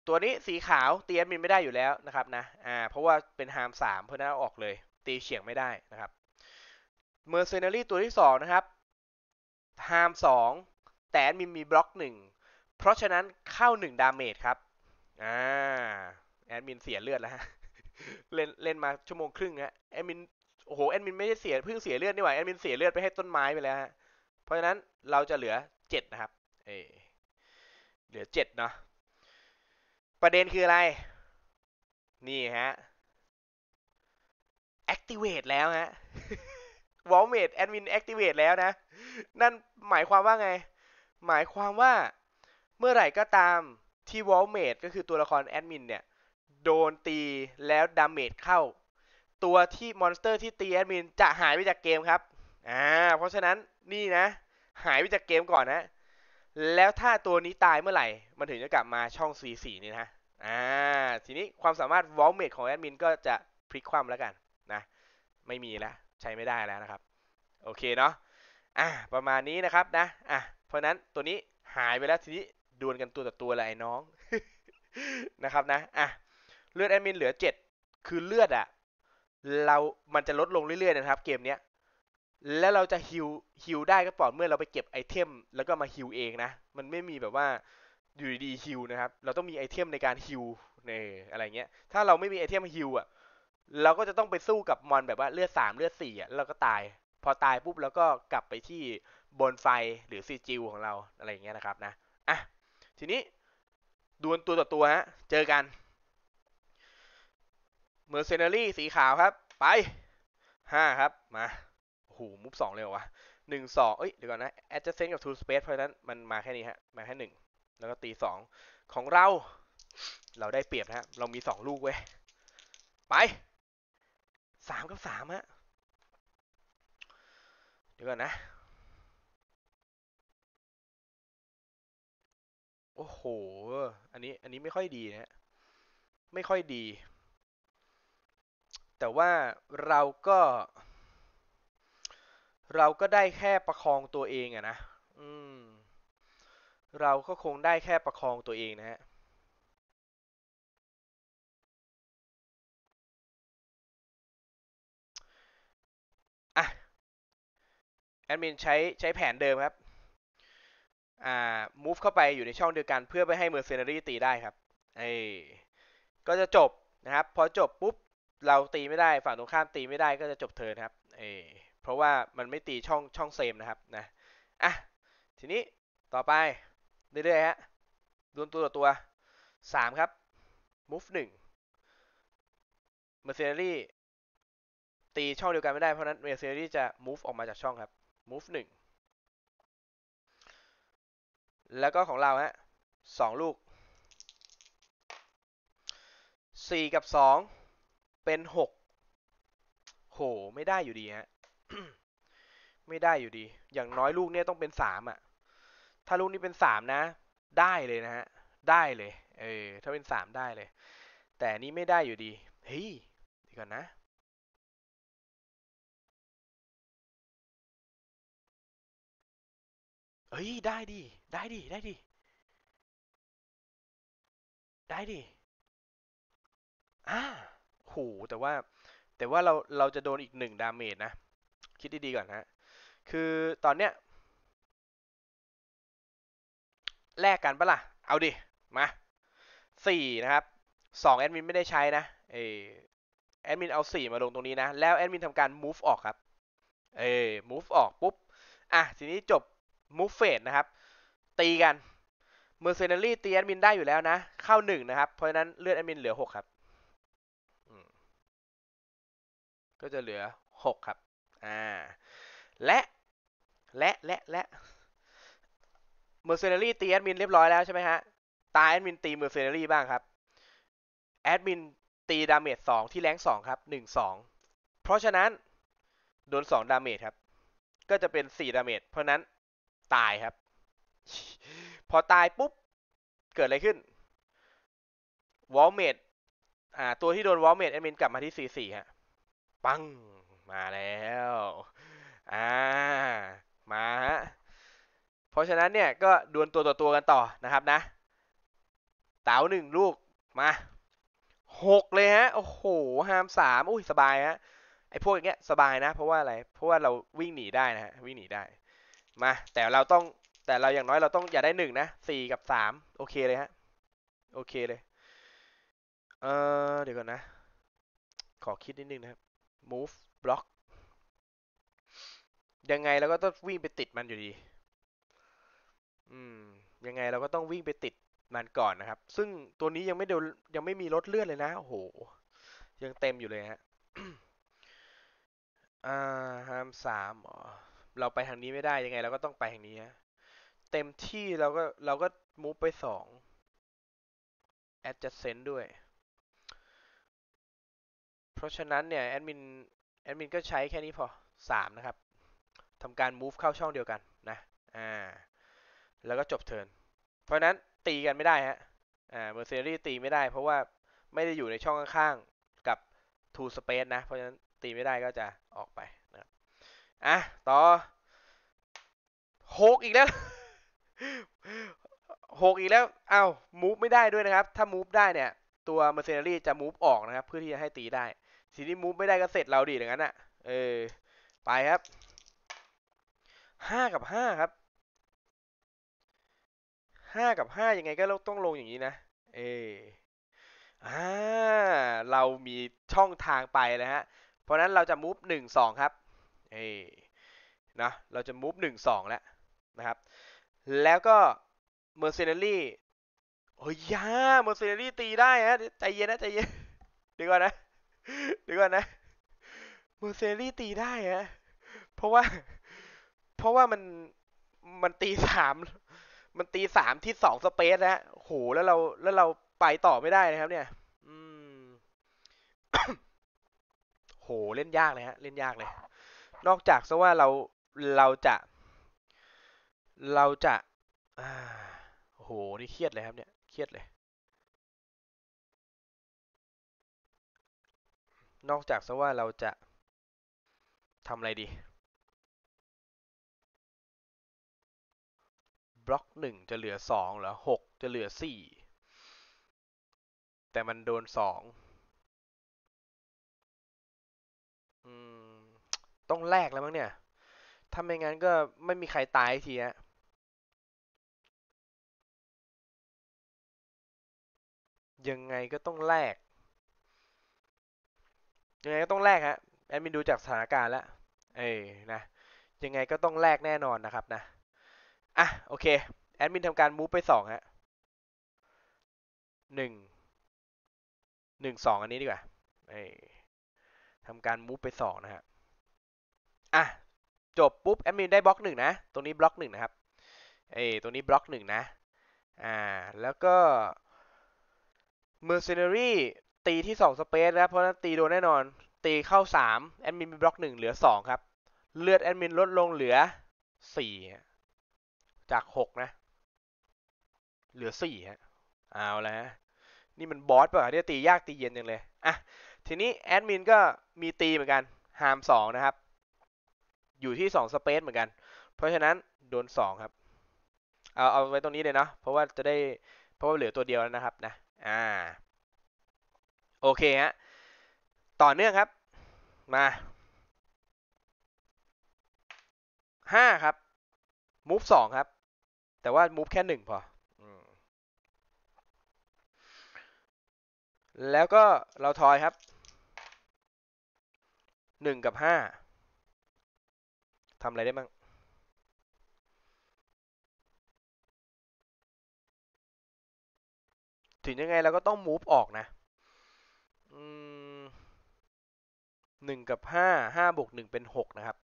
ตัวนี้สีขาวตี admin ไม่ได้อยู่แล้วนะครับนะอ่า เพราะว่าเป็น harm 3เพราะนั้นออกเลย ตีเฉียงไม่ได้นะครับ mercenary ตัวที่ 2 นะครับ harm 2แต่ admin มีบล็อก1เพราะฉะนั้นเข้า1ดาเมจครับอ่า admin เสียเลือดแล้วฮะเล่นเล่นมาชั่วโมง ครึ่งฮะแอดมินโอ้โหแอดมินไม่ใช่เสียเพิ่งเสียเลือดนี่หว่าแอดมินเสียเลือดไปให้ต้นไม้ไปแล้วฮะเพราะฉะนั้นเราจะเหลือเจ็ดนะครับ เอ เหลือเจ็ดเนาะประเด็นคืออะไรนี่ฮะ activate แล้วฮะว l ล m มดแอดมิน activate แล้วนะ นั่นหมายความว่าไง หมายความว่าเมื่อไหร่ก็ตามที่ Wallmate ก็คือตัวละครแอดมินเนี่ยโดนตีแล้วดาเมจเข้าตัวที่มอนสเตอร์ที่ตีแอดมินจะหายไปจากเกมครับอ่าเพราะฉะนั้นนี่นะ หายไปจากเกมก่อนนะ แล้วถ้าตัวนี้ตายเมื่อไหร่ มันถึงจะกลับมาช่อง C4 นี่นะอ่าทีนี้ความสามารถวอลเมดของแอดมินก็จะพลิกความแล้วกัน นะ ไม่มีแล้วใช้ไม่ได้แล้วนะครับ โอเคเนาะอ่ะประมาณนี้นะครับนะ อ่ะเพราะนั้นตัวนี้หายไปแล้วทีนี้ดวลกันตัวต่อตัวเลยน้องนะครับนะอ่ะเลือดแอดมินเหลือ 7 คือเลือดอะเรา มันจะลดลงเรื่อยๆนะครับเกมเนี้ย แล้วเราจะฮิวฮิวได้ก็ปออเมื่อเราไปเก็บไอเทม แล้วก็มาฮิวเองนะ มันไม่มีแบบว่า อยู่ดีฮิวนะครับ เราต้องมีไอเทมในการฮิวในอะไรเงี้ย ถ้าเราไม่มีไอเทมฮิวอ่ะ เราก็จะต้องไปสู้กับมอนแบบว่าเลือดสามเลือดสี่อ่ะเราก็ตาย พอตายปุ๊บเราก็กลับไปที่บนไฟหรือซีจิวของเราอะไรเงี้ยนะครับ นะ อ่ะ ทีนี้ ดวลตัวต่อตัวฮะ เจอกันเมอร์เซนารี่สีขาว ครับ ไปห้าครับ มา โอ้โหมุฟสองเร็ววะหนึ่งสองเอ้ย เดี๋ยวก่อนนะแอด j a สเซนกับทูสเปซเพราะฉะนั้นมันมาแค่นี้ฮะมาแค่หนึ่งแล้วก็ตีสองของเรา เราได้เปรียบนะฮะเรามีสองลูกเว้ย ไปสามกับสามฮะเดี๋ยวก่อนนะ โอ้โห อันนี้ อันนี้ไม่ค่อยดีนะ ไม่ค่อยดีแต่ว่าเราก็เราก็ได้แค่ประคองตัวเองอะนะอืม เราก็คงได้แค่ประคองตัวเองนะฮะ อ่ะแอดมินใช้ใช้แผนเดิมครับ อ่า move เข้าไปอยู่ในช่องเดียวกันเพื่อไปให้เมอร์เซนารีตีได้ครับเอ้ก็จะจบนะครับ พอจบปุ๊บเราตีไม่ได้ฝั่งตรงข้ามตีไม่ได้ก็จะจบเทิร์นครับ เอ เพราะว่ามันไม่ตีช่อง ช่องเซมนะครับ นะ อ่ะ ทีนี้ต่อไป เรื่อยๆฮะดวลตัวต่อตัว3ครับ move 1 mercenary ตีช่องเดียวกันไม่ได้เพราะนั้น mercenary จะ move ออกมาจากช่องครับ move 1แล้วก็ของเราฮะ2ลูก 4 กับ 2เป็นหก โห ไม่ได้อยู่ดีฮะ ไม่ได้อยู่ดี อย่างน้อยลูกเนี่ยต้องเป็นสามอ่ะ ถ้าลูกนี้เป็นสามนะ ได้เลยนะฮะ ได้เลย เออ ถ้าเป็นสามได้เลย แต่นี้ไม่ได้อยู่ดี เฮ้ยดีก่อนนะเฮ้ย ได้ดิ ได้ดิ ได้ดิ ได้ดิอ่าขู่แต่ว่าแต่ว่าเราเราจะโดนอีกหนึ่งดาเมจนะ คิดดีๆก่อนนะ คือตอนเนี้ยแลกกันปะละ่ะ เอาดิ มาสี่นะครับสองแอดมินไม่ได้ใช้นะเอแอดมินเอาสี่มาลงตรงนี้นะ แล้วแอดมินทำการ move ออกครับ เอ move ออกปุ๊บ อ่ะทีนี้จบ move phase นะครับ ตีกันเม์เซเ e น a ี่ตีแอดมินได้อยู่แล้วนะ เข้าหนึ่งนะครับ เพราะฉะนั้นเลือดแอดมินเหลือหกครับก็จะเหลือ 6 ครับ อ่า และ และ และ และเมอร์เซเนอรี่ตีแอดมินเรียบร้อยแล้วใช่ไหมฮะ ตาแอดมินตีเมอร์เซเนอรี่บ้างครับ แอดมินตีดาเมจ 2 ที่แรง2 ครับ 1 2 เพราะฉะนั้น โดน 2 ดาเมจครับ ก็จะเป็น 4 ดาเมจ เพราะนั้นตายครับ พอตายปุ๊บ เกิดอะไรขึ้น วอลเมดอ่า ตัวที่โดนวอลเมดแอดมินกลับมาที่ 4 4ฮะปังมาแล้ว อ่ามาฮะ เพราะฉะนั้นเนี่ย ก็ดวลตัวต่อตัวกันต่อนะครับนะเต๋าหนึ่งลูก มาหกเลยฮะโอ้โหหามสามอุ้ยสบายฮะไอ้พวกอย่างเงี้ยสบายนะเพราะว่าอะไรเพราะว่าเราวิ่งหนีได้นะฮะวิ่งหนีได้ มา แต่เราต้อง แต่เราอย่างน้อยเราต้องอย่าได้หนึ่งนะสี่กับสามโอเคเลยฮะโอเคเลยเออเดี๋ยวก่อนนะ ขอคิดนิดนึงนะครับ move block ยังไงเราก็ต้องวิ่งไปติดมันอยู่ดี อืมยังไงเราก็ต้องวิ่งไปติดมันก่อนนะครับ ซึ่งตัวนี้ยังไม่เดยังไม่มีรถเลื่อนเลยนะโอ้โห ยังเต็มอยู่เลยฮะอ่าฮามสามเราไปทางนี้ไม่ได้ยังไงเราก็ต้องไปทางนี้ฮะเต็มที่เราก็เราก็มูฟไปสองแอดจัดเซนด้วยเพราะฉะนั้นเนี่ยแอดมินแอดมินก็ใช้แค่นี้พอ3นะครับทำการ move เข้าช่องเดียวกันนะอ่า แล้วก็จบเทิร์นเพราะฉะนั้นตีกันไม่ได้ฮะอ่าเมอร์เซอรี่ตีไม่ได้เพราะว่าไม่ได้อยู่ในช่องข้างๆกับ two space นะเพราะฉะนั้นตีไม่ได้ก็จะออกไปนะครับอ่ะต่อโฮกอีกแล้วโฮกอีกแล้วเอา้า o v e ไม่ได้ด้วยนะครับถ้า move ได้เนี่ย ตัวเมอร์เซอรี่จะ move ออกนะครับเพื่อที่จะให้ตีได้่ีนี้มูฟไม่ได้ก็เสร็จเราดิอย่างนั้นอ่ะ เออไปครับ ห้ากับห้าครับ ห้ากับห้ายังไงก็ต้องลงอย่างนี้นะ เอออ่า เรามีช่องทางไปนะฮะ เพราะนั้นเราจะมูฟหนึ่งสองครับ เออนะ เราจะมูฟหนึ่งสองแล้วนะครับ แล้วก็เมอร์เซเนอรี่โอ้ยยาเมอร์เซเนอรี่ตีได้ฮะ ใจเย็นนะใจเย็นดีกว่านะเดี๋ยวก่อนนะเมอร์เซรี่ตีได้ฮะ เพราะว่า เพราะว่ามัน มันตีสาม มันตีสามที่สองสเปซนะโห แล้วเรา แล้วเราไปต่อไม่ได้นะครับ เนี่ยโห เล่นยากเลยฮะ เล่นยากเลย นอกจากซะว่าเรา เราจะ เราจะ โห นี่เครียดเลยครับ เนี่ย เครียดเลยนอกจากซะว่าเราจะทำอะไรดี บล็อกหนึ่งจะเหลือสองเหรอหกจะเหลือสี่แต่มันโดนสองต้องแลกแล้วมั้งเนี่ยถ้าไม่งั้นก็ไม่มีใครตายทีฮะยังไงก็ต้องแลกยังไงก็ต้องแลกฮะแอดมินดูจากสถานการณ์แล้วเอ้นะยังไงก็ต้องแลกแน่นอนนะครับ นะ อ่ะ โอเค แอดมินทำการมูฟไปสองฮะหนึ่งหนึ่งสองอันนี้ดีกว่า เอ้ทำการมูฟไปสองนะฮะอ่ะจบปุ๊บแอดมินได้บล็อกหนึ่งนะตรงนี้บล็อกหนึ่งนะครับ เอ้ตรงนี้บล็อกหนึ่งนะ อ่า แล้วก็เมร์เซเน a รีตีที่2สเปซนะเพราะนั้นตีโดนแน่นอน ตีเข้า 3 แอดมินมีบล็อก1เหลือ 2 ครับ เลือดแอดมินลดลงเหลือ 4 จาก 6 นะ เหลือ4ฮะเอาละนี่มันบอสป่ะที่ตียากตีเย็นจังเลยอ่ะทีนี้แอดมินก็มีตีเหมือนกัน หาม 2 นะครับ อยู่ที่2สเปซเหมือนกัน เพราะฉะนั้นโดน 2 ครับ เอาเอาไว้ตรงนี้เลยเนาะเพราะว่าจะได้เพราะว่าเหลือตัวเดียวแล้วนะครับ นะอ่าโอเคฮะ ต่อเนื่องครับ มา ห้าครับ มูฟสองครับ แต่ว่ามูฟแค่หนึ่งพอ แล้วก็เราทอยครับ หนึ่งกับห้าทำอะไรได้บ้างถึงยังไงเราก็ต้องมูฟออกนะหนึ่งกับห้า ห้าบวกหนึ่งเป็นหกนะครับ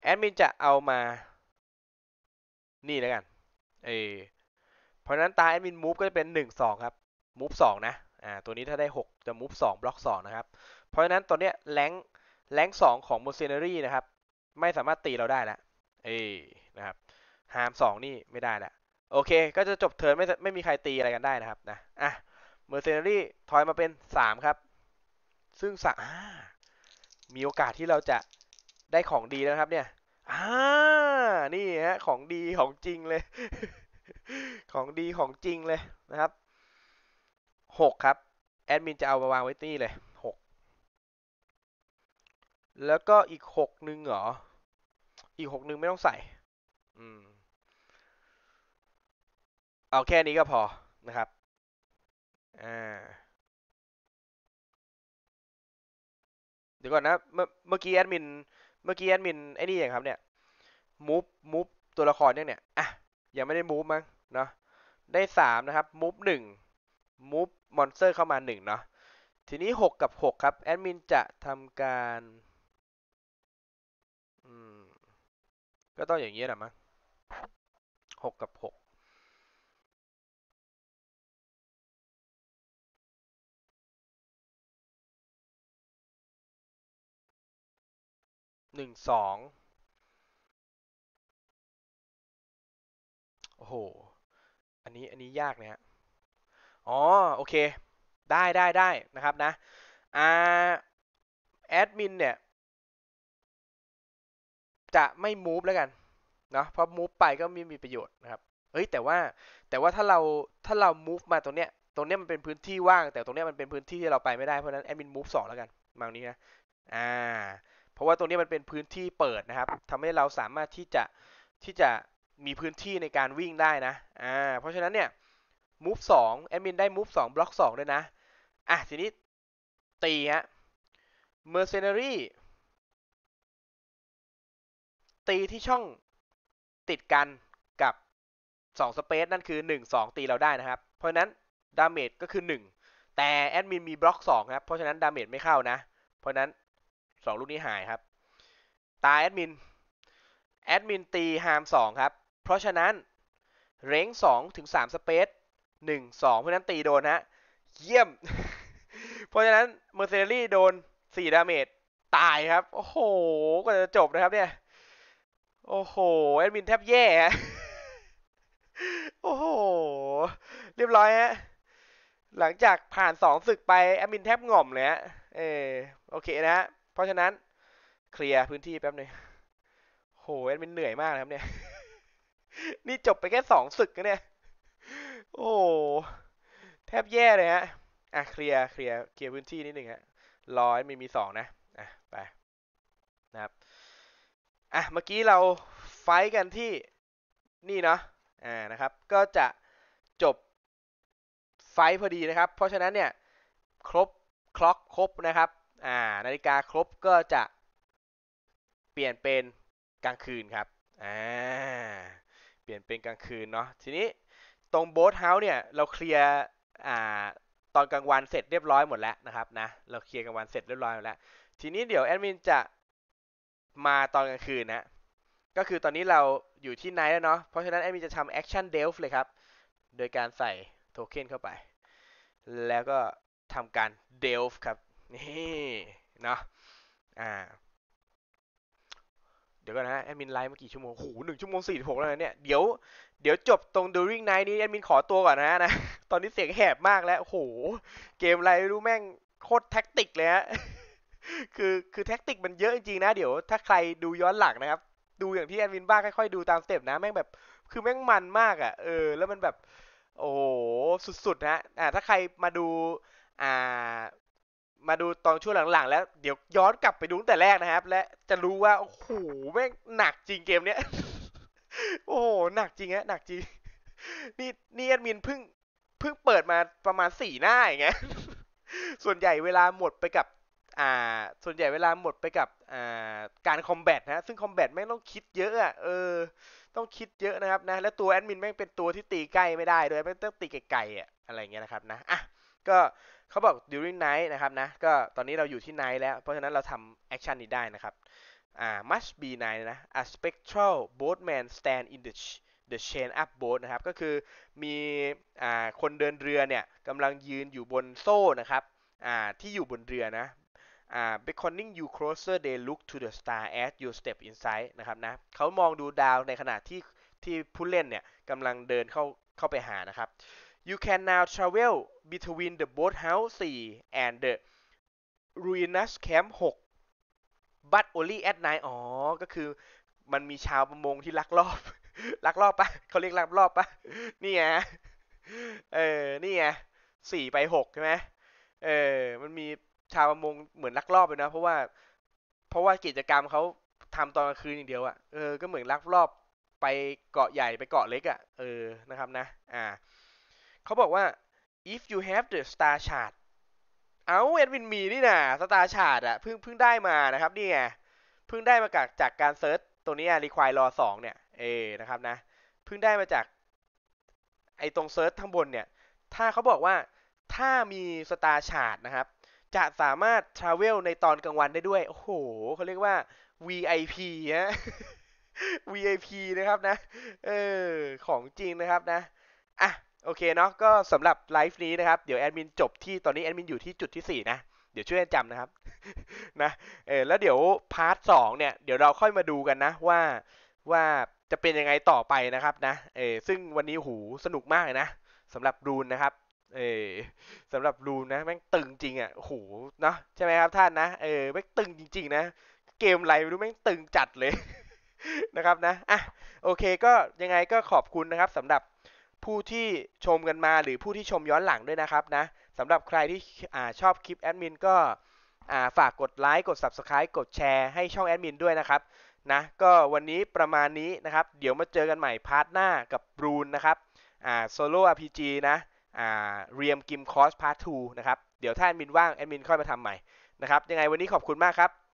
แอดมินจะเอามานี่แล้วกัน เอเพราะนั้นตาแอดมินมูฟก็จะเป็นหนึ่งสองครับมูฟสองนะอ่าตัวนี้ถ้าได้หกจะมูฟสองบล็อกสองนะครับ เพราะฉะนั้นตอนเนี้ยแรงแรงสองของโมเซเนอรี่นะครับ ไม่สามารถตีเราได้ละเอนะครับหามสองนี่ไม่ได้ละโอเค ก็จะจบเทิร์นไม่ไม่มีใครตีอะไรกันได้นะครับ นะอ่ะเมอร์เซนารี่ถอยมาเป็น 3 ครับ ซึ่งสมีโอกาสที่เราจะได้ของดีแล้วครับ เนี่ยอ่านี่ฮะของดีของจริงเลย ของดีของจริงเลยนะครับหกครับ แอดมินจะเอามาวางไว้นี่เลยหกแล้วก็อีกหกหนึ่งเหรอ อีกหกหนึ่งไม่ต้องใส่ อืม เอาแค่นี้ก็พอนะครับ่าเดี๋ยวก่อนนะเมื่อเมื่อกี้แอดมิน เมื่อกี้แอดมินไอ้นี่อย่างครับ เนี่ย มูฟ มูฟ ตัวละครเนี่ยเนี่ย อ่ะ ยังไม่ได้มูฟมั้งเนาะ ได้สามนะครับ มูฟหนึ่งมูฟมอนสเตอร์เข้ามาหนึ่งเนาะ ทีนี้หกกับหกครับแอดมินจะทำการ ก็ต้องอย่างนี้แหละมั้งหกกับหกหนึ่งสองโอ้โหอันนี้อันนี้ยากเนี่ยอ๋อโอเค ได้ได้ได้นะครับนะ อ่า แอดมินเนี่ย จะไม่มูฟแล้วกัน เนาะ เพราะมูฟไปก็ไม่มีประโยชน์นะครับเฮ้ย แต่ว่า แต่ว่าถ้าเราถ้าเรา move มาตรงเนี้ย ตรงเนี้ยมันเป็นพื้นที่ว่าง แต่ตรงเนี้ยมันเป็นพื้นที่ที่เราไปไม่ได้ เพราะนั้นแอดมิน move งแล้วกัน มางนี้นะ อ่าราะว่าตรงนี้มันเป็นพื้นที่เปิดนะครับ ทำให้เราสามารถที่จะที่จะมีพื้นที่ในการวิ่งได้นะ อ่า เพราะฉะนั้นเนี่ย move 2แอดมินได้ move 2 block 2ด้วยนะ อ่ะทีนี้ ตีฮะ mercenary ตีที่ช่องติดกันกับ2 space นั่นคือ 1 2 ตีเราได้นะครับ เพราะฉะนั้นดาเมจก็คือ 1 แต่แอดมินมีบล็อก2ครับ เพราะฉะนั้นดาเมจไม่เข้านะ เพราะนั้นสองลูกนี้หายครับ ตายแอดมิน แอดมินตีฮามสองครับ เพราะฉะนั้น เร้งสองถึงสามสเปซหนึ่งสองเพราะนั้นตีโดนฮะ เยี่ยม เพราะฉะนั้นเมอร์เซเรี่โดนสี่ดาเมจตายครับ โอ้โห ก็จะจบนะครับเนี่ย โอ้โหแอดมินแทบแย่ โอ้โห เรียบร้อยฮะ หลังจากผ่านสองศึกไปแอดมินแทบง่อมเลยฮะเออโอเคนะเพราะฉะนั้นเคลียร์พื้นที่แป๊บหนึ่งโห แอดมินเหนื่อยมากนะครับเนี่ย นี่จบไปแค่สองศึกนะเนี่ย โอ้แทบแย่เลยฮะ อ่ะเคลียร์เคลียร์เคลียร์พื้นที่นิดหนึ่งฮะรอใอ้มีมีสองนะ อ่ะไป นะครับ อ่ะเมื่อกี้เราไฟกันที่นี่เนาะอ่า นะครับ ก็จะจบไฟพอดีนะครับ เพราะฉะนั้นเนี่ย ครบคล็อกครบนะครับอ่านาฬิกาครบก็จะเปลี่ยนเป็นกลางคืนครับอ่าเปลี่ยนเป็นกลางคืนเนาะ ทีนี้ตรงโบ๊ทเฮาส์เนี่ย เราเคลียร์อ่า ตอนกลางวันเสร็จเรียบร้อยหมดแล้วนะครับ นะ เราเคลียร์กลางวันเสร็จเรียบร้อยหมดแล้ว ทีนี้เดี๋ยวแอดมินจะมาตอนกลางคืนนะก็คือตอนนี้เราอยู่ที่ไนท์แล้วเนาะ เพราะฉะนั้นแอดมินจะทำแอคชั่นเดลฟ์เลยครับ โดยการใส่โทเค็นเข้าไป แล้วก็ทำการเดลฟ์ครับนี่เนาะอ่า เดี๋ยวก่อนนะแอดมินไลฟ์เมื่อกี่ชั่วโมง โอ้โหหนึ่งชั่วโมงสี่หกแล้วเนี่ย เดี๋ยว เดี๋ยวจบตรง during night นี้ แอดมินขอตัวก่อนนะนะ ตอนนี้เสียงแหบมากแล้ว โอ้โห เกมอะไรรู้แม่งโคตรแท็กติกเลยฮะ คือ คือแท็กติกมันเยอะจริงๆนะ เดี๋ยวถ้าใครดูย้อนหลังนะครับ ดูอย่างที่แอดมินบ้าค่อยๆดูตามสเต็ปนะ แม่งแบบ คือแม่งมันมากอะ่ะเออ แล้วมันแบบ โอ้โห สุดๆนะอ่า ถ้าใครมาดู อ่ามาดูตอนช่วงหลังๆแล้ว เดี๋ยวย้อนกลับไปดูตั้งแต่แรกนะครับ และจะรู้ว่า โอ้โหแม่งหนักจริงเกม เนี้ยโอ้โหหนักจริงฮะหนักจริงนี่นี่แอดมินเพิ่งเพิ่งเปิดมาประมาณสี่หน้าอย่างเงี้ยส่วนใหญ่เวลาหมดไปกับ อ่า ส่วนใหญ่เวลาหมดไปกับอ่าการคอมแบทนะซึ่งคอมแบทแม่งต้องคิดเยอะอ่ะเออต้องคิดเยอะนะครับนะแล้วตัวแอดมินแม่งเป็นตัวที่ตีใกล้ไม่ได้ด้วยแม่งต้องตีไกลๆอ่ะอะไรเงี้ยนะครับ นะอ่ะก็เขาบอก during night นะครับนะ ก็ตอนนี้เราอยู่ที่ night แล้ว เพราะฉะนั้นเราทำแอคชั่นนี้ได้นะครับอ่า must be night นะ a spectral boatman stand in the the chain up boat นะครับ ก็คือมีอ่าคนเดินเรือเนี่ยกำลังยืนอยู่บนโซ่นะครับอ่าที่อยู่บนเรือนะอ่า beckoning you closer they look to the star as you step inside นะครับนะเขามองดูดาวในขณะที่ที่ผู้เล่นเนี่ยกำลังเดินเข้าเข้าไปหานะครับ You can now travel between the boathouse 4 and the ruinous camp 6 but only at night อ๋อ ก็คือมันมีชาวประมงที่ลักลอบ ลักลอบปะเขาเรียกลักลอบปะนี่ไง เออ นี่ไงสี่ไปหกใช่ไหมเออ มันมีชาวประมงเหมือนลักลอบเลยนะ เพราะว่าเพราะว่ากิจกรรมเขาทำตอนกลางคืนอย่างเดียวอะ่ะเออ ก็เหมือนลักลอบไปเกาะใหญ่ไปเกาะเล็กอะ่ะ เออนะครับนะ อ่าเขาบอกว่า if you have the star chart เอาเอ็ดวินมีนี่นะสตาร์ชาร์ดอะเพิ่งเพิ่งได้มานะครับนี่ไงเพิ่งได้มาจากจากการเซิร์ชตัวนี้อะรีควายรอสองเนี่ยเอนะครับนะเพิ่งได้มาจากไอตรงเซิร์ชข้างบนเนี่ย ถ้าเขาบอกว่า ถ้ามีสตาร์ชาร์ดนะครับ จะสามารถทราเวลในตอนกลางวันได้ด้วย โอ้โห เขาเรียกว่า VIP ฮะ VIP นะครับนะเออของจริงนะครับนะอ่ะโอเคเนาะก็สำหรับไลฟ์นี้นะครับ เดี๋ยวแอดมินจบที่ตอนนี้แอดมินอยู่ที่จุดที่ 4 นะ เดี๋ยวช่วยกันจำนะครับ นะเออแล้วเดี๋ยว พาร์ทสเนี่ย เดี๋ยวเราค่อยมาดูกันนะว่าว่าจะเป็นยังไงต่อไปนะครับนะเออซึ่งวันนี้หูสนุกมากเลยนะสำหรับรูนนะครับเออสำหรับรูนนะแม่งตึงจริง อ่ะโหนาะใช่ไหมครับท่านนะเออแม่งตึงจริงๆนะเกมไรไม่รู้แม่งตึงจัดเลยนะครับนะอ่ะโอเค ก็ยังไงก็ขอบคุณนะครับสำหรับผู้ที่ชมกันมาหรือผู้ที่ชมย้อนหลังด้วยนะครับนะสำหรับใครที่อชอบคลิปแอดมินก็ฝากกดไลค์กด Subscribe กดแชร์ ให้ช่องแอดมินด้วยนะครับนะก็วันนี้ประมาณนี้นะครับ เดี๋ยวมาเจอกันใหม่พาร์ทหน้ากับบรูนนะครับอ่าโซโล่อาร์พีจีนะอ่าเรียมกิมคอสพาร์ท2นะครับเดี๋ยวถ้าแอดมินว่าง แอดมินค่อยมาทำใหม่นะครับยังไงวันนี้ขอบคุณมากครับ